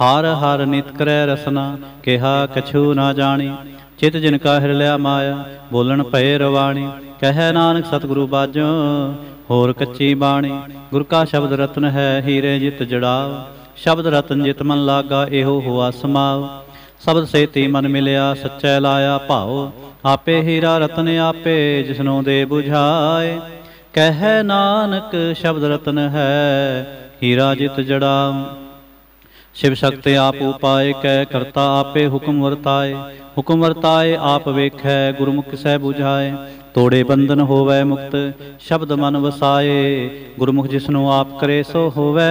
ਹਰ ਹਰ ਨਿਤ ਕਰੈ ਰਸਨਾ ਕਿਹਾ ਕਛੂ ਨਾ ਜਾਣੀ ਚਿਤ ਜਿਨ ਕਾ ਹਿਰ ਲਿਆ ਮਾਇਆ ਬੋਲਣ ਪਏ ਰਵਾਣੀ ਕਹੈ ਨਾਨਕ ਸਤਿਗੁਰੂ ਬਾਜੋ ਹੋਰ ਕੱਚੀ ਬਾਣੀ ਗੁਰ ਕਾ ਸ਼ਬਦ ਰਤਨ ਹੈ ਹੀਰੇ ਜਿਤ ਜੜਾਵ ਸ਼ਬਦ ਰਤਨ ਜਿਤ ਮਨ ਲਾਗਾ ਇਹੋ ਹੋਆ ਸਮਾਵ ਸ਼ਬਦ ਸੇਤੀ ਮਨ ਮਿਲਿਆ ਸੱਚੈ ਲਾਇਆ ਭਾਉ ਆਪੇ ਹੀਰਾ ਰਤਨ ਆਪੇ ਜਿਸਨੋਂ ਦੇ 부ਝਾਏ ਕਹਿ ਨਾਨਕ ਸ਼ਬਦ ਰਤਨ ਹੈ ਹੀਰਾ ਜਿਤ ਜੜਾ ਸ਼ਿਵ ਸ਼ਕਤ ਆਪ ਉਪਾਏ ਕਹਿ ਕਰਤਾ ਆਪੇ ਹੁਕਮ ਵਰਤਾਏ ਹੁਕਮ ਵਰਤਾਏ ਆਪ ਵੇਖੈ ਗੁਰਮੁਖ ਸਹਿ 부ਝਾਏ ਤੋੜੇ ਬੰਧਨ ਹੋਵੇ ਮੁਕਤ ਸ਼ਬਦ ਮਨ ਵਸਾਏ ਗੁਰਮੁਖ ਜਿਸਨੂੰ ਆਪ ਕਰੇ ਸੋ ਹੋਵੇ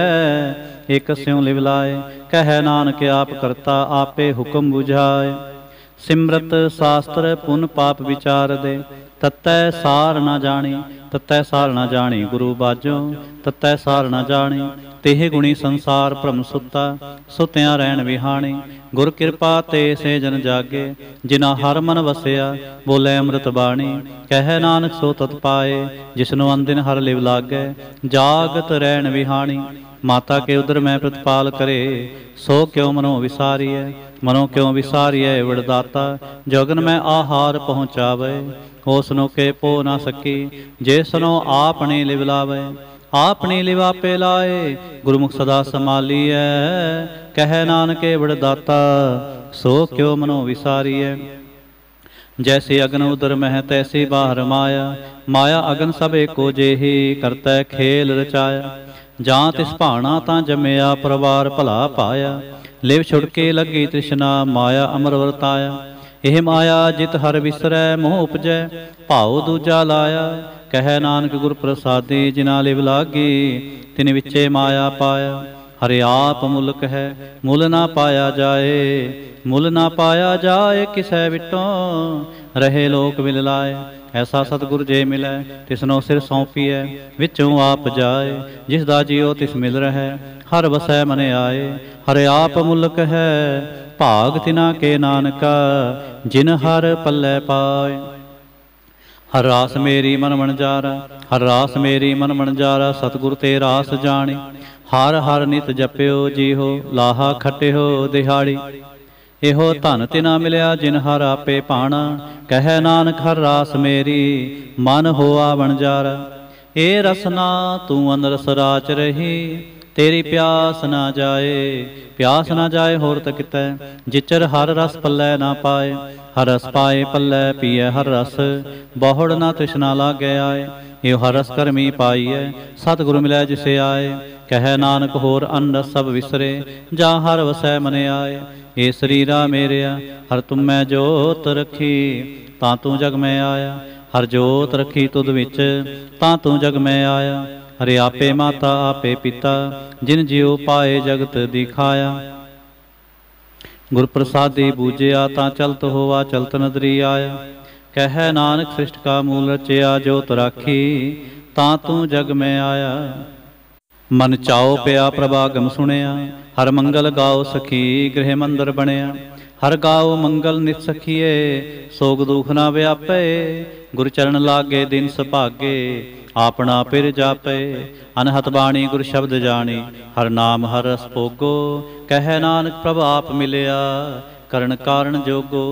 ਇਕ ਸਿਉ ਲਿਵਲਾਏ ਕਹਿ ਨਾਨਕ ਆਪ ਕਰਤਾ ਆਪੇ ਹੁਕਮ 부ਝਾਏ ਸਿਮਰਤ ਸ਼ਾਸਤਰ ਪੁਨ ਪਾਪ ਵਿਚਾਰ ਦੇ ਤਤੈ ਸਾਰ ਨਾ ਜਾਣੀ ਤਤੈ ਸਾਲ ਨਾ ਜਾਣੀ ਗੁਰੂ ਬਾਜੋ ਤਤੈ ਸਾਲ ਨਾ ਜਾਣੀ ਤੇਹ ਗੁਣੀ ਸੰਸਾਰ ਭ੍ਰਮ ਸੁੱਤਾ ਸੁਤਿਆਂ ਰਹਿਣ ਵਿਹਾਣੀ ਗੁਰ ਕਿਰਪਾ ਤੇ ਸੇ ਜਨ ਜਾਗੇ ਜਿਨਾ ਹਰ ਮਨ ਵਸਿਆ ਬੋਲੇ ਅੰਮ੍ਰਿਤ ਬਾਣੀ ਕਹਿ ਨਾਨਕ ਸੋ ਤਤ ਪਾਏ ਜਿਸਨੂੰ ਅੰਦਿਨ ਹਰ ਲਿਵ ਲਾਗੇ ਜਾਗਤ ਰਹਿਣ ਵਿਹਾਣੀ ਮਾਤਾ ਕੇ ਉਦਰ ਮੈਂ ਪ੍ਰਤਪਾਲ ਕਰੇ ਸੋ ਕਿਉ ਮਨੋ ਵਿਸਾਰੀਐ ਮਨੋ ਕਿਉ ਵਿਸਾਰੀਐ ਵਿੜਦਾਤਾ ਜਗਨ ਮੈਂ ਆਹਾਰ ਪਹੁੰਚਾਵੇ ਉਸ ਨੂੰ ਕੇ ਪੋ ਨਾ ਸਕੀ ਜੇ ਤਿਸਨੋ ਆਪਨੇ ਲਿਵ ਲਾਵੇ ਆਪਨੇ ਲਿਵ ਆਪੇ ਲਾਏ ਗੁਰਮੁਖ ਸਦਾ ਸਮਾਲੀਐ ਕਹਿ ਨਾਨਕੇ ਵਡਦਾਤਾ ਦਾਤਾ ਸੋ ਕਿਉ ਮਨੋ ਵਿਸਾਰੀਐ ਜੈਸੇ ਅਗਨ ਉਦਰ ਮਹਿ ਤੈਸੀ ਬਾਹਰ ਮਾਇਆ ਮਾਇਆ ਅਗਨ ਸਭ ਏਕੋ ਜੇਹੀ ਕਰਤਾ ਖੇਲ ਰਚਾਇਆ ਜਾਂ ਤਿਸ ਭਾਣਾ ਤਾਂ ਜੰਮਿਆ ਪਰਵਾਰ ਭਲਾ ਪਾਇਆ ਲਿਵ ਛੁੜਕੇ ਲੱਗੀ ਤ੍ਰਿਸ਼ਨਾ ਮਾਇਆ ਅਮਰ ਵਰਤਾਇਆ ਇਹ ਮਾਇਆ ਜਿਤ ਹਰ ਵਿਸਰੈ ਮੋਹ ਉਪਜੈ ਭਾਉ ਦੂਜਾ ਲਾਇਆ ਕਹੈ ਨਾਨਕ ਗੁਰ ਪ੍ਰਸਾਦੇ ਜਿਨਾਂ ਲਿਵ ਲਾਗੇ ਤਿਨ ਵਿੱਚੇ ਮਾਇਆ ਪਾਇਆ ਹਰਿ ਆਪ ਮੁਲਕ ਹੈ ਮੁਲ ਨਾ ਪਾਇਆ ਜਾਏ ਮੁਲ ਨਾ ਪਾਇਆ ਜਾਏ ਕਿਸੈ ਵਿਟੋਂ ਰਹੇ ਲੋਕ ਮਿਲ ਲਾਏ ਐਸਾ ਸਤਿਗੁਰ ਜੇ ਮਿਲੈ ਤਿਸਨੋ ਸਿਰ ਸੌਂਪੀਐ ਵਿੱਚੋਂ ਆਪ ਜਾਏ ਜਿਸ ਦਾ ਜਿਉ ਤਿਸ ਮਿਲ ਰਹਿ ਹਰ ਵਸੈ ਮਨ ਆਏ ਹਰਿ ਆਪ ਮੁਲਕ ਹੈ ਭਾਗ ਤਿਨਾ ਕੇ ਨਾਨਕਾ ਜਿਨ ਹਰ ਪੱਲੇ ਪਾਏ ਹਰ ਰਾਸ ਮੇਰੀ ਮਨ ਮਨਜਾਰਾ ਹਰ ਰਾਸ ਮੇਰੀ ਮਨ ਮਨਜਾਰਾ ਸਤਗੁਰ ਤੇ ਰਾਸ ਜਾਣੇ ਹਰ ਹਰ ਨਿਤ ਜਪਿਓ ਜੀਹੋ ਲਾਹਾ ਖਟਿਓ ਦਿਹਾੜੀ ਇਹੋ ਧਨ ਤਿਨਾ ਮਿਲਿਆ ਜਿਨ ਹਰ ਆਪੇ ਪਾਣਾ ਕਹੈ ਨਾਨਕ ਹਰ ਰਾਸ ਮੇਰੀ ਮਨ ਹੋਆ ਬਣਜਾਰਾ ਏ ਰਸਨਾ ਤੂੰ ਅਨਰਸ ਰਾਚ ਰਹੀ ਤੇਰੀ ਪਿਆਸ ਨਾ ਜਾਏ ਪਿਆਸ ਨਾ ਜਾਏ ਹੋਰ ਤਾਂ ਕਿਤੈ ਜਿਚਰ ਹਰ ਰਸ ਪੱਲੇ ਨਾ ਪਾਏ ਹਰ ਰਸ ਪਾਏ ਪੱਲੇ ਪੀਏ ਹਰ ਰਸ ਬਹੁੜ ਨਾ ਤ੍ਰਿਸ਼ਨਾ ਲਾਗੈ ਆਏ ਇਹ ਹਰ ਰਸ ਕਰਮੀ ਪਾਈਐ ਸਤਿਗੁਰੂ ਮਿਲੈ ਜਿਸੇ ਆਏ ਕਹੈ ਨਾਨਕ ਹੋਰ ਅੰਨ ਸਭ ਵਿਸਰੇ ਜਾਂ ਹਰ ਵਸੈ ਮਨ ਆਏ ਏ ਸਰੀਰਾ ਮੇਰਿਆ ਹਰ ਤੁਮੈ ਜੋਤ ਰਖੀ ਤਾਂ ਤੂੰ ਜਗ ਮੈਂ ਆਇਆ ਹਰ ਜੋਤ ਰਖੀ ਤੁਧ ਵਿੱਚ ਤਾਂ ਤੂੰ ਜਗ ਮੈਂ ਆਇਆ ਹਰੇ ਆਪੇ ਮਾਤਾ ਆਪੇ ਪਿਤਾ ਜਿਨ ਜਿਉ ਪਾਏ ਜਗਤ ਦਿਖਾਇਆ ਗੁਰ ਪ੍ਰਸਾਦਿ ਬੂਜਿਆ ਤਾਂ ਚਲਤ ਹੋਆ ਚਲਤ ਨਦਰੀ ਆਇਆ ਕਹੈ ਨਾਨਕ ਸ੍ਰਿਸ਼ਟ ਕਾ ਮੂਲ ਰਚਿਆ ਜੋਤ ਰਾਖੀ ਤਾਂ ਤੂੰ ਜਗ ਮੈਂ ਆਇਆ ਮਨ ਚਾਉ ਪਿਆ ਪ੍ਰਭਾਗਮ ਸੁਣਿਆ ਹਰ ਮੰਗਲ ਗਾਉ ਸਖੀ ਗ੍ਰਹਿ ਮੰਦਰ ਬਣਿਆ ਹਰ ਗਾਉ ਮੰਗਲ ਨਿਤ ਸਖੀਏ ਸੋਗ ਦੁਖ ਨਾ ਵਿਆਪੇ ਗੁਰ ਚਰਨ ਲਾਗੇ ਦਿਨ ਸੁਭਾਗੇ ਆਪਣਾ ਪਿਰ ਜਾਪੇ ਅਨਹਤ ਬਾਣੀ ਗੁਰ ਸ਼ਬਦ ਜਾਣੀ ਹਰ ਨਾਮ ਹਰ ਰਸ ਭੋਗੋ ਕਹਿ ਨਾਨਕ ਪ੍ਰਭ ਆਪ ਮਿਲਿਆ ਕਰਨ ਕਾਰਨ ਜੋਗੋ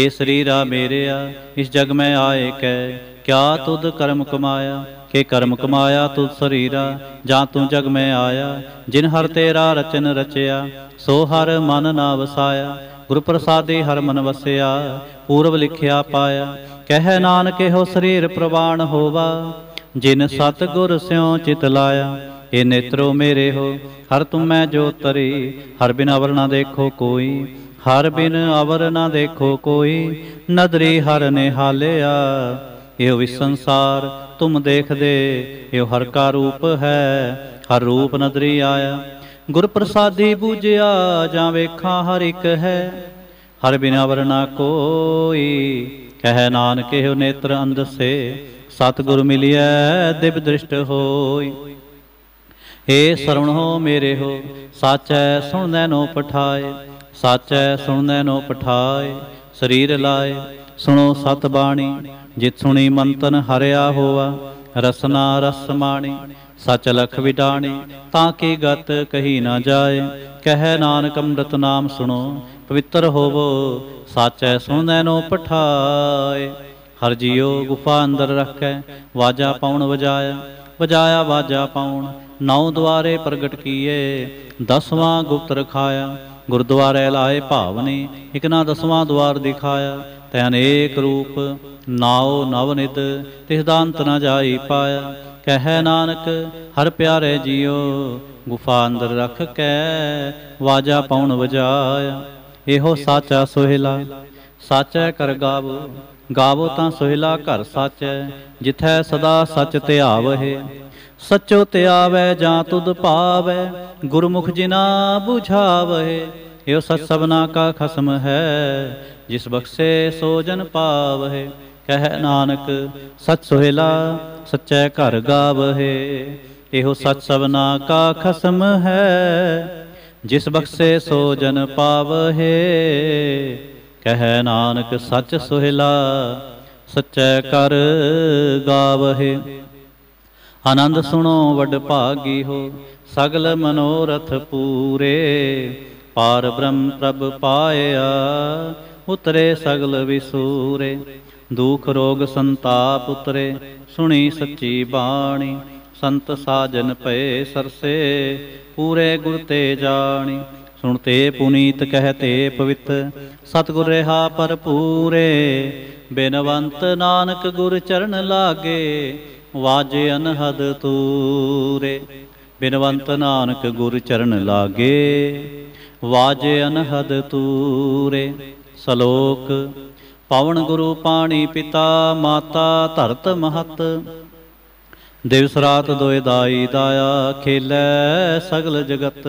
ਏ ਸਰੀਰਾ ਮੇਰਿਆ ਇਸ ਜਗ ਮੈਂ ਆਏ ਕੈ ਕਿਆ ਤੁਧ ਕਰਮ ਕਮਾਇਆ ਕੇ ਕਰਮ ਕਮਾਇਆ ਤੁਧ ਸਰੀਰਾ ਜਾਂ ਤੂੰ ਜਗ ਮੈਂ ਆਇਆ ਜਿਨ ਹਰ ਤੇਰਾ ਰਚਨ ਰਚਿਆ ਸੋ ਹਰ ਮਨ ਨਾ ਵਸਾਇਆ ਗੁਰ ਪ੍ਰਸਾਦੇ ਹਰ ਮਨ ਵਸਿਆ ਪੂਰਵ ਲਿਖਿਆ ਪਾਇਆ ਕਹਿ ਨਾਨਕ ਇਹੋ ਸਰੀਰ ਪ੍ਰਵਾਣ ਹੋਵਾ ਜਿਨ ਸਤਗੁਰ ਸਿਉ ਚਿਤ ਲਾਇਆ ਏ ਨੇਤਰੋ ਮੇਰੇ ਹੋ ਹਰ ਤੁਮ ਮੈਂ ਜੋ ਤਰੀ ਹਰ ਬਿਨ ਅਵਰ ਨਾ ਦੇਖੋ ਕੋਈ ਹਰ ਬਿਨ ਅਵਰ ਨਾ ਦੇਖੋ ਕੋਈ ਨਦਰੀ ਹਰ ਨਿਹਾਲਿਆ ਹਾਲਿਆ ਇਹ ਵਿਸ ਸੰਸਾਰ ਤੁਮ ਦੇਖਦੇ ਇਹ ਹਰ ਕਾ ਰੂਪ ਹੈ ਹਰ ਰੂਪ ਨਦਰੀ ਆਇਆ ਗੁਰ ਪ੍ਰਸਾਦੀ ਬੂਝਿਆ ਜਾਂ ਵੇਖਾ ਹਰ ਇੱਕ ਹੈ ਹਰ ਬਿਨ ਅਵਰ ਨਾ ਕੋਈ ਕਹਿ ਨਾਨਕ ਇਹੋ ਨੇਤਰ ਅੰਧ ਸੇ ਸਤਿਗੁਰ ਮਿਲਿਆ ਦਿਵ ਦ੍ਰਿਸ਼ਟ ਹੋਈ ਏ ਸਰਵਣ ਹੋ ਮੇਰੇ ਹੋ ਸਾਚੈ ਸੁਣਦੈ ਨੋ ਪਠਾਏ ਸਾਚੈ ਸੁਣਦੈ ਨੋ ਪਠਾਏ ਸਰੀਰ ਲਾਏ ਸੁਣੋ ਸਤ ਬਾਣੀ ਜਿਤ ਸੁਣੀ ਮੰਤਨ ਹਰਿਆ ਹੋਆ ਰਸਨਾ ਰਸਮਾਣੀ ਸਚ ਲਖ ਵਿਡਾਣੀ ਤਾਂ ਕੀ ਗਤ ਕਹੀ ਨਾ ਜਾਏ ਕਹਿ ਨਾਨਕ ਅੰਮ੍ਰਿਤ ਨਾਮ ਸੁਣੋ ਪਵਿੱਤਰ ਹੋਵੋ ਸਾਚੈ ਸੁਣਦੈ ਨੋ ਪਠਾਏ ਹਰ ਜਿਉ ਗੁਫਾ ਅੰਦਰ ਰੱਖੈ ਵਾਜਾ ਪਾਉਣ ਵਜਾਇਆ ਵਜਾਇਆ ਵਾਜਾ ਪਾਉਣ ਨੌ ਦੁਆਰੇ ਪ੍ਰਗਟ ਕੀਏ ਦਸਵਾਂ ਗੁਪਤ ਰਖਾਇਆ ਗੁਰਦੁਆਰੇ ਲਾਏ ਭਾਵਨੇ ਨਾ ਦਸਵਾਂ ਦੁਆਰ ਦਿਖਾਇਆ ਤੈ ਅਨੇਕ ਰੂਪ ਨਾਉ ਨਵਨਿਤ ਤਿਸ ਦਾ ਅੰਤ ਨਾ ਜਾਈ ਪਾਇਆ ਕਹਿ ਨਾਨਕ ਹਰ ਪਿਆਰੇ ਜਿਉ ਗੁਫਾ ਅੰਦਰ ਰੱਖ ਕੈ ਵਾਜਾ ਪਾਉਣ ਵਜਾਇਆ ਇਹੋ ਸਾਚਾ ਸੋਹਿਲਾ ਸਾਚੈ ਕਰ ਗਾਵੋ ਗਾਵੋ ਤਾਂ ਸੋਹਿਲਾ ਘਰ ਸੱਚ ਜਿਥੈ ਸਦਾ ਸੱਚ ਧਿਆਵਹਿ ਸਚੋ ਧਿਆਵੈ ਜਾਂ ਤੁਧ ਪਾਵੈ ਗੁਰਮੁਖ ਜਿਨਾ 부ਝਾਵਹਿ ਇਹ ਸਤ ਸਬਨਾ ਕਾ ਖਸਮ ਹੈ ਜਿਸ ਬਖਸ਼ੇ ਸੋ ਜਨ ਪਾਵਹਿ ਕਹਿ ਨਾਨਕ ਸਤ ਸੋਹਿਲਾ ਸੱਚੇ ਘਰ ਗਾਵਹਿ ਇਹੋ ਸਤ ਸਬਨਾ ਕਾ ਖਸਮ ਹੈ ਜਿਸ ਬਖਸ਼ੇ ਸੋ ਜਨ ਪਾਵਹਿ ਕਹੈ ਨਾਨਕ ਸੱਚ ਸੁਹਿਲਾ ਸੱਚੈ ਕਰ ਗਾਵਹਿ ਆਨੰਦ ਸੁਣੋ ਵੱਡ ਭਾਗੀ ਹੋ ਸਗਲ ਮਨੋਰਥ ਪੂਰੇ ਪਾਰ ਬ੍ਰਹਮ ਪ੍ਰਭ ਪਾਇਆ ਉਤਰੇ ਸਗਲ ਵਿਸੂਰੇ ਦੁਖ ਰੋਗ ਸੰਤਾਪ ਉਤਰੇ ਸੁਣੀ ਸੱਚੀ ਬਾਣੀ ਸੰਤ ਸਾਜਨ ਪਏ ਸਰਸੇ ਪੂਰੇ ਗੁਰ ਤੇ ਜਾਣੀ ਸੁਣਤੇ ਪੁਨੀਤ ਕਹਤੇ ਪਵਿੱਤ ਸਤਗੁਰ ਰਹਾ ਭਰਪੂਰੇ ਬੇਨਵੰਤ ਨਾਨਕ ਗੁਰ ਚਰਨ ਲਾਗੇ ਵਾਜੇ ਅਨਹਦ ਤੂਰੇ ਬੇਨਵੰਤ ਨਾਨਕ ਗੁਰ ਚਰਨ ਲਾਗੇ ਵਾਜੇ ਅਨਹਦ ਤੂਰੇ ਸਲੋਕ ਪਵਨ ਗੁਰੂ ਪਾਣੀ ਪਿਤਾ ਮਾਤਾ ਧਰਤ ਮਹਤ ਦਿਵਸ ਰਾਤ ਦੋਇ ਦਾਈ ਦਾਇਆ ਖੇਲੇ ਸਗਲ ਜਗਤ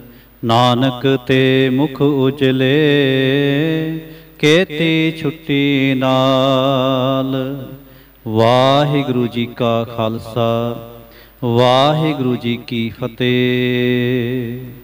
ਨਾਨਕ ਤੇ ਮੁਖ ਉਜਲੇ ਕੇਤੀ ਛੁੱਟੀ ਨਾਲ ਵਾਹਿਗੁਰੂ ਜੀ ਕਾ ਖਾਲਸਾ ਵਾਹਿਗੁਰੂ ਜੀ ਕੀ ਫਤਿਹ